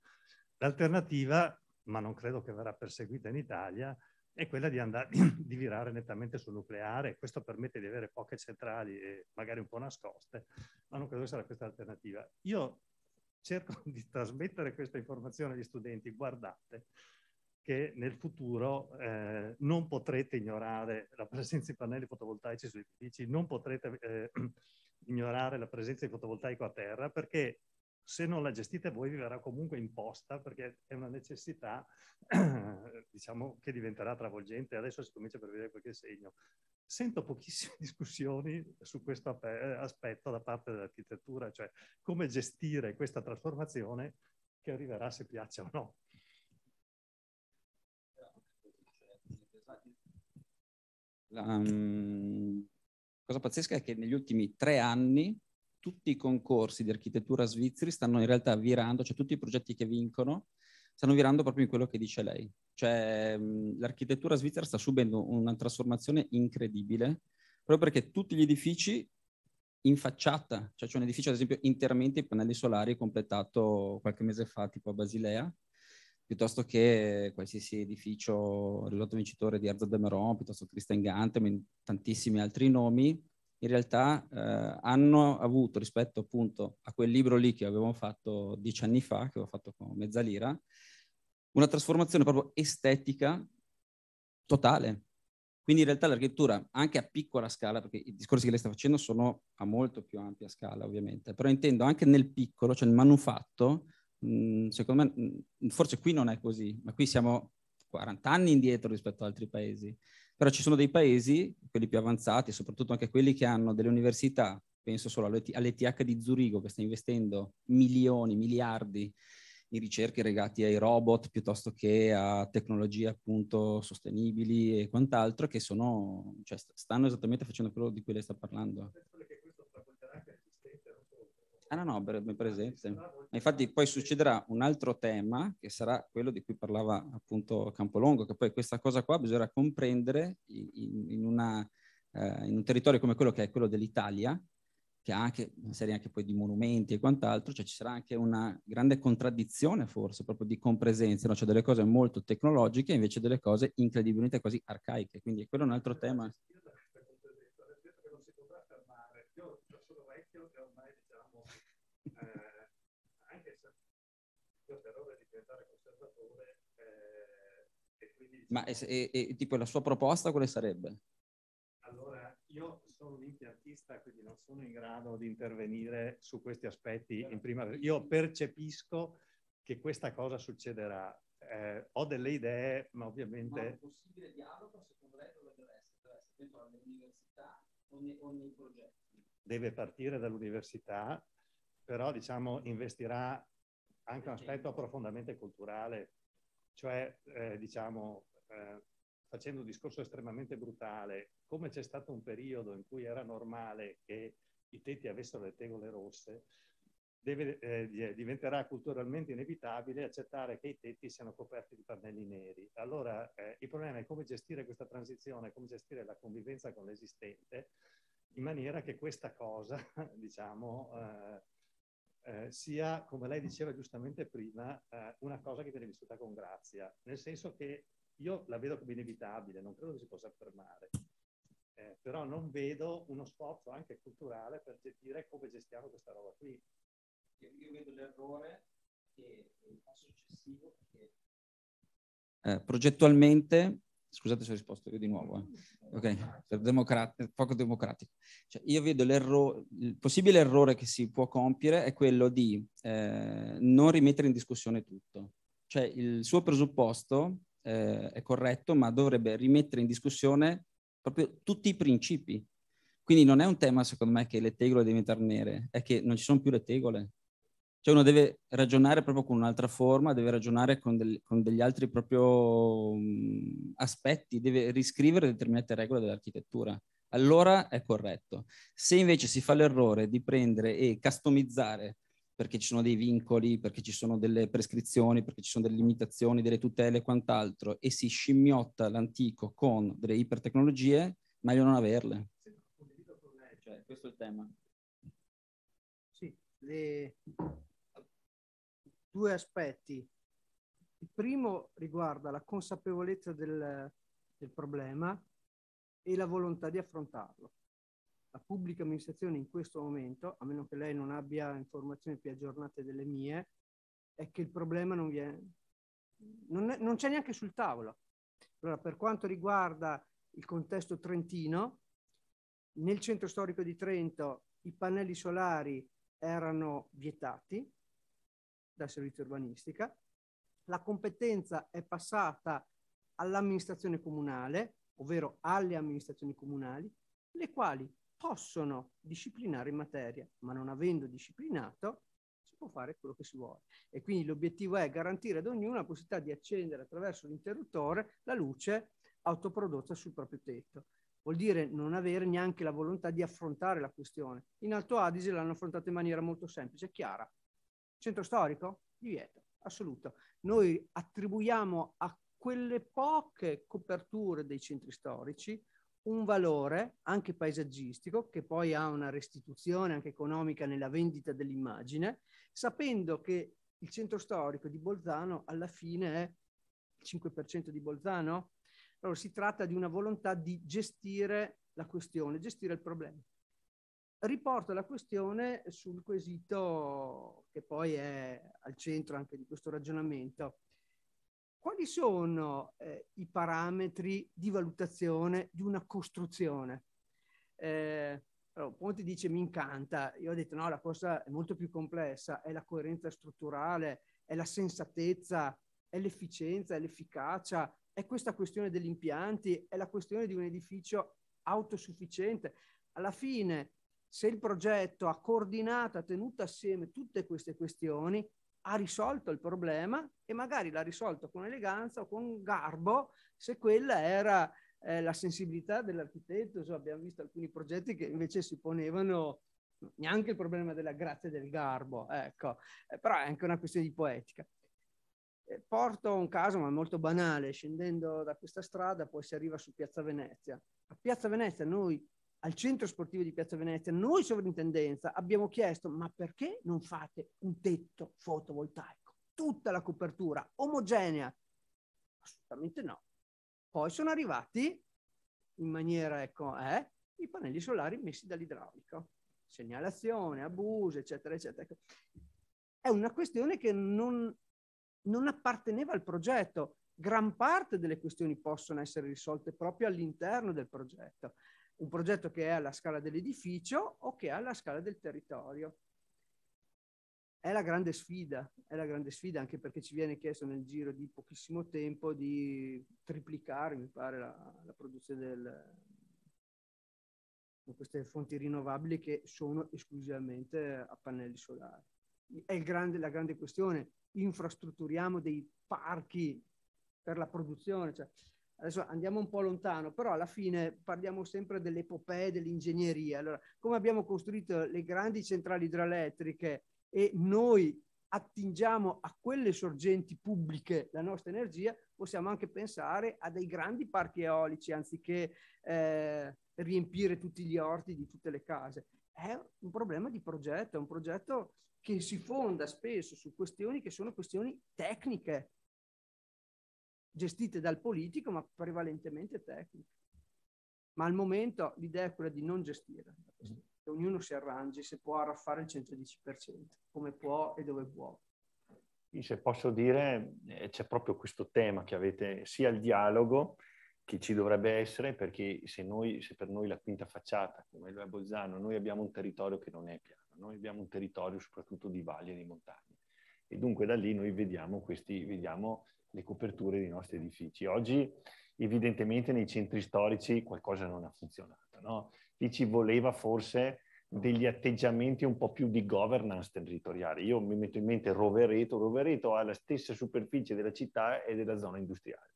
L'alternativa, ma non credo che verrà perseguita in Italia, è quella di, andare, di virare nettamente sul nucleare. Questo permette di avere poche centrali, e magari un po' nascoste, ma non credo che sarà questa l'alternativa. Io cerco di trasmettere questa informazione agli studenti, guardate che nel futuro eh, non potrete ignorare la presenza di pannelli fotovoltaici sui edifici, non potrete eh, ignorare la presenza di fotovoltaico a terra perché se non la gestite voi vi verrà comunque imposta perché è una necessità diciamo che diventerà travolgente. Adesso si comincia a vedere qualche segno. Sento pochissime discussioni su questo aspetto da parte dell'architettura, cioè come gestire questa trasformazione che arriverà se piaccia o no. La um, cosa pazzesca è che negli ultimi tre anni tutti i concorsi di architettura svizzeri stanno in realtà virando, cioè tutti i progetti che vincono stanno virando proprio in quello che dice lei. Cioè mm, l'architettura svizzera sta subendo una trasformazione incredibile, proprio perché tutti gli edifici in facciata, cioè c'è un edificio ad esempio interamente in pannelli solari completato qualche mese fa tipo a Basilea, piuttosto che qualsiasi edificio risultato vincitore di Erzo de Meron, piuttosto che Christian Gantem, tantissimi altri nomi, in realtà eh, hanno avuto rispetto appunto a quel libro lì che avevamo fatto dieci anni fa, che avevo fatto con Mezzalira, una trasformazione proprio estetica totale. Quindi in realtà l'architettura, anche a piccola scala, perché i discorsi che lei sta facendo sono a molto più ampia scala ovviamente, però intendo anche nel piccolo, cioè nel manufatto, mh, mm, secondo me, mh, mm, forse qui non è così, ma qui siamo 40 anni indietro rispetto ad altri paesi. Però ci sono dei paesi, quelli più avanzati, soprattutto anche quelli che hanno delle università, penso solo all'ETH di Zurigo che sta investendo milioni, miliardi in ricerche legate ai robot piuttosto che a tecnologie appunto sostenibili e quant'altro, che sono, cioè, stanno esattamente facendo quello di cui lei sta parlando. Ah no, no, ben presente. Infatti poi succederà un altro tema che sarà quello di cui parlava appunto Campolongo, che poi questa cosa qua bisognerà comprendere in, in, una, eh, in un territorio come quello che è quello dell'Italia, che ha anche una serie anche poi di monumenti e quant'altro, cioè ci sarà anche una grande contraddizione forse proprio di compresenza, no? cioè delle cose molto tecnologiche invece delle cose incredibilmente quasi arcaiche, quindi quello è un altro tema. eh, anche se io errore di diventare conservatore eh, e quindi... Ma è, è, è, tipo la sua proposta quale sarebbe? Allora, io sono un impiantista, quindi non sono in grado di intervenire su questi aspetti in prima... Io percepisco che questa cosa succederà. Eh, ho delle idee, ma ovviamente... Ma un possibile dialogo, secondo lei, dovrebbe essere? Deve essere dentro all'università ogni, ogni progetto? Deve partire dall'università, però diciamo, investirà anche un aspetto profondamente culturale, cioè eh, diciamo, eh, facendo un discorso estremamente brutale, come c'è stato un periodo in cui era normale che i tetti avessero le tegole rosse, deve, eh, diventerà culturalmente inevitabile accettare che i tetti siano coperti di pannelli neri. Allora eh, il problema è come gestire questa transizione, come gestire la convivenza con l'esistente, in maniera che questa cosa, diciamo, eh, eh, sia, come lei diceva giustamente prima, eh, una cosa che viene vissuta con grazia, nel senso che io la vedo come inevitabile, non credo che si possa fermare, eh, però non vedo uno sforzo anche culturale per gestire come gestiamo questa roba qui. Io, io vedo l'errore che è il passo successivo che... Eh, progettualmente Scusate se ho risposto io di nuovo, eh. ok? Per democrat- poco democratico. Cioè, io vedo l'errore, il possibile errore che si può compiere è quello di eh, non rimettere in discussione tutto. Cioè il suo presupposto eh, è corretto, ma dovrebbe rimettere in discussione proprio tutti i principi. Quindi non è un tema, secondo me, che le tegole diventano nere, è che non ci sono più le tegole, cioè uno deve ragionare proprio con un'altra forma, deve ragionare con, del, con degli altri proprio um, aspetti, deve riscrivere determinate regole dell'architettura. Allora è corretto. Se invece si fa l'errore di prendere e customizzare perché ci sono dei vincoli, perché ci sono delle prescrizioni, perché ci sono delle limitazioni, delle tutele e quant'altro, e si scimmiotta l'antico con delle ipertecnologie, meglio non averle. cioè, questo è il tema. Sì, le due aspetti. Il primo riguarda la consapevolezza del, del problema e la volontà di affrontarlo. La pubblica amministrazione in questo momento, a meno che lei non abbia informazioni più aggiornate delle mie, è che il problema non viene, non, è, non c'è neanche sul tavolo. Allora, per quanto riguarda il contesto trentino, nel centro storico di Trento i pannelli solari erano vietati, dal servizio urbanistica, la competenza è passata all'amministrazione comunale, ovvero alle amministrazioni comunali, le quali possono disciplinare in materia, ma non avendo disciplinato si può fare quello che si vuole. E quindi l'obiettivo è garantire ad ognuno la possibilità di accendere attraverso l'interruttore la luce autoprodotta sul proprio tetto. Vuol dire non avere neanche la volontà di affrontare la questione. In Alto Adige l'hanno affrontata in maniera molto semplice e chiara. Centro storico? Divieto, assoluto. Noi attribuiamo a quelle poche coperture dei centri storici un valore anche paesaggistico che poi ha una restituzione anche economica nella vendita dell'immagine, sapendo che il centro storico di Bolzano alla fine è il 5% di Bolzano. Allora si tratta di una volontà di gestire la questione, gestire il problema riporto la questione sul quesito che poi è al centro anche di questo ragionamento. Quali sono eh, i parametri di valutazione di una costruzione? Eh, allora, Ponti dice mi incanta, io ho detto no, la cosa è molto più complessa, è la coerenza strutturale, è la sensatezza, è l'efficienza, è l'efficacia, è questa questione degli impianti, è la questione di un edificio autosufficiente. Alla fine se il progetto ha coordinato, ha tenuto assieme tutte queste questioni, ha risolto il problema e magari l'ha risolto con eleganza o con garbo, se quella era eh, la sensibilità dell'architetto. So, abbiamo visto alcuni progetti che invece si ponevano neanche il problema della grazia del garbo, ecco, eh, però è anche una questione di poetica. Eh, porto un caso, ma molto banale, scendendo da questa strada, poi si arriva su Piazza Venezia. A Piazza Venezia noi al centro sportivo di Piazza Venezia, noi sovrintendenza abbiamo chiesto ma perché non fate un tetto fotovoltaico? Tutta la copertura omogenea? Assolutamente no. Poi sono arrivati in maniera, ecco, eh, i pannelli solari messi dall'idraulico. Segnalazione, abuso, eccetera, eccetera. Ecco, è una questione che non, non apparteneva al progetto. Gran parte delle questioni possono essere risolte proprio all'interno del progetto un progetto che è alla scala dell'edificio o che è alla scala del territorio. È la grande sfida, è la grande sfida anche perché ci viene chiesto nel giro di pochissimo tempo di triplicare, mi pare, la, la produzione del, di queste fonti rinnovabili che sono esclusivamente a pannelli solari. È grande, la grande questione, infrastrutturiamo dei parchi per la produzione, cioè adesso andiamo un po' lontano, però alla fine parliamo sempre delle epopee dell'ingegneria. Allora, come abbiamo costruito le grandi centrali idroelettriche e noi attingiamo a quelle sorgenti pubbliche la nostra energia, possiamo anche pensare a dei grandi parchi eolici anziché eh, riempire tutti gli orti di tutte le case. È un problema di progetto, è un progetto che si fonda spesso su questioni che sono questioni tecniche, gestite dal politico, ma prevalentemente tecniche. Ma al momento l'idea è quella di non gestire, che mm-hmm. ognuno si arrangi se può arraffare il 110%, come può e dove può. Se posso dire, eh, c'è proprio questo tema che avete, sia il dialogo che ci dovrebbe essere, perché se, noi, se per noi la quinta facciata, come lo è Bolzano, noi abbiamo un territorio che non è piano, noi abbiamo un territorio soprattutto di valli e di montagne. E dunque da lì noi vediamo questi, vediamo le coperture dei nostri edifici. Oggi evidentemente nei centri storici qualcosa non ha funzionato, no? Lì ci voleva forse degli atteggiamenti un po' più di governance territoriale. Io mi metto in mente Rovereto, Rovereto ha la stessa superficie della città e della zona industriale,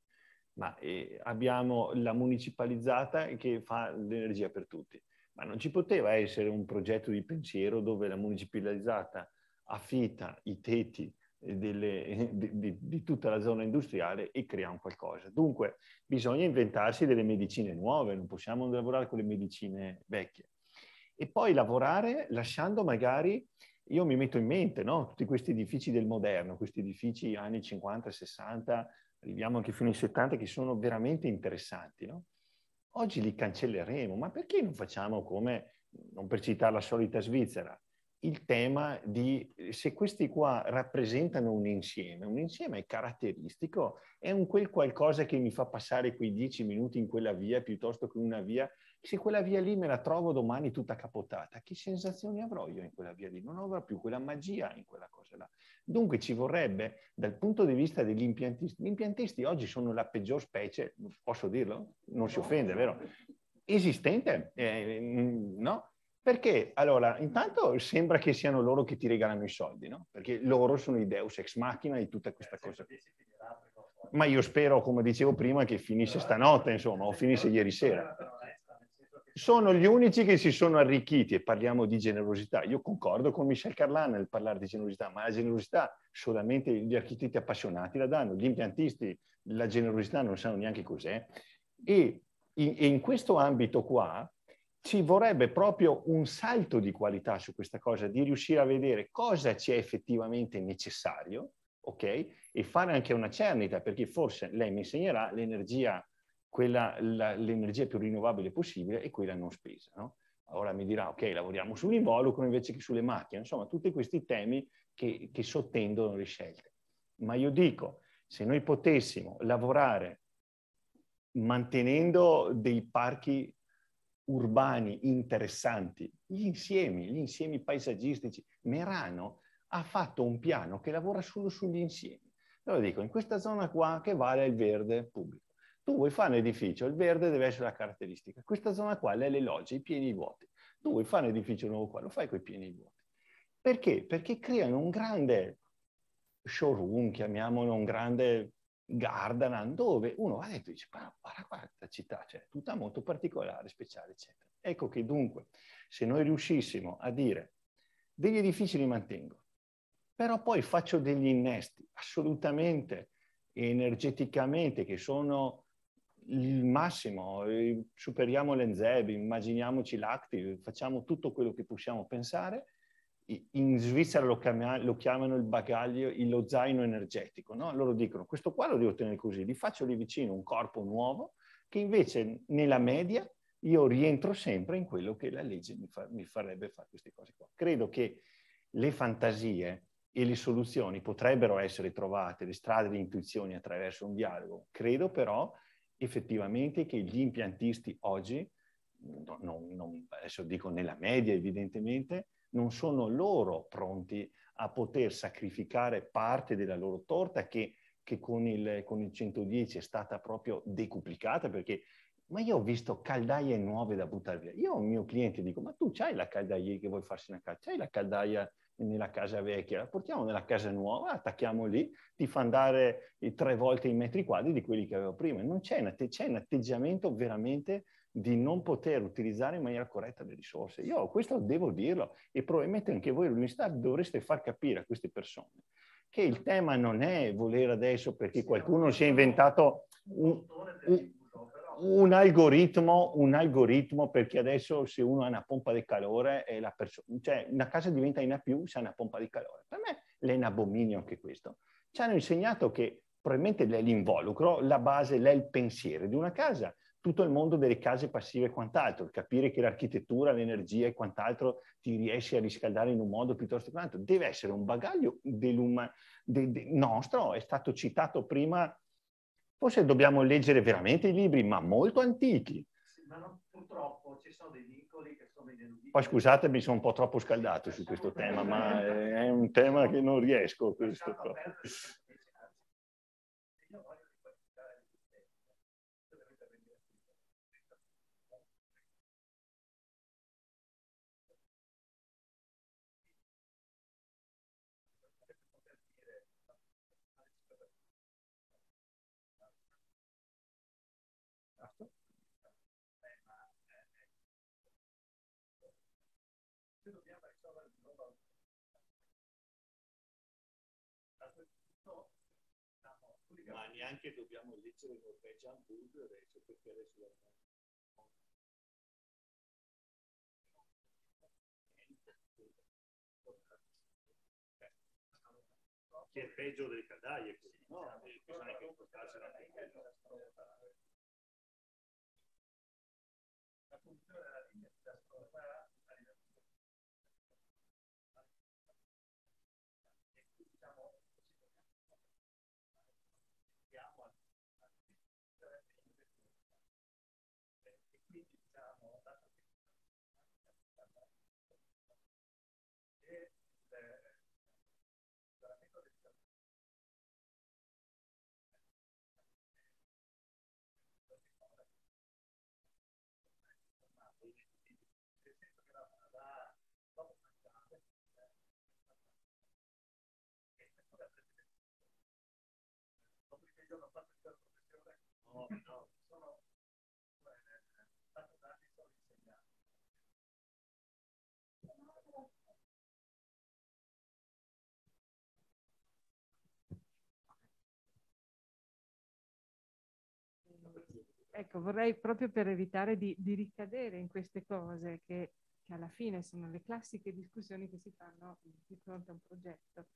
ma eh, abbiamo la municipalizzata che fa l'energia per tutti, ma non ci poteva essere un progetto di pensiero dove la municipalizzata affitta i tetti eh, delle, eh, di, di, di, tutta la zona industriale e creiamo qualcosa. Dunque bisogna inventarsi delle medicine nuove, non possiamo lavorare con le medicine vecchie. E poi lavorare lasciando magari, io mi metto in mente, no? tutti questi edifici del moderno, questi edifici anni 50, 60, arriviamo anche fino ai 70, che sono veramente interessanti. No? Oggi li cancelleremo, ma perché non facciamo come, non per citare la solita Svizzera, il tema di eh, se questi qua rappresentano un insieme, un insieme è caratteristico, è un quel qualcosa che mi fa passare quei dieci minuti in quella via piuttosto che una via, se quella via lì me la trovo domani tutta capotata, che sensazioni avrò io in quella via lì? Non avrò più quella magia in quella cosa là. Dunque ci vorrebbe, dal punto di vista degli impiantisti, gli impiantisti oggi sono la peggior specie, posso dirlo? Non si offende, vero? Esistente, eh, mm, no? Perché allora, intanto sembra che siano loro che ti regalano i soldi, no? Perché loro sono i deus ex machina di tutta questa eh, cosa. Ma io spero, come dicevo prima, che finisse stanotte, eh, insomma, o finisse ieri sera. Sono gli unici che si sono arricchiti e parliamo di generosità. Io concordo con Michel Carlan nel parlare di generosità, ma la generosità solamente gli architetti appassionati la danno, gli impiantisti la generosità non sanno neanche cos'è. E in, in questo ambito qua ci vorrebbe proprio un salto di qualità su questa cosa, di riuscire a vedere cosa ci è effettivamente necessario, ok? E fare anche una cernita, perché forse lei mi insegnerà l'energia, quella, la, l'energia più rinnovabile possibile e quella non spesa, no? Ora mi dirà, ok, lavoriamo sull'involucro invece che sulle macchine, insomma, tutti questi temi che, che sottendono le scelte. Ma io dico, se noi potessimo lavorare mantenendo dei parchi urbani interessanti, gli insiemi, gli insiemi paesaggistici. Merano ha fatto un piano che lavora solo sugli insiemi. Allora dico, in questa zona qua che vale il verde pubblico. Tu vuoi fare un edificio, il verde deve essere la caratteristica. Questa zona qua le logge, i pieni vuoti. Tu vuoi fare un edificio nuovo qua, lo fai con i pieni vuoti. Perché? Perché creano un grande showroom, chiamiamolo un grande Gardaland, dove uno va dentro e dice, ma guarda questa città, cioè, tutta molto particolare, speciale, eccetera. Ecco che dunque, se noi riuscissimo a dire, degli edifici li mantengo, però poi faccio degli innesti assolutamente energeticamente, che sono il massimo, eh, superiamo l'Enzeb, immaginiamoci l'active, facciamo tutto quello che possiamo pensare, in Svizzera lo, chiama, lo, chiamano il bagaglio, lo zaino energetico. No? Loro dicono questo qua lo devo tenere così, gli faccio lì vicino un corpo nuovo che invece nella media io rientro sempre in quello che la legge mi, fa, mi farebbe fare queste cose qua. Credo che le fantasie e le soluzioni potrebbero essere trovate, le strade le intuizioni attraverso un dialogo. Credo però effettivamente che gli impiantisti oggi, non, non, adesso dico nella media evidentemente, non sono loro pronti a poter sacrificare parte della loro torta che, che con, il, con il 110 è stata proprio decuplicata perché ma io ho visto caldaie nuove da buttare via. Io ho un mio cliente dico, ma tu c'hai la caldaia che vuoi farsi una casa? C'hai la caldaia nella casa vecchia? La portiamo nella casa nuova, attacchiamo lì, ti fa andare tre volte i metri quadri di quelli che avevo prima. Non c'è, un atteggiamento veramente di non poter utilizzare in maniera corretta le risorse. Io questo devo dirlo e probabilmente anche voi all'università dovreste far capire a queste persone che il tema non è volere adesso perché qualcuno si è inventato un, un, un algoritmo, un algoritmo perché adesso se uno ha una pompa di calore è la persona, cioè una casa diventa in A più se ha una pompa di calore. Per me è un abominio anche questo. Ci hanno insegnato che probabilmente l'è l'involucro, la base, l'è il pensiero di una casa tutto il mondo delle case passive e quant'altro, capire che l'architettura, l'energia e quant'altro ti riesci a riscaldare in un modo piuttosto che un altro, deve essere un bagaglio de, de nostro, è stato citato prima, forse dobbiamo leggere veramente i libri, ma molto antichi. Sì, ma non, purtroppo ci sono dei vincoli che sono ineludibili. Poi scusatemi, sono un po' troppo scaldato su questo tema, ma è un tema che non riesco. Questo ma neanche dobbiamo leggere Norwegian Wood adesso perché adesso la che è peggio delle cadaie, no? Bisogna che portarsela anche quella. ecco, vorrei proprio per evitare di, di ricadere in queste cose che, che, alla fine sono le classiche discussioni che si fanno di fronte a un progetto,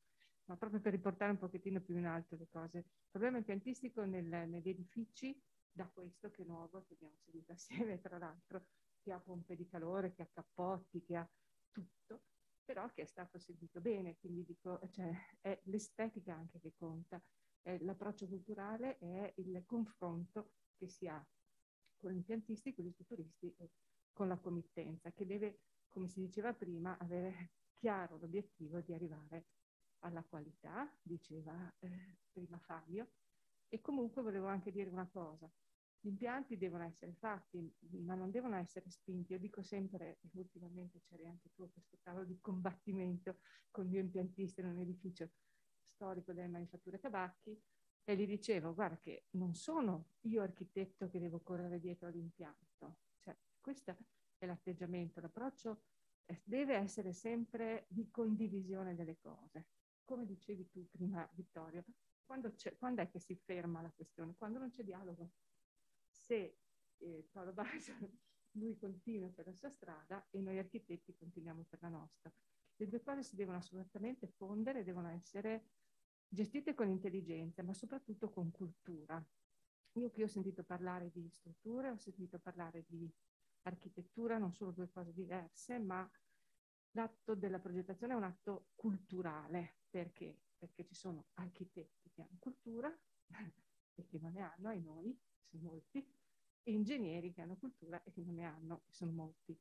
ma proprio per riportare un pochettino più in alto le cose. Il problema impiantistico nel, negli edifici, da questo che è nuovo, che abbiamo seguito assieme tra l'altro, che ha pompe di calore, che ha cappotti, che ha tutto, però che è stato seguito bene, quindi dico, cioè, è l'estetica anche che conta eh, l'approccio culturale è il confronto che si ha con gli impiantisti, con gli strutturisti e con la committenza, che deve, come si diceva prima, avere chiaro l'obiettivo di arrivare alla qualità, diceva eh, prima Fabio. E comunque volevo anche dire una cosa, gli impianti devono essere fatti, ma non devono essere spinti. Io dico sempre, e ultimamente c'era anche tu questo tavolo di combattimento con il mio impiantista in un edificio storico delle manifatture tabacchi, e gli dicevo, guarda che non sono io architetto che devo correre dietro all'impianto, cioè questo è l'atteggiamento, l'approccio eh, deve essere sempre di condivisione delle cose. Come dicevi tu prima, Vittorio, quando, quando è che si ferma la questione? Quando non c'è dialogo. Se eh, Paolo Baggio, lui continua per la sua strada e noi architetti continuiamo per la nostra. Le due cose si devono assolutamente fondere, devono essere gestite con intelligenza, ma soprattutto con cultura. Io qui ho sentito parlare di strutture, ho sentito parlare di architettura, non sono due cose diverse, ma l'atto della progettazione è un atto culturale, perché? Perché ci sono architetti che hanno cultura e che non ne hanno, e noi, sono molti, e ingegneri che hanno cultura e che non ne hanno, e sono molti.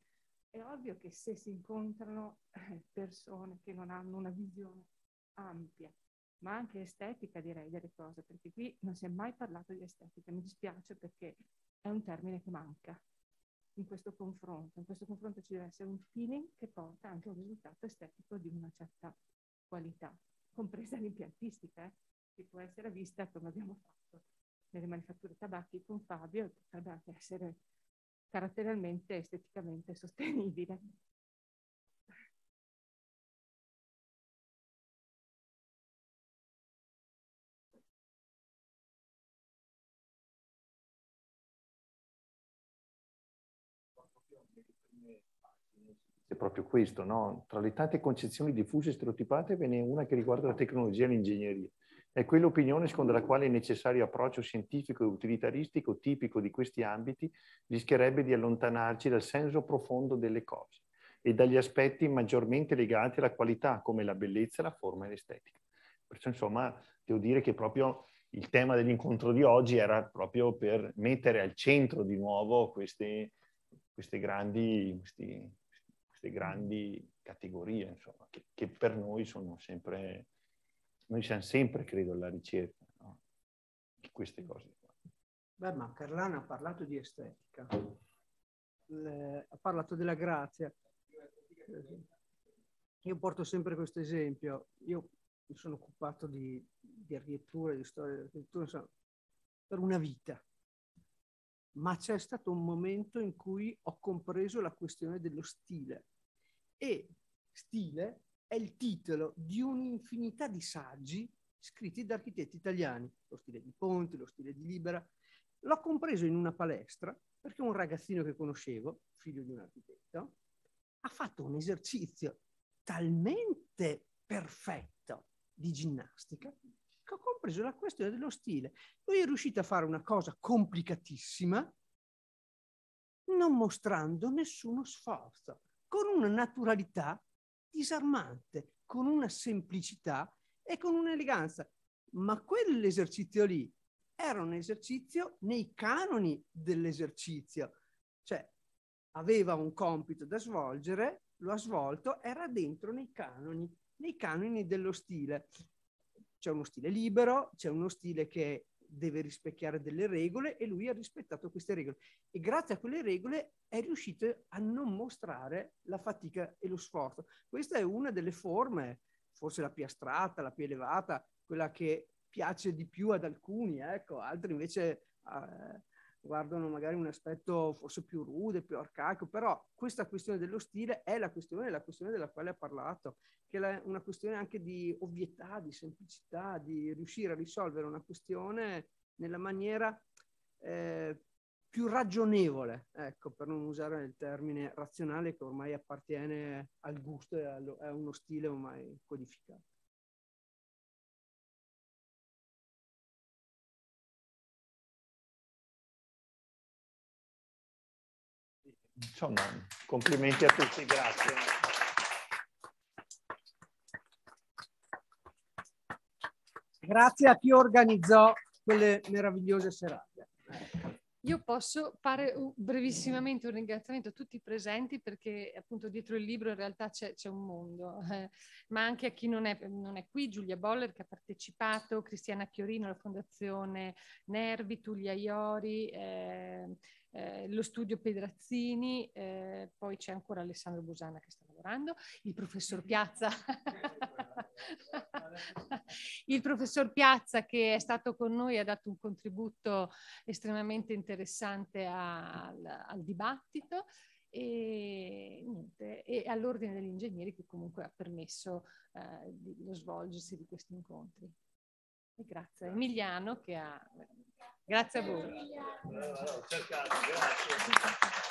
È ovvio che se si incontrano persone che non hanno una visione ampia ma anche estetica direi delle cose, perché qui non si è mai parlato di estetica, mi dispiace perché è un termine che manca in questo confronto, in questo confronto ci deve essere un feeling che porta anche a un risultato estetico di una certa qualità, compresa l'impiantistica, eh, che può essere vista come abbiamo fatto nelle manifatture tabacchi con Fabio e potrebbe anche essere caratterialmente esteticamente sostenibile. È proprio questo, no? Tra le tante concezioni diffuse e stereotipate ve n'è una che riguarda la tecnologia e l'ingegneria. È quell'opinione secondo la quale il necessario approccio scientifico e utilitaristico tipico di questi ambiti rischierebbe di allontanarci dal senso profondo delle cose e dagli aspetti maggiormente legati alla qualità, come la bellezza, la forma e l'estetica. Perciò, insomma, devo dire che proprio il tema dell'incontro di oggi era proprio per mettere al centro di nuovo queste queste grandi, questi, queste grandi categorie, insomma, che, che, per noi sono sempre, noi siamo sempre, credo, alla ricerca no? di queste cose. Beh, ma Carlana ha parlato di estetica, Le, eh, ha parlato della grazia. Eh, io porto sempre questo esempio. Io mi sono occupato di, di architettura, di storia dell'architettura, per una vita ma c'è stato un momento in cui ho compreso la questione dello stile. E stile è il titolo di un'infinità di saggi scritti da architetti italiani, lo stile di Ponte, lo stile di Libera. L'ho compreso in una palestra perché un ragazzino che conoscevo, figlio di un architetto, ha fatto un esercizio talmente perfetto di ginnastica ho ecco, compreso la questione dello stile. Lui è riuscito a fare una cosa complicatissima non mostrando nessuno sforzo, con una naturalità disarmante, con una semplicità e con un'eleganza. Ma quell'esercizio lì era un esercizio nei canoni dell'esercizio, cioè aveva un compito da svolgere, lo ha svolto, era dentro nei canoni, nei canoni dello stile. C'è uno stile libero, c'è uno stile che deve rispecchiare delle regole e lui ha rispettato queste regole. E grazie a quelle regole è riuscito a non mostrare la fatica e lo sforzo. Questa è una delle forme, forse la più astratta, la più elevata, quella che piace di più ad alcuni, ecco, altri invece eh, guardano magari un aspetto forse più rude, più arcaico, però questa questione dello stile è la questione, la questione della quale ha parlato, che è una questione anche di ovvietà, di semplicità, di riuscire a risolvere una questione nella maniera eh, più ragionevole, ecco, per non usare il termine razionale che ormai appartiene al gusto e a uno stile ormai codificato. insomma, complimenti a tutti, grazie. Grazie a chi organizzò quelle meravigliose serate. Io posso fare brevissimamente un ringraziamento a tutti i presenti perché appunto dietro il libro in realtà c'è, un mondo, eh, ma anche a chi non è, non è, qui, Giulia Boller che ha partecipato, Cristiana Chiorino, la Fondazione Nervi, Tulia Iori, eh, eh, lo studio Pedrazzini, eh, poi c'è ancora Alessandro Busana che sta lavorando, il professor Piazza. il professor Piazza che è stato con noi ha dato un contributo estremamente interessante al, al dibattito e, niente, e all'ordine degli ingegneri che comunque ha permesso eh, di, lo svolgersi di questi incontri. E grazie a Emiliano che ha Grazie a voi. Cercate, grazie.